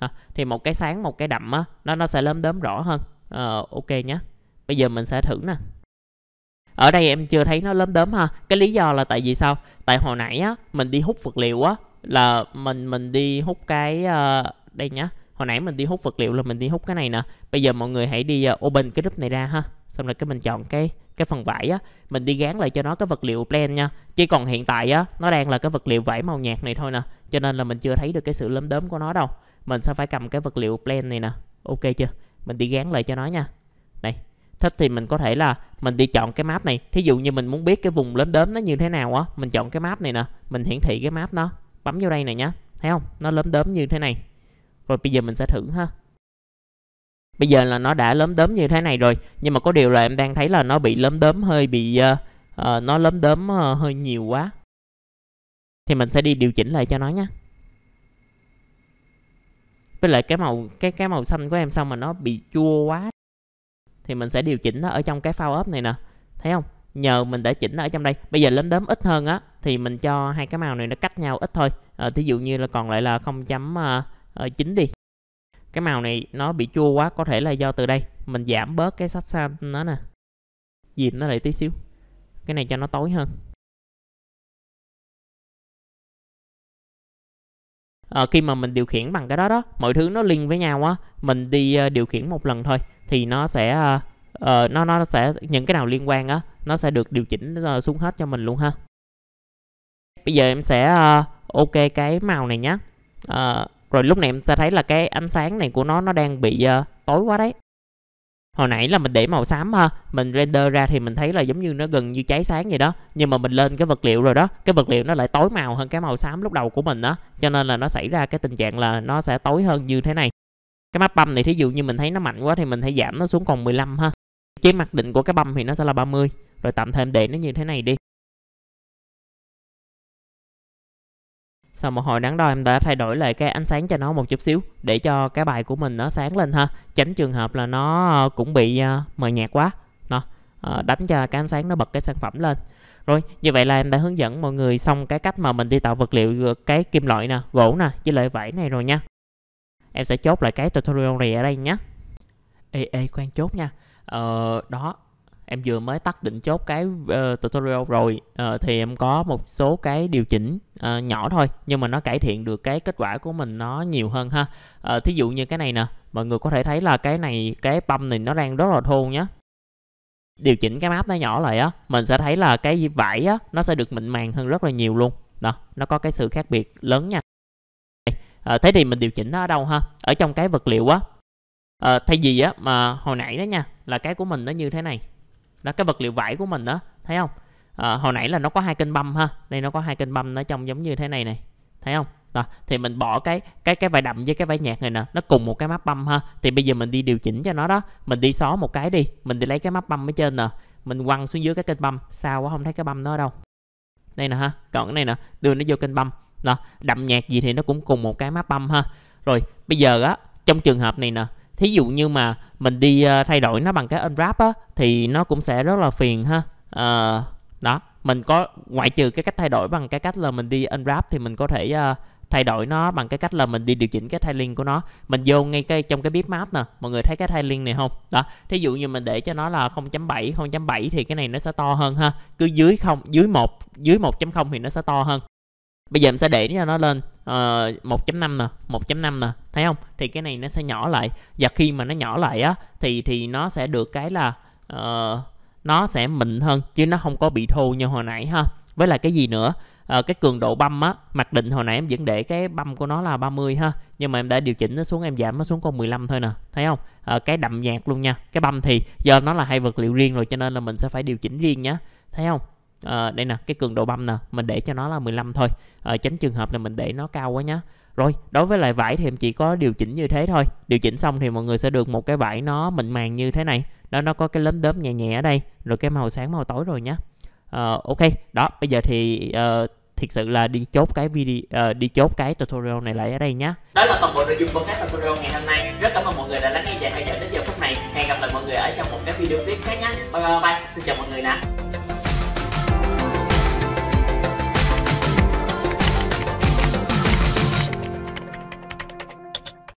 ha. thì một cái sáng một cái đậm á nó nó sẽ lấm đốm rõ hơn à, ok nhé bây giờ mình sẽ thử nè ở đây em chưa thấy nó lấm đốm ha cái lý do là tại vì sao tại hồi nãy á mình đi hút vật liệu á là mình mình đi hút cái uh, đây nhá hồi nãy mình đi hút vật liệu là mình đi hút cái này nè bây giờ mọi người hãy đi ờ, open cái group này ra ha xong rồi cái mình chọn cái cái phần vải á mình đi gán lại cho nó cái vật liệu blend nha chứ còn hiện tại á nó đang là cái vật liệu vải màu nhạt này thôi nè cho nên là mình chưa thấy được cái sự lấm đớm của nó đâu mình sẽ phải cầm cái vật liệu blend này nè ok chưa mình đi gán lại cho nó nha đây thích thì mình có thể là mình đi chọn cái map này thí dụ như mình muốn biết cái vùng lấm đớm nó như thế nào á mình chọn cái map này nè mình hiển thị cái map nó bấm vô đây này nhá thấy không nó lấm đớm như thế này rồi bây giờ mình sẽ thử ha Bây giờ là nó đã lấm đốm như thế này rồi Nhưng mà có điều là em đang thấy là nó bị lấm đốm hơi bị uh, uh, Nó lấm đốm uh, ờ, hơi nhiều quá Thì mình sẽ đi điều chỉnh lại cho nó nhé Với lại cái màu cái cái màu xanh của em xong mà nó bị chua quá Thì mình sẽ điều chỉnh nó ở trong cái phao up này nè Thấy không? Nhờ mình đã chỉnh nó ở trong đây Bây giờ lấm đốm ít hơn á Thì mình cho hai cái màu này nó cách nhau ít thôi à, Thí dụ như là còn lại là 0. Uh, uh, chín đi cái màu này nó bị chua quá có thể là do từ đây mình giảm bớt cái sách xanh nó nè dìm nó lại tí xíu cái này cho nó tối hơn à, khi mà mình điều khiển bằng cái đó đó mọi thứ nó liên với nhau á mình đi uh, điều khiển một lần thôi thì nó sẽ uh, uh, nó nó sẽ những cái nào liên quan á nó sẽ được điều chỉnh uh, xuống hết cho mình luôn ha bây giờ em sẽ uh, ok cái màu này nhé uh, rồi lúc này em sẽ thấy là cái ánh sáng này của nó nó đang bị uh, tối quá đấy Hồi nãy là mình để màu xám ha Mình render ra thì mình thấy là giống như nó gần như cháy sáng vậy đó Nhưng mà mình lên cái vật liệu rồi đó Cái vật liệu nó lại tối màu hơn cái màu xám lúc đầu của mình đó Cho nên là nó xảy ra cái tình trạng là nó sẽ tối hơn như thế này Cái map băm này thí dụ như mình thấy nó mạnh quá Thì mình hãy giảm nó xuống còn 15 ha Chế mặc định của cái băm thì nó sẽ là 30 Rồi tạm thêm để nó như thế này đi sau một hồi nắng đo em đã thay đổi lại cái ánh sáng cho nó một chút xíu để cho cái bài của mình nó sáng lên ha tránh trường hợp là nó cũng bị à, mờ nhạt quá nó ờ, đánh cho cái ánh sáng nó bật cái sản phẩm lên rồi như vậy là em đã hướng dẫn mọi người xong cái cách mà mình đi tạo vật liệu ờ, cái kim loại nè gỗ nè với lại vải này rồi nha em sẽ chốt lại cái tutorial này ở đây nhé ê ê khoan chốt nha ờ đó em vừa mới tắt định chốt cái uh, tutorial rồi uh, thì em có một số cái điều chỉnh uh, nhỏ thôi nhưng mà nó cải thiện được cái kết quả của mình nó nhiều hơn ha uh, thí dụ như cái này nè mọi người có thể thấy là cái này cái pump này nó đang rất là thô nhá điều chỉnh cái map nó nhỏ lại á mình sẽ thấy là cái vải á nó sẽ được mịn màng hơn rất là nhiều luôn đó nó có cái sự khác biệt lớn nha à, thế thì mình điều chỉnh nó ở đâu ha ở trong cái vật liệu á à, thay vì á mà hồi nãy đó nha là cái của mình nó như thế này đó cái vật liệu vải của mình đó thấy không à, hồi nãy là nó có hai kênh băm ha đây nó có hai kênh băm nó trông giống như thế này này thấy không đó, thì mình bỏ cái cái cái vải đậm với cái vải nhạt này nè nó cùng một cái map băm ha thì bây giờ mình đi điều chỉnh cho nó đó mình đi xóa một cái đi mình đi lấy cái map băm ở trên nè mình quăng xuống dưới cái kênh băm sao quá không thấy cái băm nó đâu đây nè ha còn cái này nè đưa nó vô kênh băm đó đậm nhạt gì thì nó cũng cùng một cái map băm ha rồi bây giờ á trong trường hợp này nè thí dụ như mà mình đi ờ, thay đổi nó bằng cái unwrap á thì nó cũng sẽ rất là phiền ha à, đó mình có ngoại trừ cái cách thay đổi bằng cái cách là mình đi unwrap thì mình có thể uh, thay đổi nó bằng cái cách là mình đi điều chỉnh cái tiling của nó mình vô ngay cái trong cái bitmap nè mọi người thấy cái tiling này không đó thí dụ như mình để cho nó là 0.7 0.7 thì cái này nó sẽ to hơn ha cứ dưới không dưới một dưới 1.0 thì nó sẽ to hơn bây giờ em sẽ để cho nó lên uh, ờ, 1.5 nè 1.5 nè thấy không thì cái này nó sẽ nhỏ lại và khi mà nó nhỏ lại á thì thì nó sẽ được cái là uh, nó sẽ mịn hơn chứ nó không có bị thô như hồi nãy ha với là cái gì nữa à, cái cường độ băm á mặc định hồi nãy em vẫn để cái băm của nó là 30 ha nhưng mà em đã điều chỉnh nó xuống em giảm nó xuống còn 15 thôi nè thấy không à, cái đậm nhạt luôn nha cái băm thì do nó là hai vật liệu riêng rồi cho nên là mình sẽ phải điều chỉnh riêng nhá thấy không à, đây nè cái cường độ băm nè mình để cho nó là 15 thôi à, tránh trường hợp là mình để nó cao quá nhá rồi đối với lại vải thì em chỉ có điều chỉnh như thế thôi điều chỉnh xong thì mọi người sẽ được một cái vải nó mịn màng như thế này đó nó có cái lấm đốm nhẹ nhẹ ở đây rồi cái màu sáng màu tối rồi nhá à, ok đó bây giờ thì uh, thiệt sự là đi chốt cái video uh, đi chốt cái tutorial này lại ở đây nhá. Đó là toàn bộ nội dung của các tutorial ngày hôm nay. Rất cảm ơn mọi người đã lắng nghe và theo dõi đến giờ phút này. Hẹn gặp lại mọi người ở trong một cái video tiếp khác nhé. Bye bye. bye. Xin chào mọi người nè.